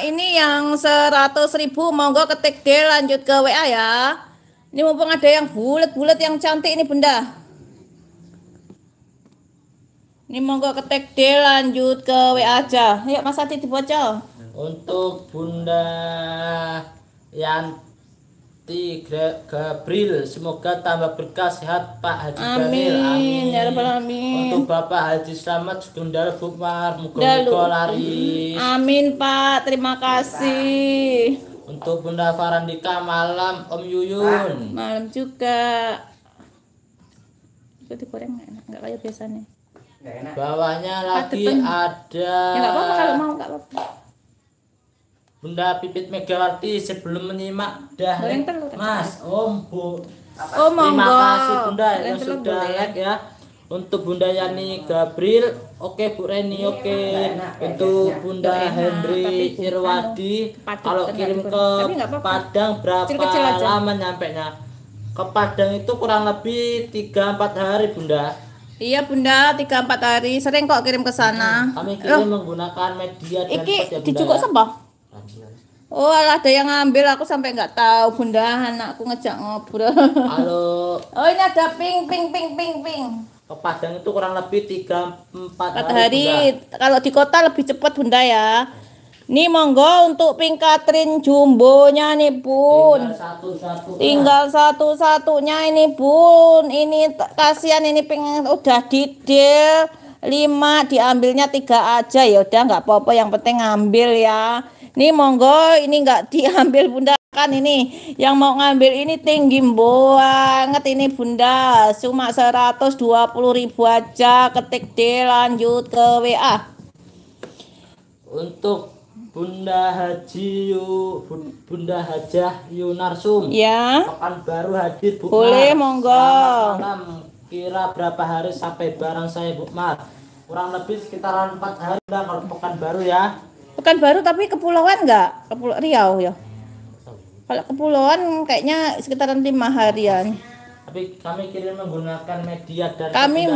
ini yang 100 ribu, monggo ketik D lanjut ke WA ya. Ini mumpung ada yang bulat-bulat yang cantik ini Bunda. Ini monggo ketik D lanjut ke WA aja. Ayo Mas Adi dibocor. Untuk Bunda Yanti Gabriel semoga tambah berkah sehat Pak Haji Daniel. Amin. Ya rabbal Amin. Untuk Bapak Haji Slamet Sugandar Bumar muka muga Amin Pak, terima kasih. Untuk Bunda Farandika malam Om Yuyun. Malam juga. Itu digoreng enak, enggak kayak biasanya. Bawahnya lagi Adepen. ada. Ya apa-apa kalau mau apa-apa. Bunda Pipit Megawati sebelum menyimak dah Mas Om oh, Bu Oh, Terima kasih Bunda yang sudah like ya. Untuk Bunda Yani Gabriel, oke okay, Bu Reni, iya, oke. Okay. Untuk Bunda Henry Irwadi, kalau kirim ke Padang berapa lama nya Ke Padang itu kurang lebih 3-4 hari Bunda. Iya Bunda, tiga empat hari sering kok kirim ke sana. Hmm, kami kirim Loh. menggunakan media dan Iki dicukuk sembah. Oh, alah ada yang ngambil aku sampai nggak tahu Bunda anakku ngejak ngobrol. Halo. Oh, ini ada ping ping ping ping ping. Ke Padang itu kurang lebih tiga empat hari. Kalau di kota lebih cepat Bunda ya. Hmm. Nih monggo untuk Pink Katrin jumbonya nih pun Tinggal satu-satunya satu ini pun Ini kasihan ini pink udah didil lima diambilnya tiga aja ya udah nggak apa-apa yang penting ngambil ya. Nih monggo ini nggak diambil bunda kan ini yang mau ngambil ini tinggi banget ini bunda cuma seratus dua puluh ribu aja ketik D lanjut ke WA untuk Bunda Haji Yu, Bunda Hajah Yunarsum. Ya. Pekan baru hadir Bu Boleh, Mar. monggo. Selamat malam. Kira berapa hari sampai barang saya Bu Mar? Kurang lebih sekitaran 4 hari lah kalau pekan baru ya. Pekan baru tapi kepulauan enggak? Kepulauan Riau ya. Kalau kepulauan kayaknya sekitaran lima harian tapi kami kirim menggunakan media dan kami media.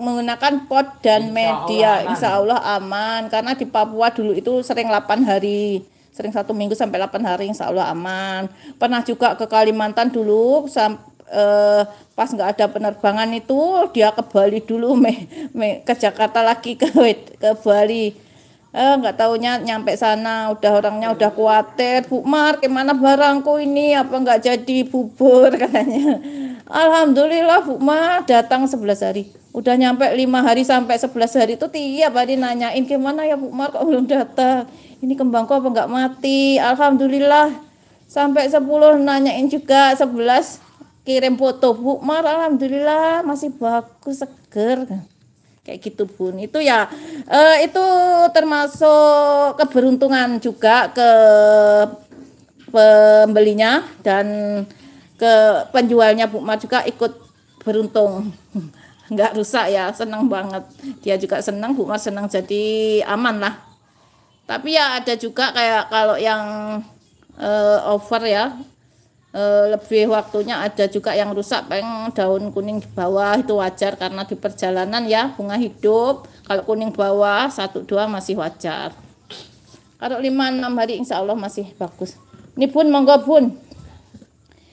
menggunakan pot dan insya media Allah aman. insya Allah aman karena di Papua dulu itu sering 8 hari sering satu minggu sampai 8 hari insya Allah aman pernah juga ke Kalimantan dulu sampai Uh, eh, pas nggak ada penerbangan itu dia ke Bali dulu me, me, ke Jakarta lagi ke ke Bali eh, nggak nggak tahunya nyampe sana udah orangnya udah khawatir Bu Mar gimana barangku ini apa nggak jadi bubur katanya Alhamdulillah Bu Ma datang 11 hari. Udah nyampe 5 hari sampai 11 hari itu tiap hari nanyain gimana ya Bu Ma kok belum datang. Ini kembangku apa enggak mati? Alhamdulillah sampai 10 nanyain juga 11 kirim foto Bu Ma alhamdulillah masih bagus seger. Kayak gitu pun Itu ya eh, itu termasuk keberuntungan juga ke pembelinya dan ke penjualnya Bu Mar juga ikut beruntung nggak rusak ya senang banget dia juga senang Bu Mar senang jadi aman lah tapi ya ada juga kayak kalau yang uh, over ya uh, lebih waktunya ada juga yang rusak peng daun kuning di bawah itu wajar karena di perjalanan ya bunga hidup kalau kuning bawah satu dua masih wajar kalau lima enam hari insya Allah masih bagus ini pun monggo pun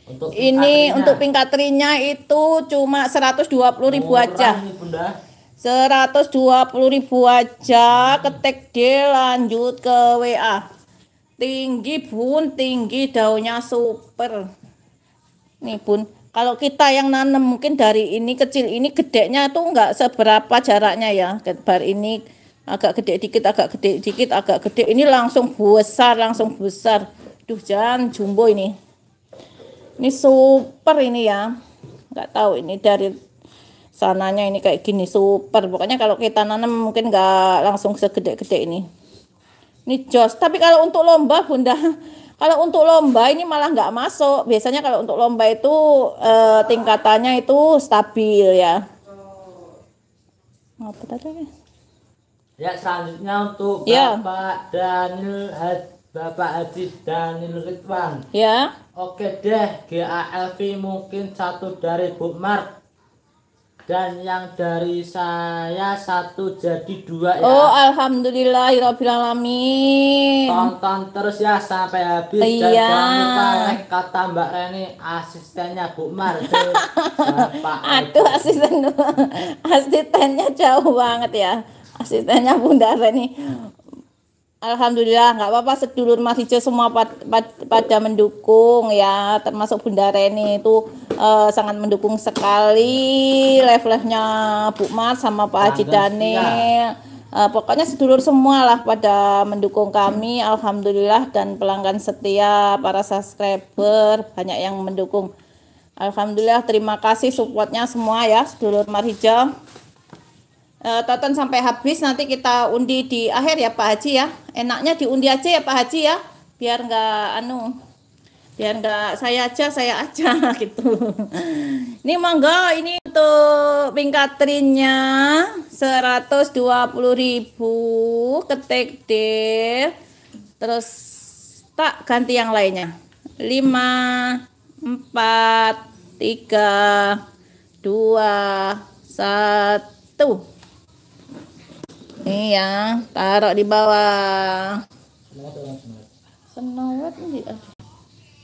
untuk ini untuk pingkatrinya itu cuma 120 ribu Murah aja. ini, Bunda. 120 ribu aja ketik D lanjut ke WA tinggi bun tinggi daunnya super nih pun. kalau kita yang nanam mungkin dari ini kecil ini nya tuh enggak seberapa jaraknya ya bar ini agak gede dikit agak gede dikit agak gede ini langsung besar langsung besar duh jangan jumbo ini ini super ini ya nggak tahu ini dari sananya ini kayak gini super pokoknya kalau kita nanam mungkin nggak langsung segede-gede ini ini jos tapi kalau untuk lomba bunda kalau untuk lomba ini malah nggak masuk biasanya kalau untuk lomba itu eh, tingkatannya itu stabil ya apa tadi ya selanjutnya untuk ya. bapak ya. Daniel Bapak Haji Daniel Ridwan ya Oke deh, GALV mungkin satu dari Bu Mar dan yang dari saya satu jadi dua ya. Oh, alhamdulillah, alamin. Tonton terus ya sampai habis iya. dan jangan lupa like ya, kata Mbak Reni asistennya Bu Mar. Aduh, asisten asistennya jauh banget ya. Asistennya Bunda Reni. Alhamdulillah nggak apa-apa sedulur Mas Ijo semua pad, pad, pada mendukung ya termasuk Bunda Reni itu uh, sangat mendukung sekali live-live-nya Bu Mas sama Pak Haji Dani uh, iya. eh, pokoknya sedulur semua lah pada mendukung kami Alhamdulillah dan pelanggan setia para subscriber banyak yang mendukung Alhamdulillah terima kasih supportnya semua ya sedulur Ijo uh, eh, Tonton sampai habis nanti kita undi di akhir ya Pak Haji ya. Enaknya diundi aja ya Pak Haji ya, biar nggak anu, biar nggak saya aja saya aja gitu. Ini monggo ini untuk pingkatrinnya ribu ketik D terus tak ganti yang lainnya 5 4 3 2 1 satu. Iya, taruh di bawah. Senowet ini. Eh,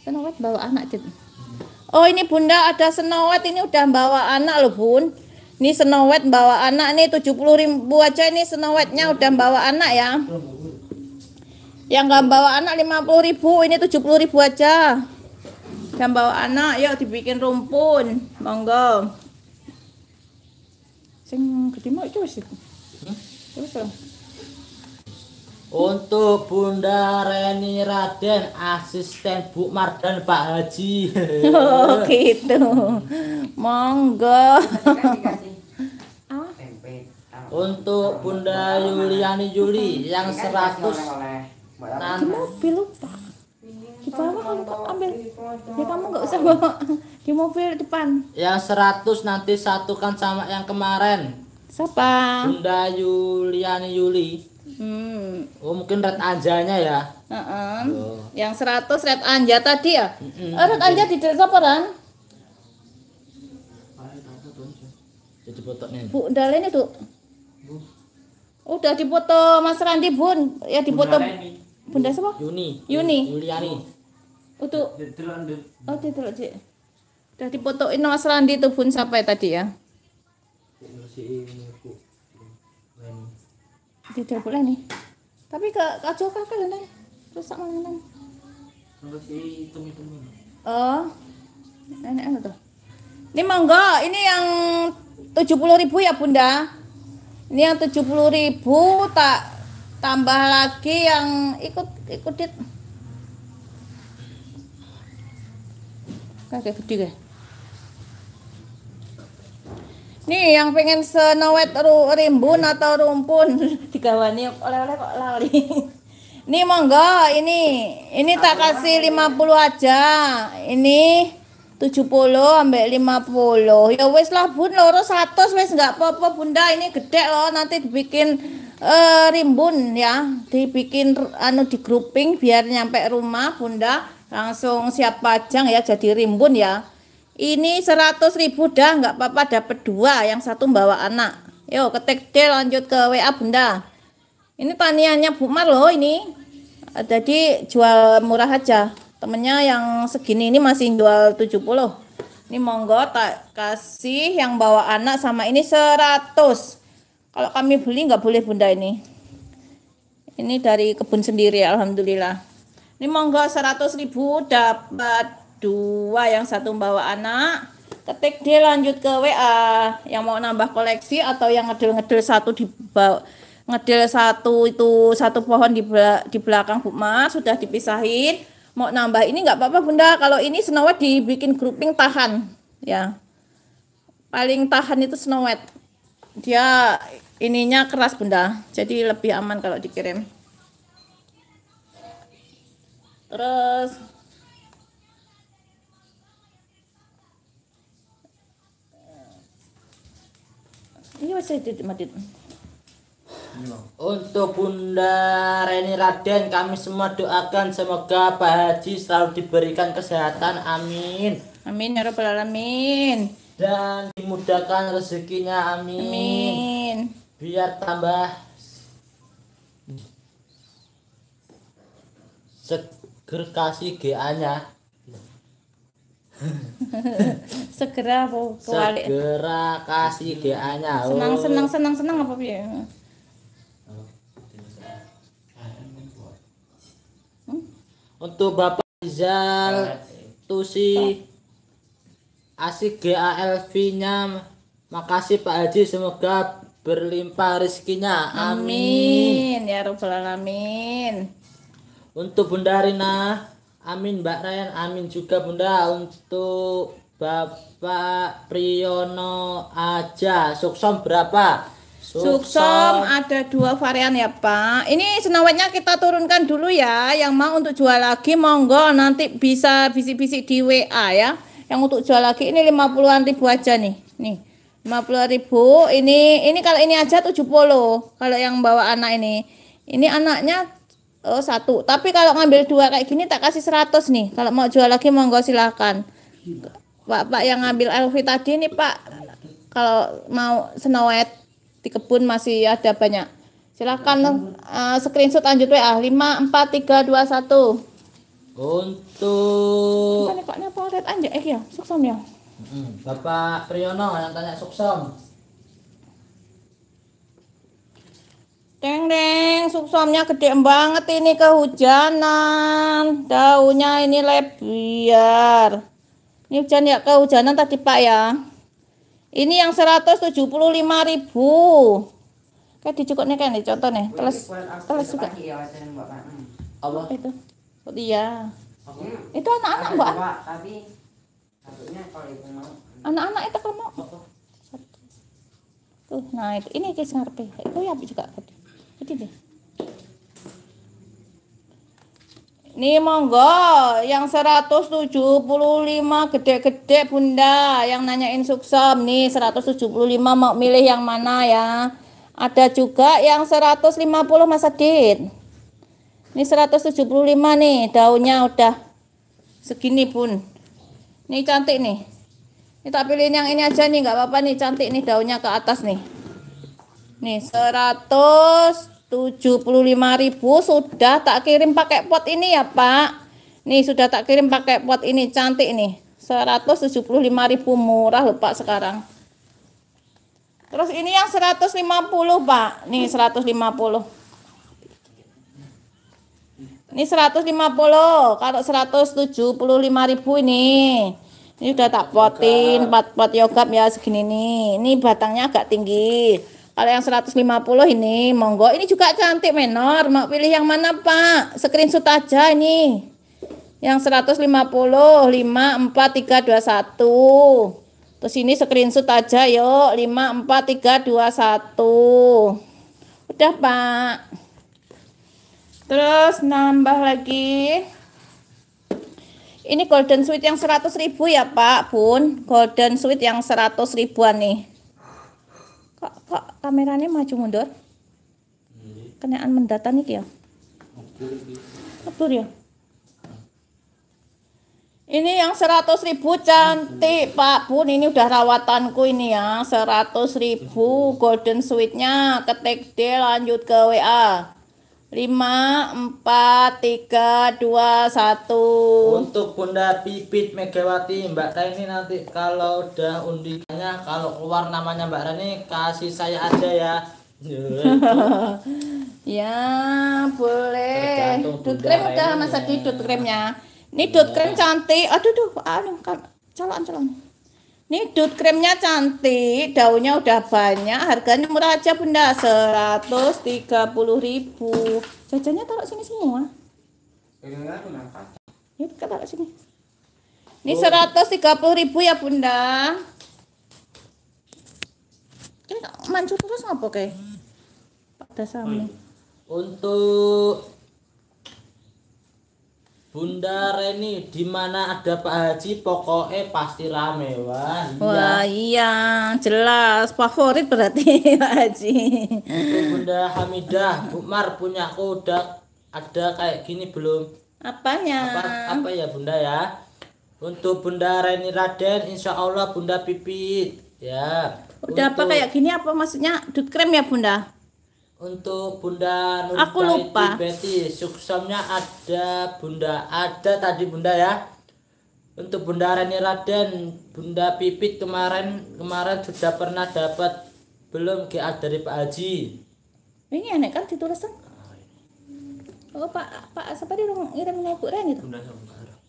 senowet bawa anak Cet. Oh ini bunda ada senowet ini udah bawa anak loh bun. Ini senowet bawa anak nih 70 ribu aja ini senowetnya udah bawa anak ya. Yang nggak bawa anak 50 ribu ini 70 ribu aja. Yang bawa anak yuk dibikin rumpun. Monggo. Sing gede mau itu sih. Untuk Bunda Reni Raden, asisten Bu Mardan Pak Haji. Oh gitu. Monggo. Untuk Bunda Yuliani Juli yang 100 di mobil lupa. Di bawah kamu ambil. Ya kamu nggak usah bawa di mobil depan. Yang 100 nanti satukan sama yang kemarin. Siapa? Bunda Yuliani Yuli. Hmm. Oh mungkin Red Anjanya ya. Uh -uh. Oh. Yang 100 Red Anja tadi ya. uh-uh. Oh, Red Anja di desa peran Bu Dale ini tuh. Udah dipoto Mas Randi Bun, ya dipoto Bunda siapa? Yuni. Yuni. Yuliani. Untuk Oh, ditelok, Cik. Udah dipotoin Mas Randi tuh Bun sampai tadi ya. Si tidak boleh nih tapi ke kacau kakak lah nih rusak manganan terus dihitung-hitungin oh nenek apa tuh ini monggo ini yang 70 ribu ya bunda ini yang 70 ribu tak tambah lagi yang ikut ikut dit kakek gede kayak Nih yang pengen senowet rimbun atau rumpun digawani oleh-oleh kok lari. Nih monggo ini ini tak kasih 50 aja. Ini 70 ambek 50. Ya wis lah Bun loro 100 wis nggak apa-apa Bunda ini gede loh nanti dibikin uh, rimbun ya. Dibikin anu di grouping biar nyampe rumah Bunda langsung siap pajang ya jadi rimbun ya ini 100 ribu dah nggak apa-apa dapat dua yang satu bawa anak yo ketik D lanjut ke WA bunda ini taniannya Bu Mar loh ini eh, jadi jual murah aja temennya yang segini ini masih jual 70 ini monggo tak kasih yang bawa anak sama ini 100 kalau kami beli nggak boleh bunda ini ini dari kebun sendiri alhamdulillah ini monggo 100 ribu dapat dua yang satu bawa anak ketik dia lanjut ke WA yang mau nambah koleksi atau yang ngedel-ngedel satu di ngedel satu itu satu pohon di di belakang Bu Mas sudah dipisahin mau nambah ini nggak apa-apa Bunda kalau ini White dibikin grouping tahan ya paling tahan itu Snow White dia ininya keras Bunda jadi lebih aman kalau dikirim terus ini masih mati untuk Bunda Reni Raden kami semua doakan semoga Pak Haji selalu diberikan kesehatan amin amin ya rabbal alamin dan dimudahkan rezekinya amin, amin. biar tambah seger kasih GA nya segera apa segera kasih GA nya senang oh. senang senang senang apa ya untuk Bapak Rizal Tusi asik GALV nya makasih Pak Haji semoga berlimpah rezekinya amin. amin ya robbal alamin untuk Bunda Rina Amin Mbak Ryan, amin juga Bunda untuk Bapak Priyono aja. Suksom berapa? Suksom. Suksom ada dua varian ya Pak. Ini senawetnya kita turunkan dulu ya. Yang mau untuk jual lagi monggo nanti bisa bisik-bisik di WA ya. Yang untuk jual lagi ini 50-an ribu aja nih. Nih. 50 ribu ini ini kalau ini aja 70 kalau yang bawa anak ini ini anaknya oh satu tapi kalau ngambil dua kayak gini tak kasih 100 nih kalau mau jual lagi monggo silakan, pak pak yang ngambil LV tadi nih pak kalau mau senawet di kebun masih ada banyak silakan uh, screenshot lanjut WA satu. untuk Ini pak, ini apa anjir eh iya, ya suksom hmm, ya Bapak Priyono yang tanya suksom Deng deng, suksomnya gede banget ini kehujanan. Daunnya ini lebar. Ini hujan ya kehujanan tadi Pak ya. Ini yang 175.000. Kayak nih kayak nih contoh nih, Terus, terus juga. Allah. Itu. Oh, iya. Itu anak-anak Mbak. Tapi kalau mau. Anak-anak itu kalau mau. Tuh, nah itu ini guys ngarepe. Itu ya juga tadi. Ini deh. Nih monggo yang 175 gede-gede Bunda yang nanyain suksem nih 175 mau milih yang mana ya? Ada juga yang 150 Mas Adit. Ini 175 nih daunnya udah segini pun. Ini cantik nih. Ini tak pilih yang ini aja nih nggak apa-apa nih cantik nih daunnya ke atas nih. Nih ribu sudah tak kirim pakai pot ini ya Pak. Nih sudah tak kirim pakai pot ini cantik nih. ribu murah lupa Pak sekarang. Terus ini yang 150 Pak. Nih 150. Ini 150, kalau ribu ini. Ini udah tak potin, pot pot yogurt ya segini nih. Ini batangnya agak tinggi. Kalau yang 150 ini monggo. Ini juga cantik menor. Mau pilih yang mana, Pak? Screenshot aja ini. Yang 150 5 4 3 2 1. Terus ini screenshot aja yuk. 5 4 3 2 1. Udah, Pak. Terus nambah lagi. Ini golden sweet yang 100 ribu ya Pak Bun Golden sweet yang 100 ribuan nih kok kok kameranya maju mundur kenaan mendata nih ya ngeblur ya ini yang seratus ribu cantik Pak Bun ini udah rawatanku ini ya seratus ribu golden sweetnya ketik D lanjut ke WA lima empat tiga dua satu Untuk Bunda Pipit Megawati, Mbak Reni nanti kalau udah undikannya kalau keluar namanya Mbak Reni kasih saya aja ya. ya, boleh. Dut krim udah masak di dut krimnya Ini dut krim iya. cantik. Aduh duh, anu kan calon calon. Ini dot krimnya cantik, daunnya udah banyak, harganya murah aja bunda, 130 ribu. Jajannya taruh sini semua. Ini kita taruh sini. Ini 130000 ribu ya bunda. Ini mancur terus apa kayak? Pada sama. Untuk Bunda Reni, di mana ada Pak Haji, pokoknya pasti rame. Wah, iya. Wah, iya, jelas favorit berarti Pak Haji. Untuk Bunda Hamidah, Bu Mar punya kuda ada kayak gini belum? Apanya? Apa, apa ya Bunda ya? Untuk Bunda Reni Raden, insya Allah Bunda Pipit. Ya. Udah untuk... apa kayak gini apa maksudnya? Dut krem ya Bunda? Untuk Bunda Nurbaiti Aku lupa. Betty, suksomnya ada Bunda ada tadi Bunda ya. Untuk Bunda Reni Raden, Bunda Pipit kemarin kemarin sudah pernah dapat belum GA dari Pak Haji. Ini aneh kan ditulis kan? Oh Pak Pak siapa dia rumah ngirim gitu? Bunda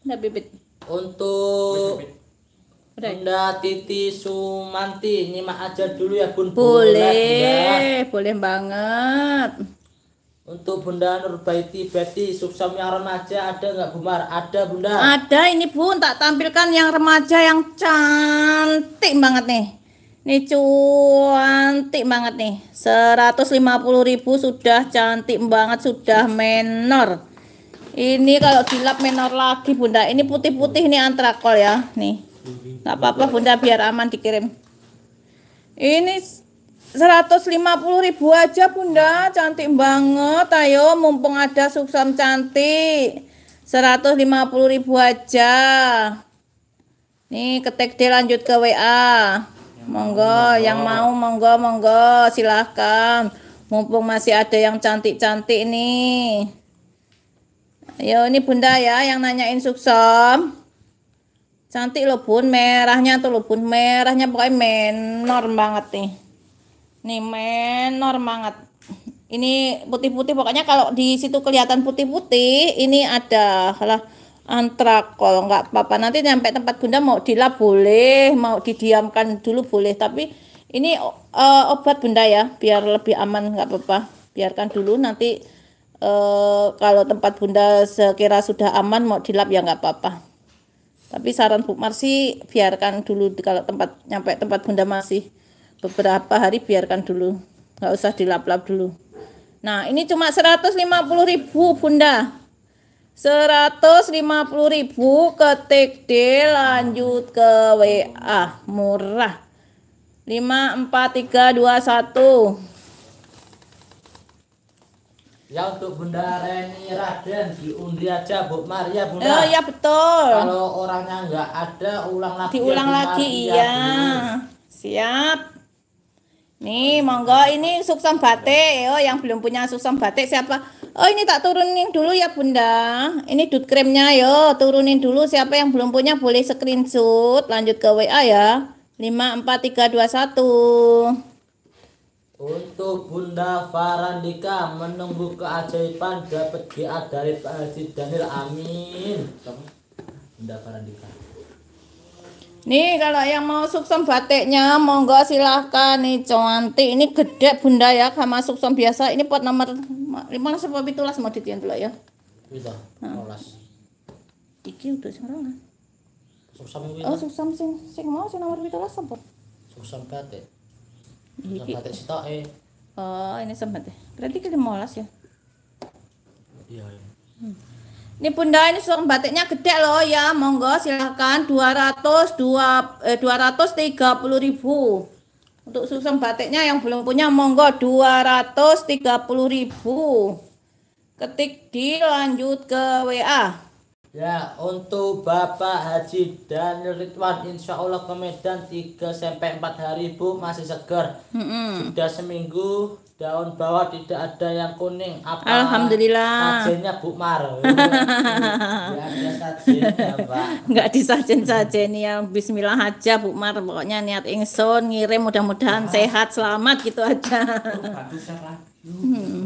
Bunda Pipit. Untuk Bunda Titi Sumanti nyimak aja dulu ya Bun. Boleh, boleh, boleh banget. Untuk Bunda Nurbaiti Betty subsam yang remaja ada nggak Bumar? Ada Bunda. Ada ini Bun, tak tampilkan yang remaja yang cantik banget nih. Ini cuantik banget nih. 150.000 sudah cantik banget, sudah menor. Ini kalau dilap menor lagi Bunda. Ini putih-putih nih antrakol ya. Nih nggak apa-apa bunda biar aman dikirim ini 150 ribu aja bunda cantik banget ayo mumpung ada suksam cantik 150 ribu aja nih ketik D lanjut ke WA monggo yang mau monggo monggo silahkan mumpung masih ada yang cantik-cantik nih ayo ini bunda ya yang nanyain subsom Cantik loh bun, merahnya tuh loh bun, merahnya pokoknya menor banget nih. Nih menor banget. Ini putih-putih pokoknya kalau di situ kelihatan putih-putih, ini ada lah antrakol nggak apa-apa nanti sampai tempat bunda mau dilap boleh mau didiamkan dulu boleh tapi ini uh, obat bunda ya biar lebih aman nggak apa-apa biarkan dulu nanti uh, kalau tempat bunda sekira sudah aman mau dilap ya nggak apa-apa tapi saran Bu Marsi biarkan dulu kalau tempat nyampe tempat Bunda masih beberapa hari biarkan dulu. Enggak usah dilap-lap dulu. Nah, ini cuma 150.000 Bunda. 150.000 ketik D lanjut ke WA murah 54321 Ya untuk Bunda Reni Raden diundi aja Bu Maria Bunda. Oh ya betul. Kalau orangnya nggak ada ulang lagi. Ya, Diulang ya, lagi Maria, iya. Bunda. Siap. Nih monggo ini suksem batik oh yang belum punya suksem batik siapa? Oh ini tak turunin dulu ya Bunda. Ini dut krimnya yo turunin dulu siapa yang belum punya boleh screenshot lanjut ke WA ya. 54321 untuk Bunda Farandika menunggu keajaiban dapat GA dari Pak Haji Daniel. Amin. Bunda Farandika. Nih kalau yang mau suksem batiknya monggo silahkan nih cantik ini gede bunda ya sama suksem biasa ini pot nomor lima 15 apa 17 mau ditian dulu ya. Bisa. Nah. Iki udah serangan. Suksem Oh suksem sing sing mau sing nomor lah apa? Suksem batik. Iki. E. Oh, ini sempat ya. Berarti ke molas ya. Iya, iya. Hmm. Ini bunda ini seorang batiknya gede loh ya. Monggo silahkan 200 2 eh, 230 ribu. Untuk susun batiknya yang belum punya monggo 230 ribu. Ketik dilanjut ke WA. Ya, untuk Bapak Haji dan Ridwan insya Allah ke Medan 3 sampai 4 hari Bu masih segar. Mm -hmm. Sudah seminggu daun bawah tidak ada yang kuning. Apa Alhamdulillah. Sajennya Bu Mar. ya, sajen ya, Enggak disajen-sajen ya. Bismillah aja Bu Mar. Pokoknya niat ingsun ngirim mudah-mudahan sehat selamat gitu aja. Bantu share lagi. Hmm.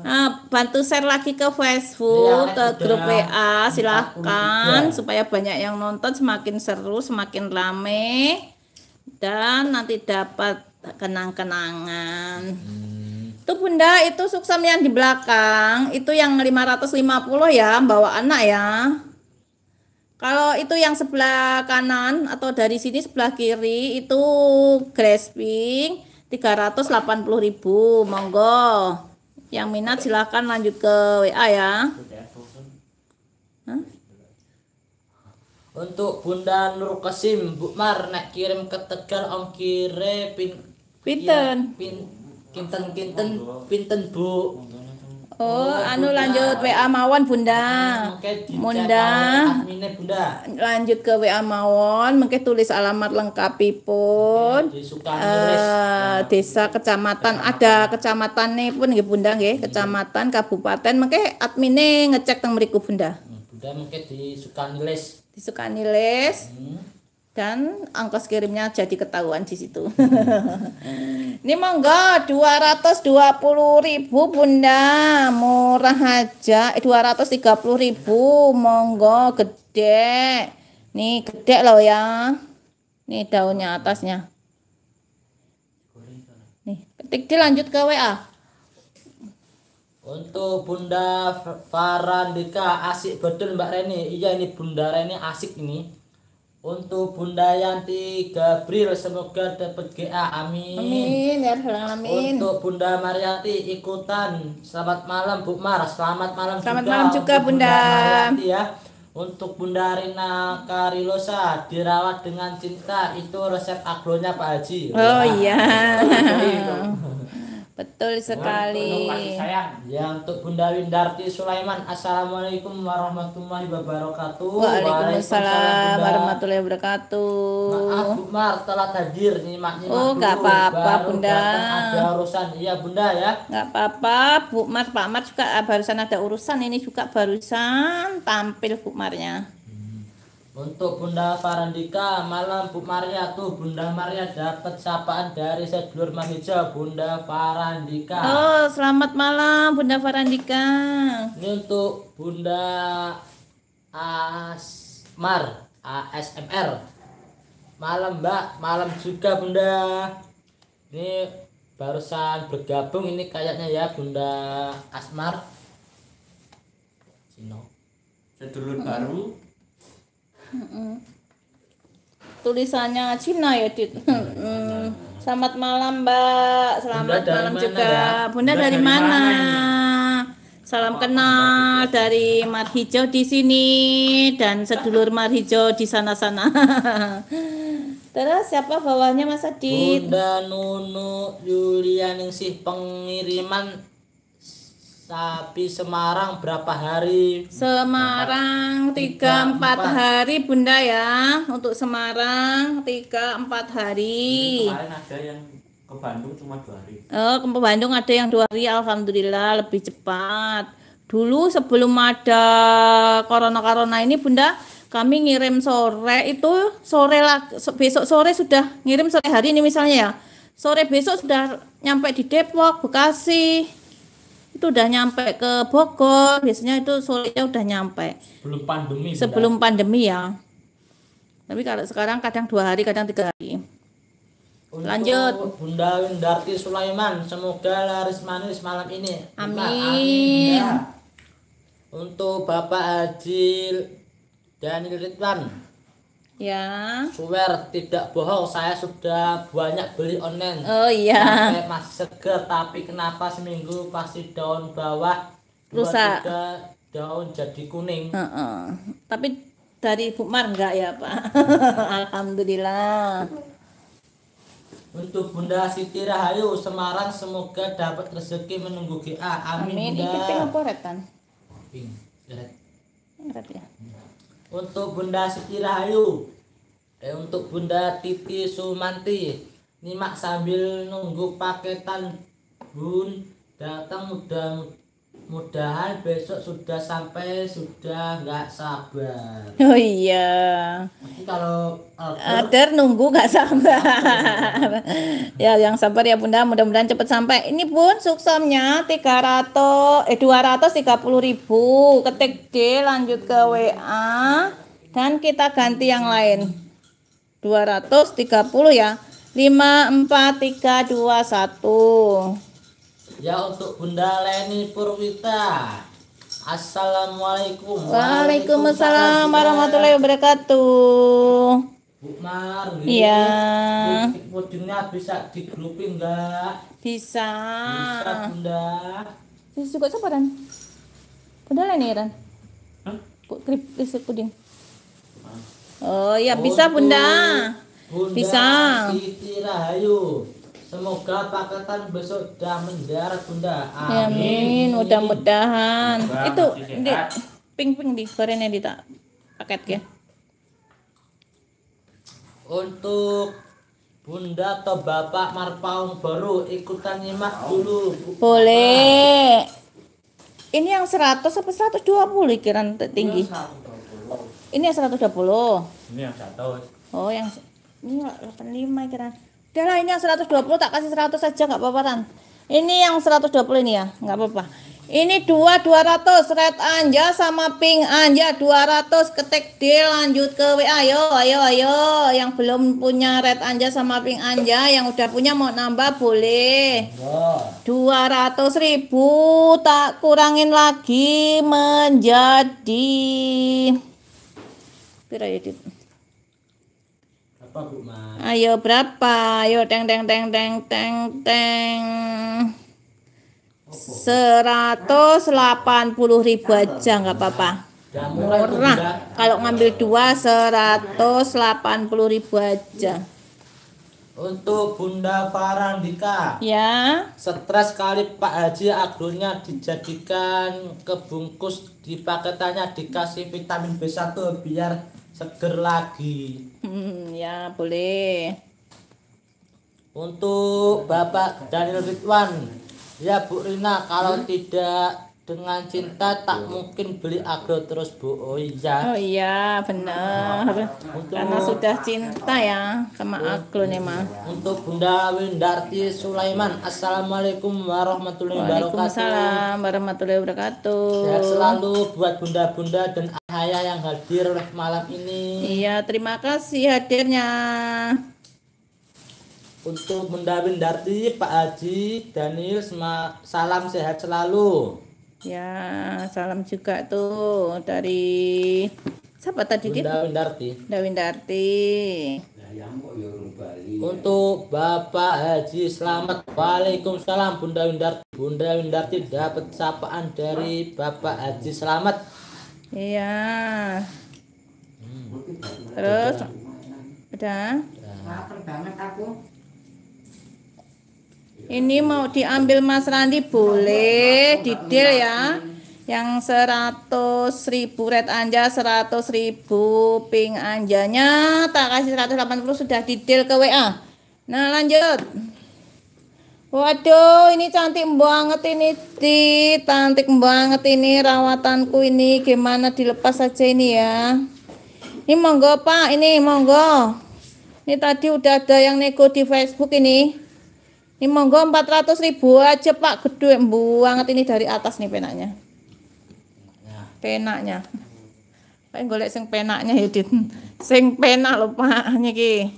Ah, bantu share lagi ke Facebook, ya, ke grup WA, silahkan supaya banyak yang nonton, semakin seru, semakin rame, dan nanti dapat kenang-kenangan. Hmm. Itu bunda, itu suksam yang di belakang, itu yang 550 ya, bawa anak ya. Kalau itu yang sebelah kanan atau dari sini sebelah kiri itu grasping 380.000 monggo. Yang minat silahkan lanjut ke WA ya. Untuk Bunda Nur Kesim, Bu Mar nak kirim ke Tegal om kire Pinten, iya, pinten. Pinten, pinten Bu. Oh, oh anu bunda. lanjut WA Mawon Bunda. Bunda. Bunda. Lanjut ke WA Mawon, mungkin tulis alamat lengkapipun. Oke, uh, desa kecamatan, kecamatan. ada kecamatan nih pun nggih Bunda nggih, hmm. kecamatan kabupaten mungkin admine ngecek teng mriku Bunda. Hmm, bunda mungkin di Sukaniles. Di Sukaniles. Hmm dan ongkos kirimnya jadi ketahuan di situ. Ini monggo 220.000 ribu Bunda, murah aja. Eh, 230.000 ribu monggo gede. Nih gede loh ya. Nih daunnya atasnya. Nih, ketik dilanjut ke WA. Untuk Bunda Farandika asik betul Mbak Reni. Iya ini Bunda Reni asik ini. Untuk Bunda Yanti Gabriel semoga dapat GA. Amin. Amin ya Allah Amin. Untuk Bunda Mariati ikutan. Selamat malam Bu Mar. Selamat malam Selamat juga. malam juga Untuk Bunda. Bunda ya. Untuk Bunda Rina Karilosa dirawat dengan cinta itu resep aglonya Pak Haji. Oh iya. Betul sekali. Kasih Ya untuk Bunda Windarti Sulaiman. Assalamualaikum warahmatullahi wabarakatuh. Waalaikumsalam warahmatullahi wabarakatuh. Maaf Bu Mar telat hadir nih maknya. Oh nggak apa-apa Bunda. Ada urusan iya Bunda ya. Nggak apa-apa Bu Mar Pak Mar juga barusan ada urusan ini juga barusan tampil Bu Marnya. Untuk Bunda Farandika malam Bu Maria tuh Bunda Maria dapat sapaan dari sedulur Mahija Bunda Farandika. Oh, selamat malam Bunda Farandika. Ini untuk Bunda Asmar ASMR. Malam Mbak, malam juga Bunda. Ini barusan bergabung ini kayaknya ya Bunda Asmar. Sino. Sedulur baru. Tulisannya Cina ya, Dit. Iya, iya, iya. Selamat malam, Mbak. Selamat Bunda malam juga. Ya? Bunda, Bunda dari, dari mana? mana? Salam oh, kenal dari Mar Hijau di sini dan sedulur Mar Hijau di sana-sana. Terus siapa bawahnya Mas Adit? Bunda Nunu Julianingsih pengiriman tapi Semarang berapa hari? Semarang tiga empat hari Bunda ya untuk Semarang tiga empat hari. Ini kemarin ada yang ke Bandung cuma dua hari. Oh ke Bandung ada yang dua hari Alhamdulillah lebih cepat. Dulu sebelum ada corona corona ini Bunda kami ngirim sore itu sore lah besok sore sudah ngirim sore hari ini misalnya ya sore besok sudah nyampe di Depok Bekasi itu udah nyampe ke Bogor biasanya itu sulitnya udah nyampe sebelum pandemi sebelum benar. pandemi ya tapi kalau sekarang kadang dua hari kadang tiga hari untuk lanjut Bunda Windarti Sulaiman semoga laris manis malam ini amin, amin. ya. untuk Bapak Haji Daniel Ridwan Ya. Swear tidak bohong, saya sudah banyak beli online. Oh iya. Sampai masih seger, tapi kenapa seminggu pasti daun bawah rusak. daun jadi kuning. Uh -uh. Tapi dari Bu Mar enggak ya, Pak? Alhamdulillah. Untuk Bunda Siti Rahayu Semarang semoga dapat rezeki menunggu GA. Amin. Amin. Bunda. Iki ping Ping. ya. Hmm untuk Bunda Siti Rahayu eh, untuk Bunda Titi Sumanti nyimak sambil nunggu paketan bun datang udah mudahan besok sudah sampai sudah nggak sabar oh iya Nanti kalau ada nunggu nggak sabar, ya yang sabar ya bunda mudah-mudahan cepat sampai ini pun tiga ratus eh dua ratus tiga puluh ribu ketik D lanjut ke WA dan kita ganti yang lain dua ratus tiga puluh ya lima empat tiga dua satu Ya untuk Bunda Leni Purwita. Assalamualaikum. Waalaikumsalam warahmatullahi wabarakatuh. Bu Mar, iya. Ujungnya bisa di grouping enggak? Bisa. Bisa Bunda. Bisa juga siapa dan? Bunda Leni kan? Hah? Kok krip puding? Oh iya bisa Bunda. Bunda. Bisa. Siti Rahayu. Semoga paketan besok sudah mendarat Bunda. Amin. Amin. Mudah-mudahan. Itu di ping-ping di gorengnya di tak paket ya. Untuk Bunda atau Bapak Marpaung baru ikutan nyimak dulu. Boleh. Ini yang 100 apa 120 kiran tinggi? Ini yang 120. Ini yang 100. Oh, yang ini 85 kiran. Udah lah ini yang 120 tak kasih 100 saja nggak apa-apa Tan. Ini yang 120 ini ya, nggak apa-apa. Ini 2 200 red anja sama pink anja 200 ketik D lanjut ke WA ayo ayo ayo yang belum punya red anja sama pink anja yang udah punya mau nambah boleh. 200 ribu tak kurangin lagi menjadi Pira ya, edit berapa Bu Mas? Ayo berapa? Ayo teng teng teng teng teng teng. Seratus delapan puluh ribu aja nggak apa-apa. Murah. Kalau ngambil dua seratus delapan puluh ribu aja. Untuk Bunda Farandika. Ya. Stres kali Pak Haji agronya dijadikan kebungkus di paketannya dikasih vitamin B1 biar seger lagi hmm, ya boleh untuk Bapak Daniel Ridwan ya Bu Rina kalau hmm? tidak dengan cinta tak iya. mungkin beli agro terus bu oh iya oh iya benar karena sudah cinta ya sama agro nih mah untuk bunda Windarti Sulaiman assalamualaikum warahmatullahi wabarakatuh Waalaikumsalam warahmatullahi wabarakatuh sehat selalu buat bunda-bunda dan ayah yang hadir malam ini iya terima kasih hadirnya untuk Bunda Windarti, Pak Haji, Daniel, salam sehat selalu. Ya, salam juga tuh dari siapa tadi Bunda Windarti. Bunda Windarti. Nah, ya ya ya. Untuk Bapak Haji Selamat Waalaikumsalam Bunda Windarti. Bunda Windarti dapat sapaan dari Bapak Haji Selamat. Iya. Hmm. Terus udah. Lapar banget aku. Ini mau diambil Mas Randi boleh didil ya. Yang 100 ribu red anja 100 ribu pink anjanya tak kasih 180 sudah didil ke WA. Nah, lanjut. Waduh, ini cantik banget ini, Di. Cantik banget ini rawatanku ini. Gimana dilepas saja ini ya? Ini monggo, Pak. Ini monggo. Ini tadi udah ada yang nego di Facebook ini. Ini monggo 400 ribu aja Pak gede banget ini dari atas nih penaknya. Ya. Penaknya. Pak golek sing penaknya ya Dit. Sing penak lho Pak niki.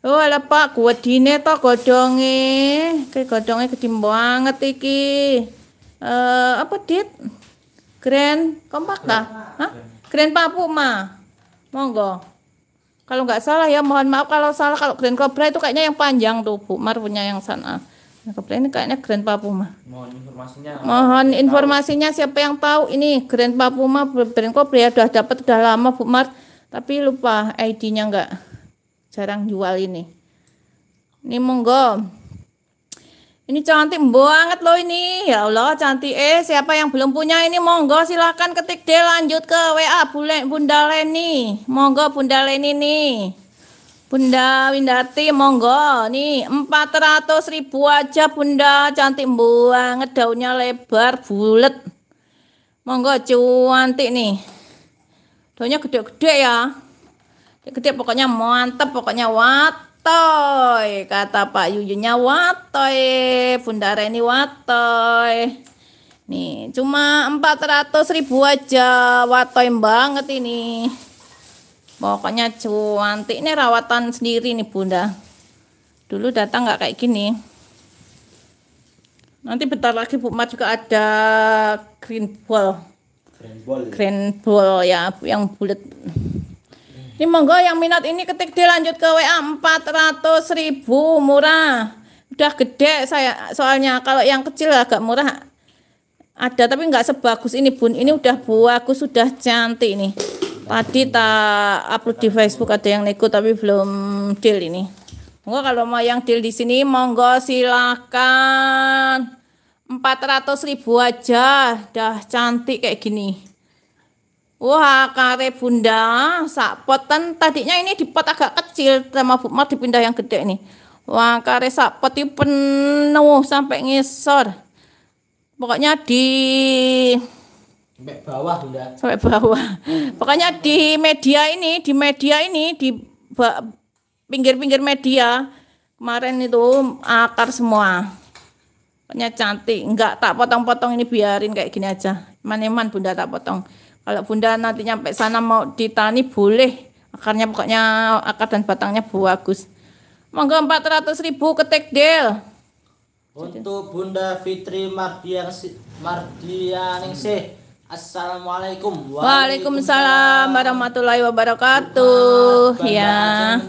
Oh ala Pak dine to godonge. Oke godonge gede banget iki. Eh apa Dit? Grand kompak ta? Grand papu ma, Monggo. Kalau nggak salah ya, mohon maaf kalau salah. Kalau Grand Cobra itu kayaknya yang panjang tuh, Bu Mar punya yang sana. Grand Cobra ini kayaknya Grand Papuma. Mohon informasinya. Mohon informasinya tahu. siapa yang tahu ini Grand Papuma Grand Cobra ya udah dapat udah lama Bu Mar, tapi lupa ID-nya nggak jarang jual ini. Ini monggo. Ini cantik banget loh ini. Ya Allah, cantik. Eh, siapa yang belum punya ini monggo silahkan ketik D lanjut ke WA Bunda Leni. Monggo Bunda Leni nih. Bunda Windati monggo nih 400 ribu aja Bunda cantik banget daunnya lebar bulat monggo cuantik nih daunnya gede-gede ya gede, -gede pokoknya mantep pokoknya wat watoy kata Pak Yuyunya watoy Bunda Reni watoy nih cuma 400 ribu aja watoy banget ini pokoknya cuantik ini rawatan sendiri nih Bunda dulu datang nggak kayak gini nanti bentar lagi Bu Mat juga ada green ball green ball, ya? green ball ya yang bulat ini monggo yang minat ini ketik di lanjut ke WA 400 ribu murah. Udah gede saya soalnya kalau yang kecil agak murah ada tapi nggak sebagus ini bun ini udah bagus sudah cantik ini tadi tak upload di Facebook ada yang nego tapi belum deal ini monggo kalau mau yang deal di sini monggo silakan 400 ribu aja dah cantik kayak gini Wah, kare bunda, sak poten tadinya ini di pot agak kecil sama Bu Mar dipindah yang gede ini. Wah, kare sak pot itu penuh sampai ngisor. Pokoknya di sampai bawah bunda. Sampai bawah. Pokoknya di media ini, di media ini, di pinggir-pinggir media kemarin itu akar semua. Pokoknya cantik, enggak tak potong-potong ini biarin kayak gini aja. Maneman bunda tak potong. Kalau Bunda nanti nyampe sana mau ditani boleh. Akarnya pokoknya akar dan batangnya bagus. Monggo 400 ribu ketik del. Untuk Bunda Fitri Mardianingsih. Assalamualaikum Waalaikumsalam warahmatullahi wabarakatuh ya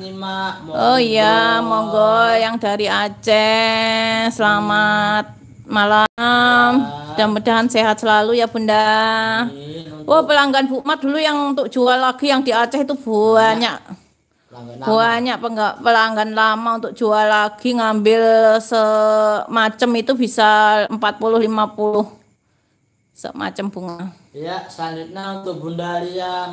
Oh iya monggo yang dari Aceh selamat malam. Mudah-mudahan sehat selalu ya Bunda. Wah wow, pelanggan Bu Mat dulu yang untuk jual lagi yang di Aceh itu banyak. banyak lama. pelanggan lama untuk jual lagi ngambil semacam itu bisa 40 50 semacam bunga. Ya, selanjutnya untuk Bunda Lia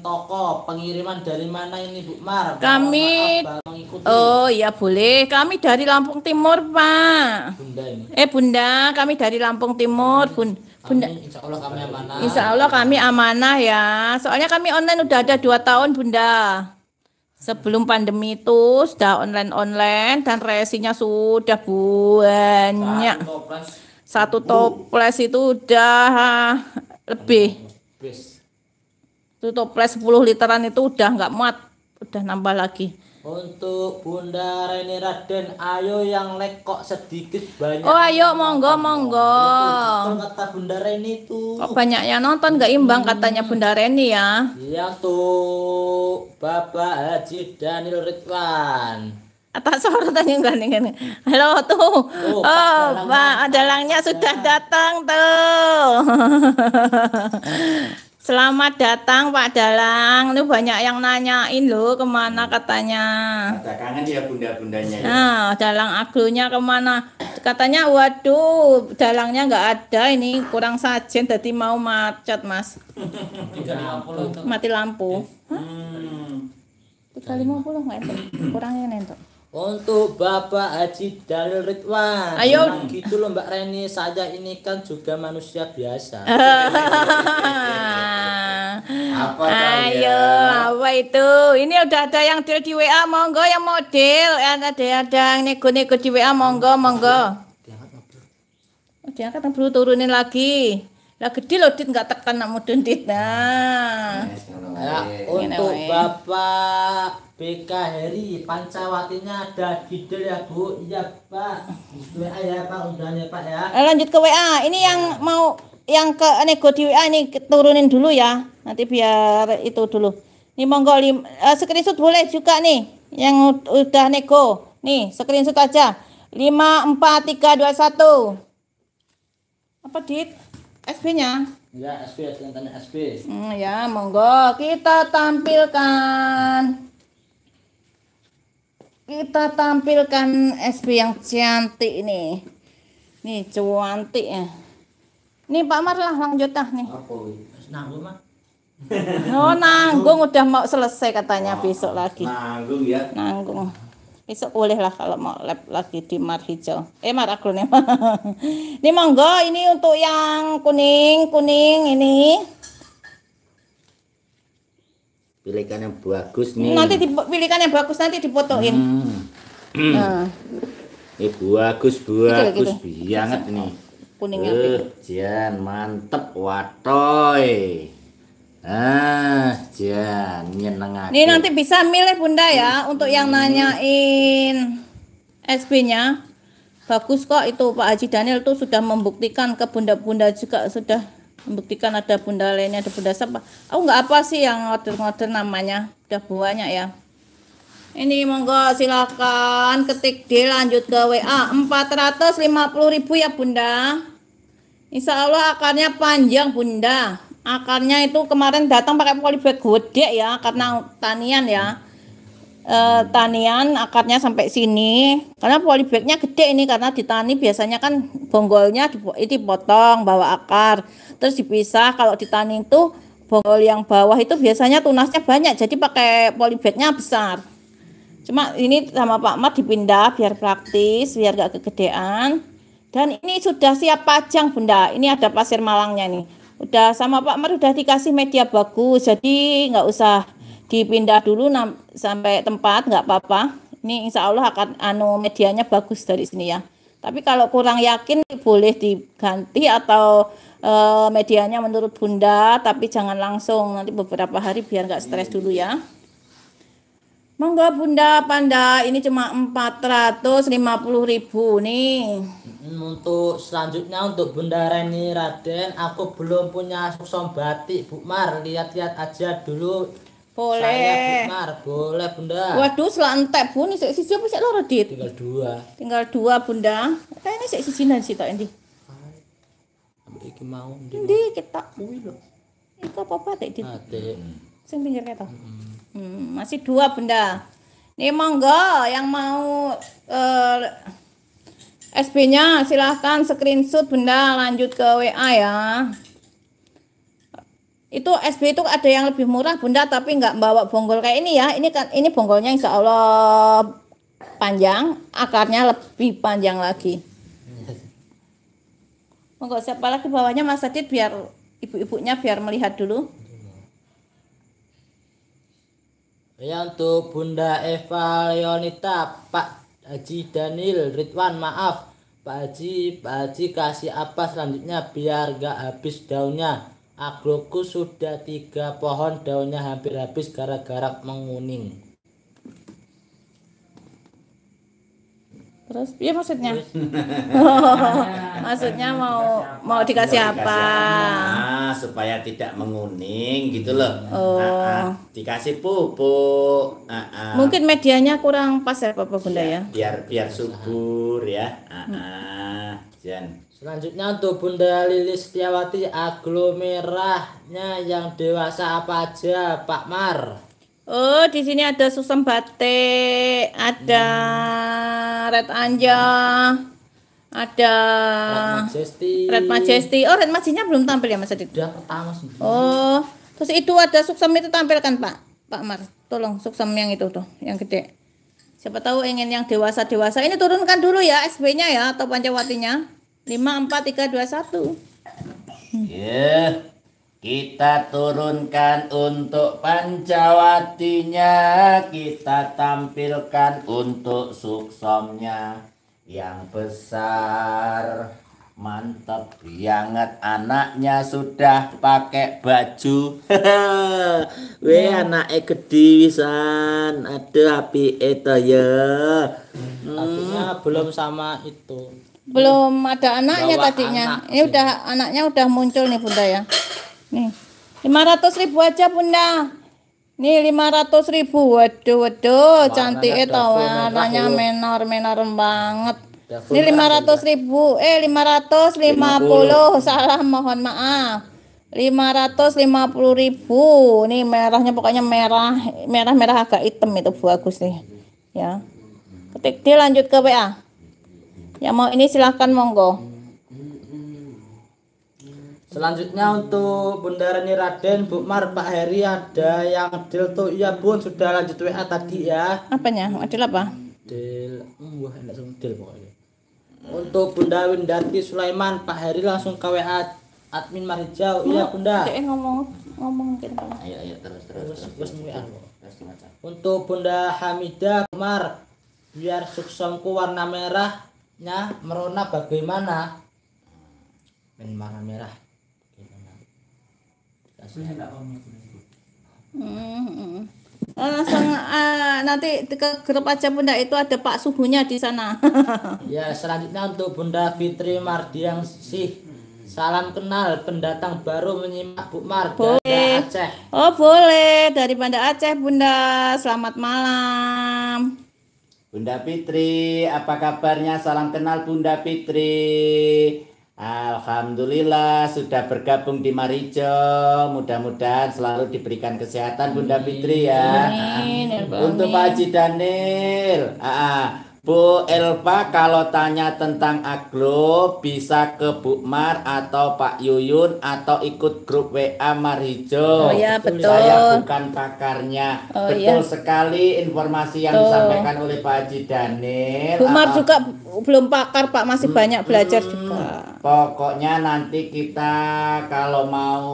Toko, pengiriman dari mana ini Bu Mar? Kami Maaf, Oh, iya boleh. Kami dari Lampung Timur, Pak. Bunda ini. Eh, Bunda, kami dari Lampung Timur, Bun. Bunda. insya Allah kami amanah. Insya Allah kami amanah ya. Soalnya kami online udah ada dua tahun, Bunda. Sebelum pandemi itu sudah online-online dan resinya sudah banyak. Satu toples itu udah lebih tutup plus 10 literan itu udah nggak muat udah nambah lagi untuk Bunda Reni Raden, ayo yang lekok sedikit banyak. Oh ayo monggo monggo. Kata Bunda Reni itu. Kok banyak yang nonton gak imbang hmm. katanya Bunda Reni ya. Iya tuh Bapak Haji Daniel Ridwan atas sorotan yang nih kan halo tuh oh, oh pak, pak dalangnya sudah datang tuh Selamat datang Pak Dalang. Lu banyak yang nanyain lo kemana hmm. katanya. Ada kangen ya bunda-bundanya. Ya. Nah, Dalang aglunya kemana? Katanya waduh, Dalangnya nggak ada ini kurang sajen jadi mau macet mas. Mati lampu. Eh? Hmm. Tiga lima puluh nggak itu? Kurangnya nentok. Untuk Bapak Haji Dalil Ridwan. Ayo. Cuman gitu loh Mbak Reni, saya ini kan juga manusia biasa. apa ya? Ayo, ya? apa itu? Ini udah ada yang deal di WA, monggo yang model. deal. Ada ada yang nego-nego di WA, monggo, monggo. Diangkat, akan perlu turunin lagi. Lah gede loh dit nggak tekan nak mudun dit. Nah. nah untuk Bapak BK Heri Pancawatinya ada gider ya Bu iya Pak WA ya Pak undangnya Pak ya eh, lanjut ke WA ini yang iya. mau yang ke nego di WA ini turunin dulu ya nanti biar itu dulu ini monggo lim, uh, screenshot boleh juga nih yang udah nego nih screenshot aja 54321 apa dit SP nya Ya, SP, tanya SP. Hmm, ya, monggo kita tampilkan kita tampilkan sp yang cantik nih nih cantik ya nih Pak Mar lah lanjut ah nih nanggung oh nanggung udah mau selesai katanya oh, besok lagi nanggung ya nanggung besok boleh lah kalau mau lab lagi di mar hijau eh mar aku nih ini monggo ini untuk yang kuning kuning ini pilihkan yang bagus nih nanti dipilihkan yang bagus nanti dipotoin hmm. nah. eh bagus gitu, bagus banget gitu. banget nih kuningnya eh, uh, jian mantep watoy ah jian nyeneng ini nanti bisa milih bunda ya untuk yang nanyain SB nya bagus kok itu Pak Haji Daniel tuh sudah membuktikan ke bunda-bunda juga sudah membuktikan ada bunda lainnya ada bunda siapa aku nggak apa sih yang order-order namanya udah banyak ya ini monggo silakan ketik di lanjut ke WA ribu ya bunda Insya Allah akarnya panjang bunda akarnya itu kemarin datang pakai polybag gede ya karena tanian ya Uh, tanian akarnya sampai sini karena polybagnya gede ini karena ditani biasanya kan bonggolnya itu dipotong bawa akar terus dipisah kalau ditani itu bonggol yang bawah itu biasanya tunasnya banyak jadi pakai polybagnya besar cuma ini sama Pak Mat dipindah biar praktis biar gak kegedean dan ini sudah siap pajang bunda ini ada pasir malangnya nih udah sama Pak Mar udah dikasih media bagus jadi nggak usah dipindah dulu sampai tempat nggak apa-apa ini insya Allah akan anu medianya bagus dari sini ya tapi kalau kurang yakin boleh diganti atau e, medianya menurut bunda tapi jangan langsung nanti beberapa hari biar nggak stres dulu ya Monggo Bunda Panda, ini cuma 450 ribu nih. Untuk selanjutnya untuk Bunda Reni Raden, aku belum punya sosok batik, Bu Mar. Lihat-lihat aja dulu boleh. Saya Hikmar, boleh Bunda. Waduh, selantep pun ini sisi apa sih loro, Dit? Tinggal dua. Tinggal dua, Bunda. ini sisi siji dan sitok ini. Ambil iki mau Ini kita kuwi lho. Iku apa tak Dit? Ah, hmm. Sing pinggir kita, hmm, masih dua, Bunda. ini monggo yang mau uh, eh, SB-nya silahkan screenshot Bunda lanjut ke WA ya itu SB itu ada yang lebih murah bunda tapi nggak bawa bonggol kayak ini ya ini kan ini bonggolnya insya Allah panjang akarnya lebih panjang lagi monggo siapa lagi bawahnya Mas Adit biar ibu-ibunya biar melihat dulu ya untuk Bunda Eva Leonita Pak Haji Daniel Ridwan maaf Pak Haji Pak Haji kasih apa selanjutnya biar gak habis daunnya Agroku sudah tiga pohon daunnya hampir habis gara-gara menguning. Terus, iya maksudnya? maksudnya mau mau dikasih apa? Nah, supaya tidak menguning gitu loh. Oh. Nah, ah. Dikasih pupuk. Ah, ah. Mungkin medianya kurang pas ya Bapak Bunda ya. ya? Biar biar subur ya. Ah, ah. Jan. Selanjutnya untuk Bunda Lilis Setiawati aglomerahnya yang dewasa apa aja Pak Mar? Oh, di sini ada susam batik, ada hmm. red anja, ada red majesty. Red majesty. Oh, red majestinya belum tampil ya Mas Adit? Sudah pertama sih. Oh, terus itu ada susam itu tampilkan Pak, Pak Mar. Tolong susam yang itu tuh, yang gede. Siapa tahu ingin yang dewasa-dewasa. Ini turunkan dulu ya SB-nya ya atau watinya lima empat tiga dua satu ya kita turunkan untuk Pancawatinya kita tampilkan untuk suksomnya yang besar mantap banget anaknya sudah pakai baju we hmm. Ya. anaknya gede ada api itu ya hmm. belum sama itu belum ada anaknya Bawa tadinya anak. ini eh, udah anaknya udah muncul nih bunda ya nih lima ratus ribu aja bunda nih ratus ribu waduh waduh cantik itu warnanya menor menor banget ini ratus ribu eh lima ratus lima puluh salah mohon maaf lima lima ratus puluh ribu nih merahnya pokoknya merah merah merah agak hitam itu Bu Agus nih ya ketik dia lanjut ke WA yang mau ini silahkan monggo Selanjutnya untuk Bunda Reni Raden, Bu Mar, Pak Heri ada yang adil tuh. Iya Bun, sudah lanjut WA tadi ya. Apanya? Adil apa? Adil, hmm, wah enak sama adil pokoknya. Untuk Bunda Windati Sulaiman, Pak Heri langsung ke WA admin jauh. Iya Bunda. Oke, ngomong ngomong mungkin Ayo ayo terus terus. Terus, terus, terus, Untuk Bunda Hamida Mar, biar suksongku warna merah nya merona bagaimana dan warna merah bagaimana kasih hmm. Oh, langsung uh, nanti ke grup aja bunda itu ada pak suhunya di sana ya selanjutnya untuk bunda Fitri Mardiang sih Salam kenal pendatang baru menyimak Bu Mar boleh. Aceh. Oh boleh dari Banda Aceh Bunda. Selamat malam. Bunda Fitri, apa kabarnya? Salam kenal Bunda Fitri. Alhamdulillah sudah bergabung di Marijo. Mudah-mudahan selalu diberikan kesehatan Bunda Fitri ya. Amin, Untuk Pak Haji Daniel. Aa, ah, ah. Bu Elva kalau tanya tentang aglo bisa ke Bu Mar atau Pak Yuyun atau ikut grup WA Marijo. Oh ya betul. Saya bukan pakarnya. Oh, iya. betul iya. sekali informasi yang oh. disampaikan oleh Pak Haji Daniel. Bu Mar atau... juga belum pakar Pak masih hmm, banyak belajar juga. Pokoknya nanti kita kalau mau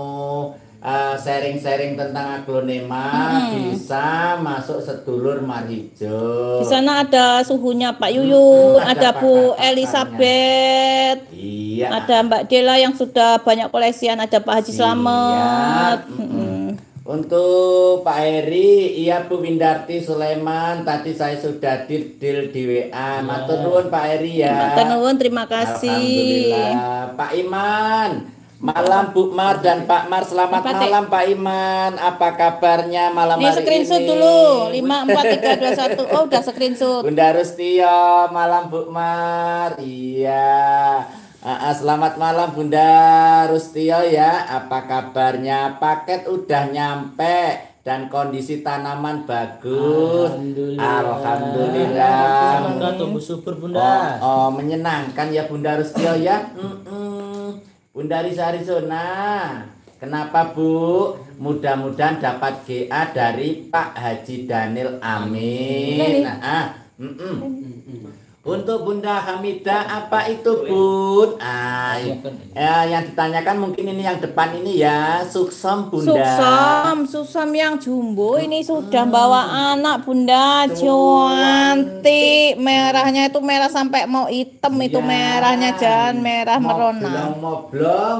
Eh, sharing-sharing uh, tentang aglonema hmm. bisa masuk sedulur marijo. Di sana ada suhunya Pak Yuyun, hmm, ada, ada Bu Pak, Elizabeth, iya. ada Mbak Dela yang sudah banyak koleksian, ada Pak Haji Siap. Slamet. Hmm. Hmm. Untuk Pak Eri, iya Bu Windarti Sulaiman, tadi saya sudah -deal di WA. Yeah. Matur Pak Eri ya. Matur terima kasih. Alhamdulillah. Pak Iman, Malam Bu Mar dan Pak Mar, selamat Bapak malam Pak Iman. Apa kabarnya malam ini hari screenshot ini? screenshot dulu, 5, 4, 3, 2, 1. Oh udah screenshot. Bunda Rustio, malam Bu Mar. Iya. Aa, ah, ah, selamat malam Bunda Rustio ya. Apa kabarnya? Paket udah nyampe dan kondisi tanaman bagus. Alhamdulillah. Alhamdulillah. Alhamdulillah. Tumbuh subur Bunda. Oh, oh, menyenangkan ya Bunda Rustio ya. Mm -mm. Bunda Risa Arizona. Kenapa Bu? Mudah-mudahan dapat GA dari Pak Haji Daniel. Amin. Nah, ah, mm -mm. Untuk Bunda Hamida apa itu Bun? Ah, ya, yang ditanyakan mungkin ini yang depan ini ya suksom Bunda. Suksom, suksom yang jumbo ini sudah bawa anak Bunda cantik. Merahnya itu merah sampai mau hitam ya. itu iya. merahnya jangan merah merona.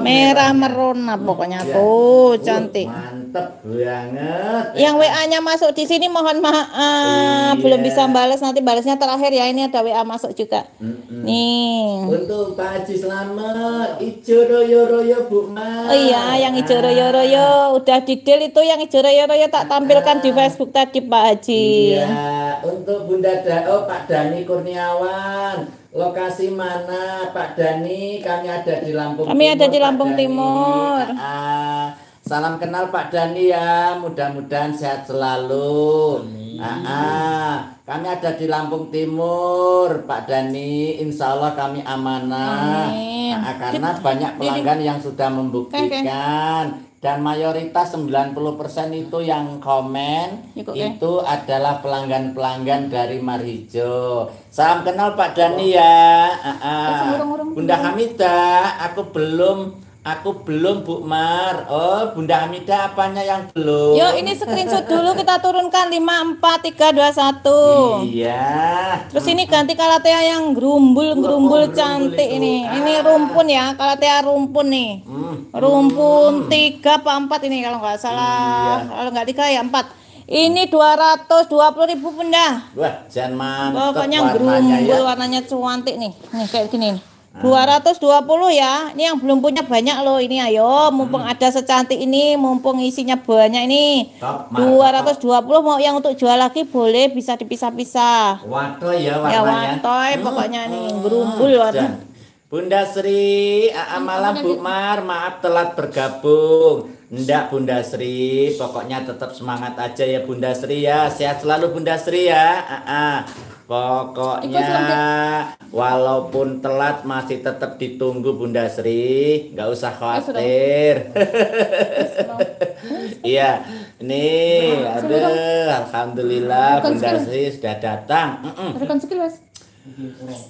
merah merona pokoknya ya. tuh cantik. Uh, mantep banget. Yang WA-nya masuk di sini mohon maaf iya. belum bisa balas nanti balasnya terakhir ya ini ada WA masuk juga. Mm-hmm. Nih. untuk Pak Haji selamat. Ijo royo royo Bu Mas. Oh iya, yang ijo royo royo ah. udah didel itu yang ijo royo royo tak tampilkan ah. di Facebook tadi Pak Haji. Iya, untuk Bunda Dao Pak Dani Kurniawan. Lokasi mana Pak Dani? Kami ada di Lampung. Kami Timur, ada di Lampung Timur. Ah, ah. Salam kenal Pak Dani ya. Mudah-mudahan sehat selalu. Ah, Aa, kami ada di Lampung Timur, Pak Dani. Insya Allah kami amanah. Amin. Ah, karena banyak pelanggan yang sudah membuktikan dan mayoritas 90% itu yang komen okay. itu adalah pelanggan-pelanggan dari Marijo. Salam kenal Pak Dani oh. ya. Ah, ah. Bunda Hamida, aku belum Aku belum Bu Mar. Oh, Bunda Hamida apanya yang belum? Yuk, ini screenshot dulu kita turunkan 5 4 3 2 1. Iya. Terus ini ganti kalatea yang gerumbul-gerumbul oh, cantik itu. ini. Ah. Ini rumpun ya, kalatea rumpun nih. Hmm. hmm rumpun hmm. 3 apa 4 ini kalau nggak salah. Iya. Kalau nggak 3 ya 4. Ini 220 ribu pendah. Wah, jangan mantap. Pokoknya gerumbul ya. warnanya cantik nih. Nih kayak gini. Nih. 220 ya. Ini yang belum punya banyak loh ini. Ayo, mumpung hmm. ada secantik ini, mumpung isinya banyak ini. Top, 220 puluh mau yang untuk jual lagi boleh bisa dipisah-pisah. Watoy ya, ya warnanya. Ya watoy hmm. pokoknya nih, berumbul hmm. warna. Bunda Sri, malam Bu Mar, maaf telat bergabung. Enggak Bunda Sri, pokoknya tetap semangat aja ya Bunda Sri ya. Sehat selalu Bunda Sri ya. Uh -uh. Pokoknya walaupun telat masih tetap ditunggu Bunda Sri, nggak usah eh, khawatir. Iya, nih, aduh, alhamdulillah Bunda Sri sudah datang. Mm -mm.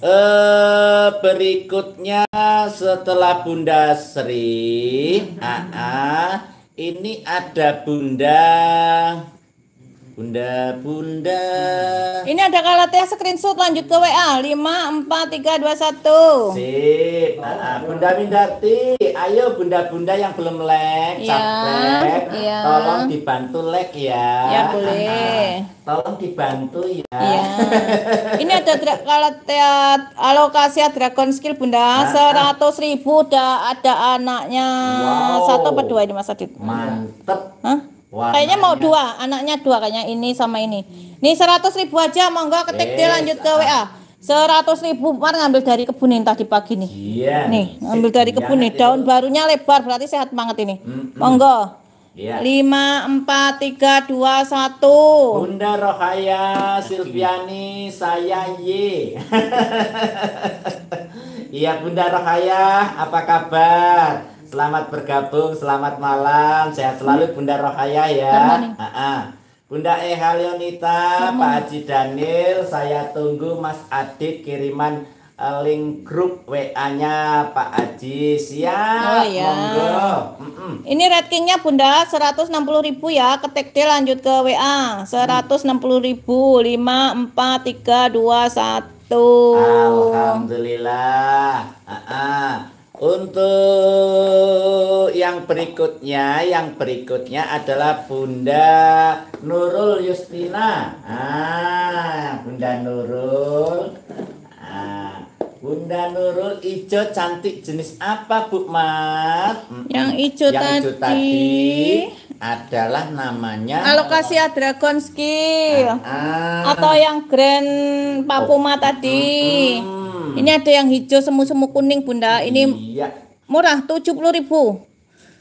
Uh, berikutnya setelah Bunda Sri, AA, ah, ah, ini ada Bunda Bunda, bunda. Ini ada kalatnya screenshot lanjut ke WA lima empat 54321. Sip. Sih, oh. ah, bunda Mindarti, ayo bunda-bunda yang belum like, ya, subscribe, ya. tolong dibantu like ya. Ya boleh. Ah, tolong dibantu ya. ya. Ini ada kalatnya alokasi Dragon Skill Bunda ah, seratus ribu udah ada anaknya wow. satu atau dua ini Mas Adit. Mantep. Hah? Warnanya. Kayaknya mau dua, anaknya dua kayaknya ini sama ini. Nih seratus ribu aja, monggo ketik yes. dia lanjut ke WA. Seratus ribu Mar ngambil dari kebun ini tadi pagi nih. Iya. Nih ngambil dari kebun nih. Daun barunya lebar berarti sehat banget ini. Mm -mm. Monggo. Iya. lima empat tiga dua satu. Bunda Rohaya Silviani Saya Y Iya Bunda Rohaya Apa kabar? Selamat bergabung, selamat malam, sehat selalu Bunda Rohaya ya. Bunda Eha Leonita, Pak Haji Daniel, saya tunggu Mas Adit kiriman eh, link grup WA-nya Pak Haji siap oh, iya. monggo ini ratingnya Bunda 160 ribu ya ketik D lanjut ke WA 160 ribu 5 4 3 2 1 Alhamdulillah uh untuk yang berikutnya, yang berikutnya adalah Bunda Nurul Yustina. Ah, Bunda Nurul. Ah, Bunda Nurul ijo cantik jenis apa, Bu Mat? Yang ijo tadi. tadi adalah namanya alokasi Dragon Skill. Ah, ah. Atau yang Grand Papuma oh. tadi. Hmm. Hmm. Ini ada yang hijau semu-semu kuning, Bunda. Ini iya. murah 70.000. Hmm.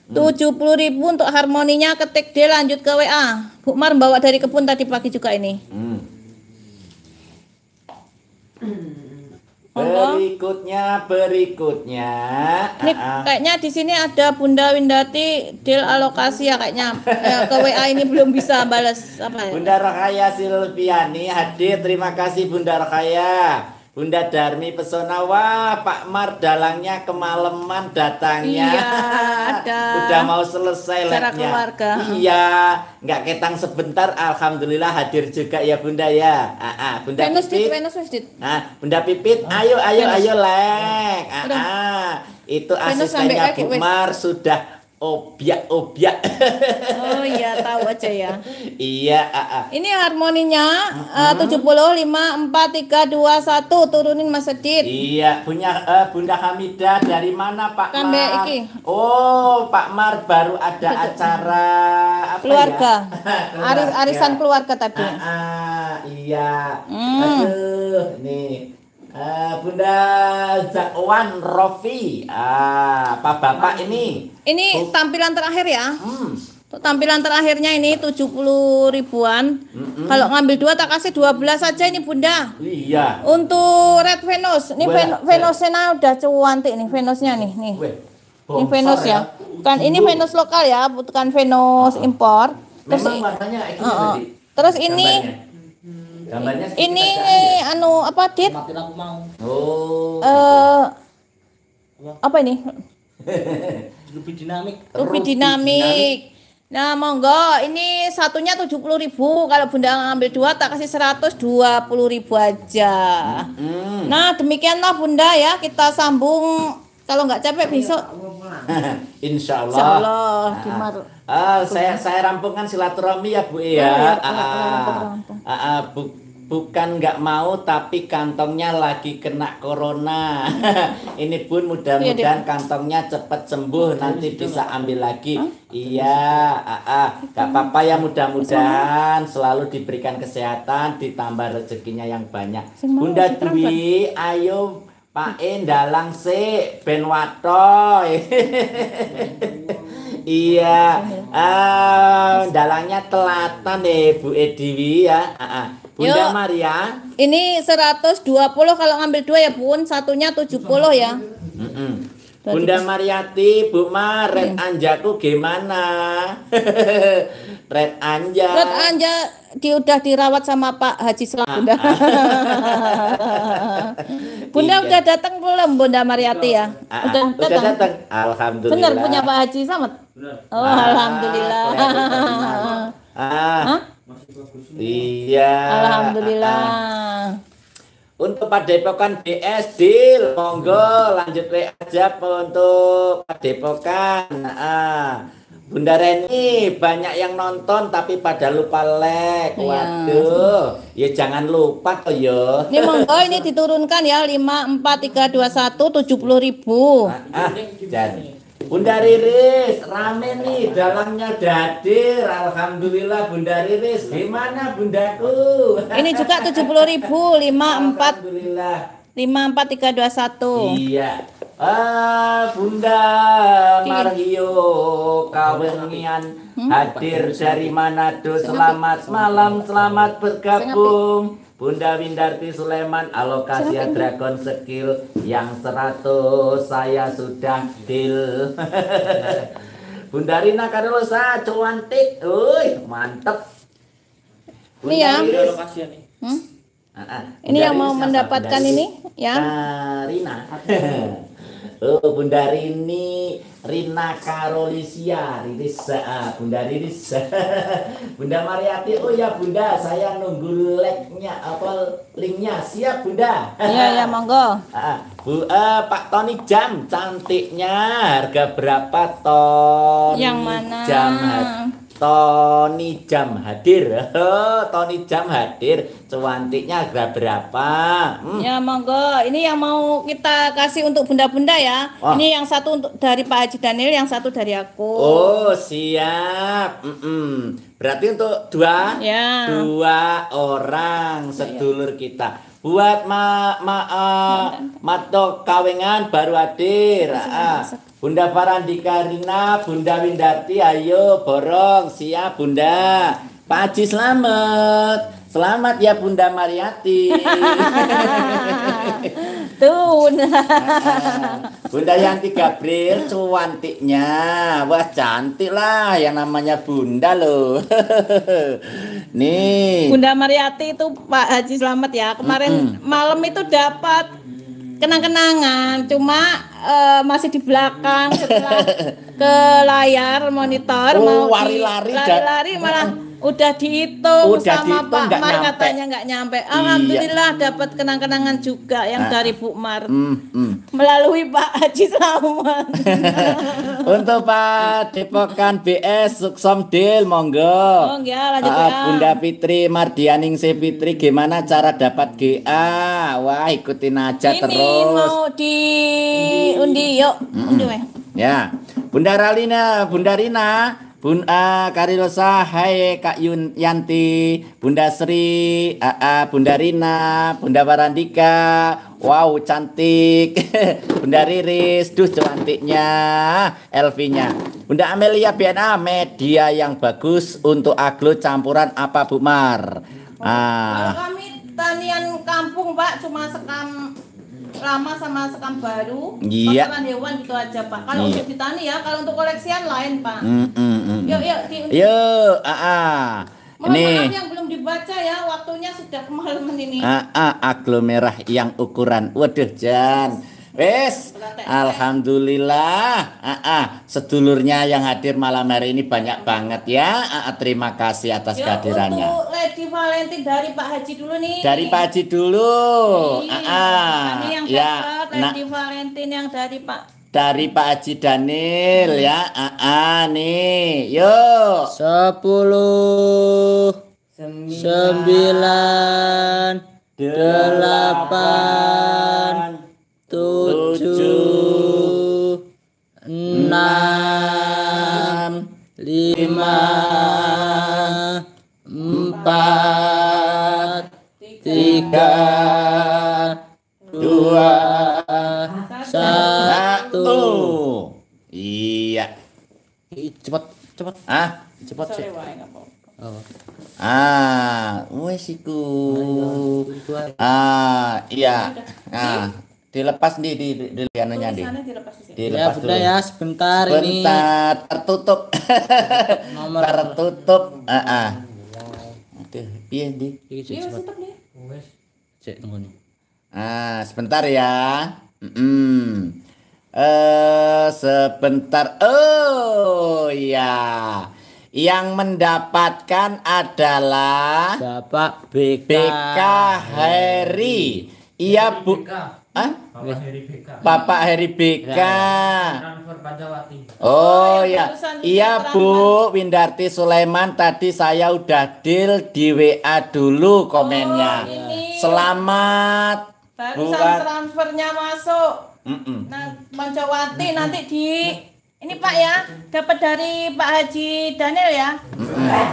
70.000 untuk harmoninya ketik D lanjut ke WA. Bu Mar bawa dari kebun tadi pagi juga ini. Hmm. Berikutnya, berikutnya. Ini ah, ah. kayaknya di sini ada Bunda Windati deal alokasi ya kayaknya ya, ke WA ini belum bisa balas apa ya. Bunda Rakaya Silviani hadir, terima kasih Bunda Rakaya. Bunda Darmi pesona wah Pak Mar dalangnya kemaleman datangnya iya, ada. udah mau selesai Cara iya nggak ketang sebentar Alhamdulillah hadir juga ya Bunda ya ah, ah. Bunda Venus Pipit Venus, did. ah, Bunda Pipit oh. ayo ayo Venus. ayo lek ah, ah. itu asistennya Bu Mar sudah obyak obyak Oh iya, tahu aja ya. iya, a ah, -a. Ah. Ini harmoninya eh, tujuh puluh lima empat tiga dua satu turunin Mas sedit Iya, punya uh, Bunda Hamida dari mana Pak Kambe Mar? Iki. Oh, Pak Mar baru ada Betul. acara apa keluarga. ya? arisan keluarga tadi. A ah, -a, iya. Hmm. Aduh, nih Eh, Bunda Zakwan Rofi, ah, Bapak ini. Ini oh. tampilan terakhir ya. Hmm. Tampilan terakhirnya ini 70 ribuan. Hmm. Kalau ngambil dua tak kasih 12 saja ini Bunda. Iya. Untuk Red Venus, ini Ven Venusnya nah, udah cuantik nih Venusnya nih nih. Weh, ini Venus ya. ya. Bukan ini Venus lokal ya, bukan Venus impor. Terus, Memang warnanya itu Terus ini Gambarnya ini anu apa dit? Oh. Eh uh, apa? ini? lebih dinamik. lebih dinamik. Nah, monggo ini satunya tujuh puluh ribu Kalau Bunda ngambil dua tak kasih seratus dua puluh ribu aja. Hmm. Nah, demikianlah Bunda ya, kita sambung kalau nggak capek iya, besok. Insya Allah. Insya Allah. Nah. Ah, saya saya rampungkan silaturahmi ya Bu ya. Iya, iya, ah, ah, ah. ah, bu, bukan nggak mau tapi kantongnya lagi kena corona. ini pun mudah-mudahan iya, kantongnya cepat sembuh nanti bisa ambil lagi. Huh? Iya, ah, ah. gak apa-apa ya mudah-mudahan selalu diberikan kesehatan, ditambah rezekinya yang banyak. Bunda Dwi, ayo Pak Endalang sih ben watoy. iya uh, dalangnya telatan deh Bu Ediwi ya ah, ah. Bunda Yuk. Maria ini 120 kalau ngambil dua ya pun satunya 70 ya mm -mm. Bunda Mariati, Bu Mar, red mm. anjaku gimana? red anja. Red anja di udah dirawat sama Pak Haji Selam Bunda. bunda iya. udah datang belum Bunda Mariati ya? Udah, udah datang. Alhamdulillah. Benar punya Pak Haji Slamet. Oh, ah, alhamdulillah. Ah. Iya. Alhamdulillah. Ah, ah. Untuk Padepokan Depokan monggo lanjut le aja untuk Padepokan. Ah. Bunda Reni banyak yang nonton tapi pada lupa lek iya. Waduh. Ya, jangan lupa toh yo. Ini monggo ini diturunkan ya lima empat tiga dua satu tujuh puluh ribu. Ah, ah, jadi Bunda Riris, rame nih dalamnya dadir. Alhamdulillah Bunda Riris, gimana bundaku? Ini juga 70 ribu, 54. Alhamdulillah. dua satu. Iya. Ah, Bunda Mario Kawengian hmm? hadir dari Manado. Selamat malam, selamat bergabung. Bunda Windarti Sulaiman alokasi Dragon Skill yang 100 saya sudah deal. Bunda Rina Karolosa cuantik. Uy, mantep. Ini ya. ya hmm? Uh, uh. Ini yang mau mendapatkan ini ya. Rina. Oh, Bunda Rini, Rina Karolisia, Riris, ah, Bunda Riris. Bunda Mariati, oh ya Bunda, saya nunggu like like-nya, apa nya. siap Bunda. Iya ya monggo. Ah, Bu, eh, Pak Tony jam cantiknya harga berapa ton? Yang mana? Jam Tony Jam hadir. Oh, Tony Jam hadir. Cuantiknya ada berapa? Hmm. Ya monggo. Ini yang mau kita kasih untuk bunda-bunda ya. Oh. Ini yang satu untuk dari Pak Haji Daniel, yang satu dari aku. Oh siap. Mm -mm. Berarti untuk dua, ya. dua orang oh, iya. sedulur ya. kita. Buat ma ma uh, matok kawengan baru hadir. Ya, Bunda Parandikarina, Bunda Windati, ayo borong, siap Bunda. Pak Haji selamat. Selamat ya Bunda Mariati. Tuh. Bunda Yanti Gabriel cuantiknya. Wah, cantik lah yang namanya Bunda loh. Nih. Bunda Mariati itu Pak Haji selamat ya. Kemarin mm -mm. malam itu dapat kenang-kenangan cuma uh, masih di belakang setelah ke layar monitor oh, mau lari-lari lari-lari malah Udah dihitung Udah sama dihitung, Pak Mar katanya nggak nyampe. Alhamdulillah iya. dapat kenang-kenangan juga yang nah. dari Bu Mar. Mm, mm. Melalui Pak Haji Salman Untuk Pak Depokan BS Suksom Dil monggo. Oh, ya, uh, Bunda Fitri Mardianing Mardianingsih Fitri gimana cara dapat GA? Wah, ikutin aja Ini terus. mau di undi yuk. Mm -mm. Undi, ya. Bunda Ralina, Bunda Rina, Bunda A Karilosa Hai Kak Yun Yanti Bunda Sri AA Bunda Rina Bunda Barandika Wow cantik Bunda Riris Duh cantiknya Elvinya Bunda Amelia BNA Media yang bagus Untuk aglo campuran apa Bu Mar ah. kami tanian kampung Pak Cuma sekam lama sama sekam baru iya. pakan hewan gitu aja pak kalau yeah. untuk ditani ya kalau untuk koleksian lain pak mm, mm, mm. mm. yuk yuk di, yuk ah, ah, Mohon ini maaf yang belum dibaca ya, waktunya sudah kemarin ini. Ah, ah, aglo merah yang ukuran. Waduh, Jan. Wes, alhamdulillah. Ah, ah, sedulurnya yang hadir malam hari ini banyak banget ya. Ah, ah, terima kasih atas Yo, ya, kehadirannya. Untuk Lady Valentine dari Pak Haji dulu nih. Dari Pak Haji dulu. Ii, iya, ah, ah. Kami yang ya, Lady Valentine yang dari Pak dari Pak Haji Daniel hmm. ya. Ah, ah, nih. Yo. Sepuluh sembilan, sembilan delapan tujuh, enam, lima, empat, tiga, dua, satu. Iya. Cepat, cepat. Ah, cepat sih. Oh. Ah, wesiku Ah, iya. Ah dilepas di di di, di anunya di. Dilepas di Dilepas ya, dulu. ya sebentar, sebentar ini. Sebentar tertutup. Nomor tertutup. Heeh. Ah, Aduh, piye ndi? Iki iya, tutup nih. Wes. Cek tunggu nih. Ah, sebentar ya. Heeh. Mm -mm. Eh, sebentar. Oh, iya. Yang mendapatkan adalah Bapak BK, BK Heri. Iya, Bu. BK. Hah? Bapak iya. Heri BK. Bapak Heri BK. Iya, iya, oh ya. Iya Bu Windarti Sulaiman tadi saya udah deal di WA dulu komennya. Oh, Selamat. Barusan buat... transfernya masuk. Mm -mm. Nah, mm -mm. nanti di ini Pak ya, dapat dari Pak Haji Daniel ya. Mm -mm.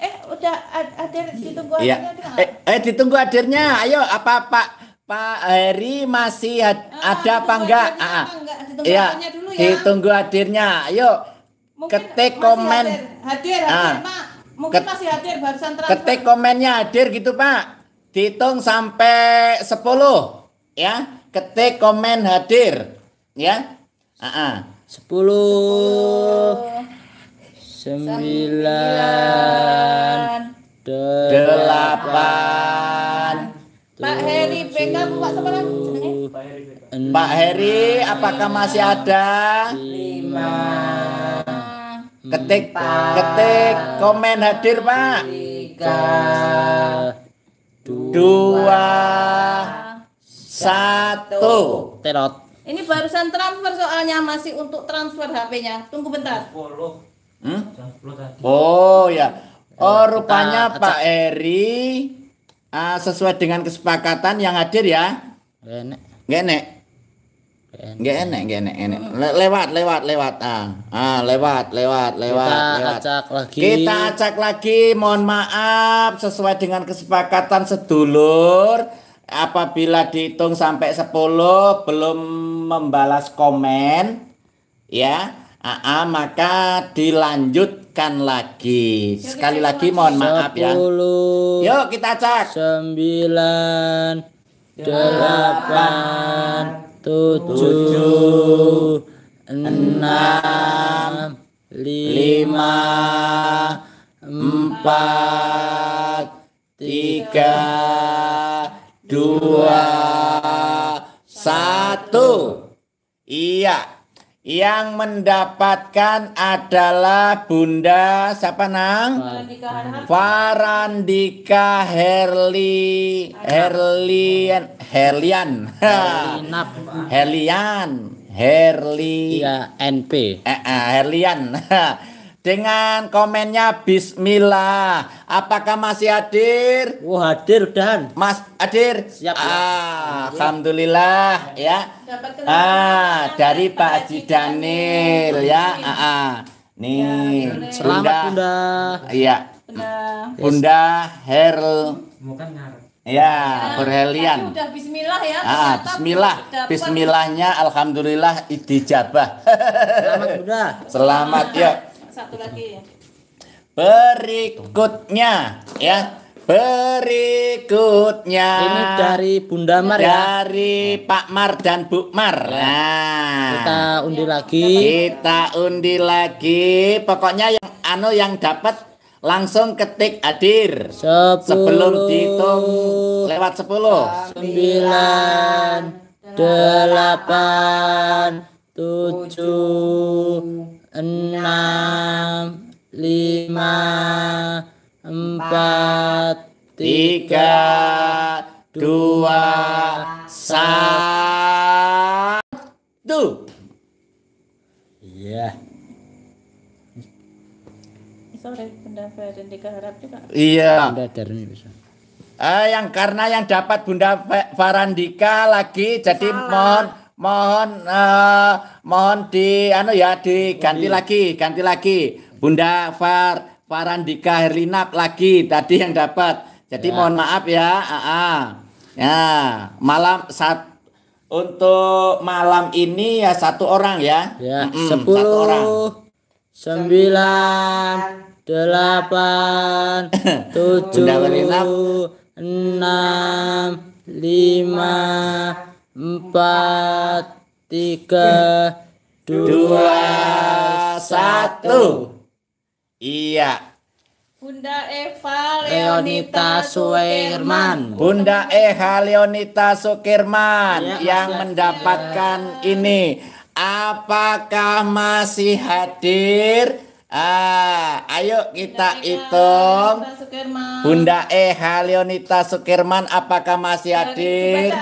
Eh, udah adir ditunggu adirnya. Ya. Eh, eh, ditunggu hadirnya. Ayo apa Pak Pak Heri masih had, ah, ada apa enggak? Ah, ah. enggak. Ditunggu ya, dulu ya. Ditunggu hadirnya. Yuk. ketik komen. Hadir, hadir, hadir ah. Pak. Mungkin Ket, masih hadir barusan transfer. Ketik komennya hadir gitu, Pak. Dihitung sampai 10 ya. Ketik komen hadir ya. Ah, ah. 10, 9, 8 Pak Heri Pak buka sebelah. Pak Heri, apakah masih ada? Lima. Ketik, empat, ketik, komen hadir Pak. Tiga, dua, dua satu. Terot. Ini barusan transfer soalnya masih untuk transfer HP-nya. Tunggu bentar. Hmm? Oh ya. Oh rupanya Pak Eri uh, sesuai dengan kesepakatan yang hadir ya. nenek, nenek, enek. Nggak enek, nggak enek, enek. Le lewat, lewat, lewat. Ah, ah, lewat, lewat, lewat. Kita lewat. acak lagi. Kita acak lagi. Mohon maaf sesuai dengan kesepakatan sedulur. Apabila dihitung sampai 10 belum membalas komen ya, AA ah, ah, maka dilanjut dinaikkan lagi. Sekali lagi mohon maaf ya. Yuk kita cek. Sembilan, ya. delapan, tujuh, enam, lima, empat, tiga, dua, satu. Iya. Yang mendapatkan adalah Bunda siapa nang? Farandika Herli Herlian Herlian Herlian Herli iya, NP eh, eh, Herlian dengan komennya Bismillah. Apakah masih hadir? Wah hadir dan Mas hadir. Siap. Ya. Ah, Alhamdulillah ya. ya. Ah dari Pak Haji Daniel ya. Iya, ah, ah. Nih. Ya, Selamat Bunda. Iya. Bunda. Bunda Herl. Bukan Ya, perhelian. Iya. sudah bismillah ya. Ah, bismillah. Bismillahnya alhamdulillah dijabah. Selamat Bunda. Selamat ya satu lagi. ya Berikutnya ya. Berikutnya ini dari Bunda Mar ya. Dari Pak Mar dan Bu Mar. Ya. Nah, kita undi ya. lagi. Kita undi lagi. Pokoknya yang anu yang dapat langsung ketik hadir. 10, Sebelum dihitung lewat 10. 9 8 7 enam lima empat tiga dua satu iya bunda juga iya Eh, yang karena yang dapat Bunda Farandika lagi jadi mohon mohon uh, mohon di anu ya diganti lagi, ganti lagi. Bunda Far Farandika Herlinap lagi tadi yang dapat. Jadi ya. mohon maaf ya. Aa. Ah, ah. Ya, malam saat untuk malam ini ya satu orang ya. Ya, mm sepuluh. orang. Sembilan, delapan, tujuh, enam, lima, empat tiga dua satu iya Bunda Eva Leonita Sukirman Bunda Eva Leonita Sukirman ya, yang ya, mendapatkan ya. ini apakah masih hadir Ah, ayo kita hitung. Bunda E Halionita Sukirman apakah masih hadir?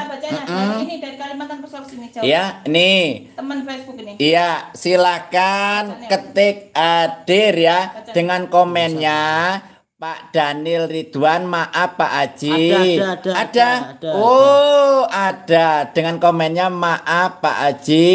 Ya, nih. Teman Facebook ini. Iya, silakan baca, ketik hadir ya baca. dengan komennya. Pak Daniel Ridwan, maaf Pak Aji. Ada, ada, ada. ada, ada, ada. Oh, ada. Dengan komennya maaf Pak Aji.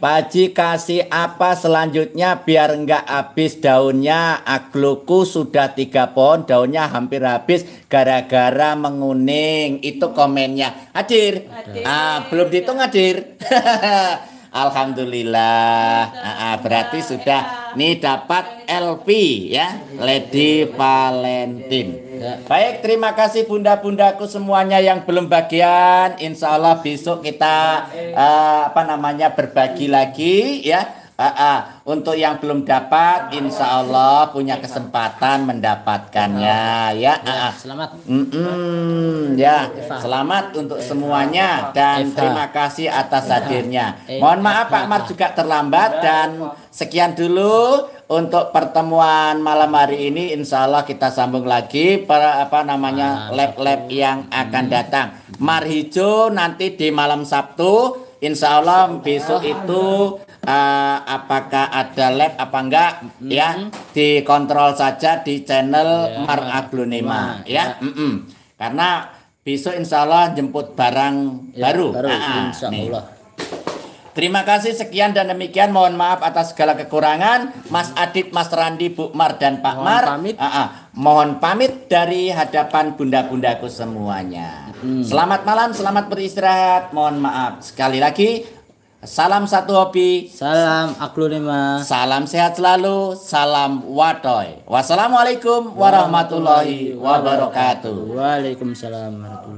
Pak Haji kasih apa selanjutnya biar enggak habis daunnya agloku sudah tiga pohon daunnya hampir habis gara-gara menguning itu komennya hadir, hadir. Ah, belum dihitung hadir Alhamdulillah. Ah, ah, berarti sudah iya. nih dapat LP ya, Lady Valentine. Baik, terima kasih bunda-bundaku semuanya yang belum bagian. Insya Allah besok kita uh, apa namanya berbagi lagi ya untuk yang belum dapat, insya Allah punya kesempatan mendapatkannya ya. Selamat. Mm -mm, ya, selamat ya. untuk semuanya dan terima kasih atas hadirnya. Mohon maaf Pak Mar juga terlambat dan sekian dulu untuk pertemuan malam hari ini insya Allah kita sambung lagi para apa namanya ah, lab-lab yang akan hmm. datang Marhijo nanti di malam Sabtu insya Allah besok itu uh, apakah ada lab apa enggak mm -hmm. ya dikontrol saja di channel yeah. Mar Aglonema ya mm -mm. karena besok insya Allah jemput barang ya, baru, baru ah, ah. insya Allah. Nih. Terima kasih sekian dan demikian mohon maaf atas segala kekurangan Mas Adit, Mas Randi, Bu Mar dan Pak mohon Mar. Pamit. Uh, uh, mohon pamit dari hadapan bunda-bundaku semuanya. Hmm. Selamat malam, selamat beristirahat. Mohon maaf sekali lagi Salam satu hobi. Salam aku lima. Salam sehat selalu. Salam watoy. Wassalamualaikum warahmatullahi wabarakatuh. Waalaikumsalam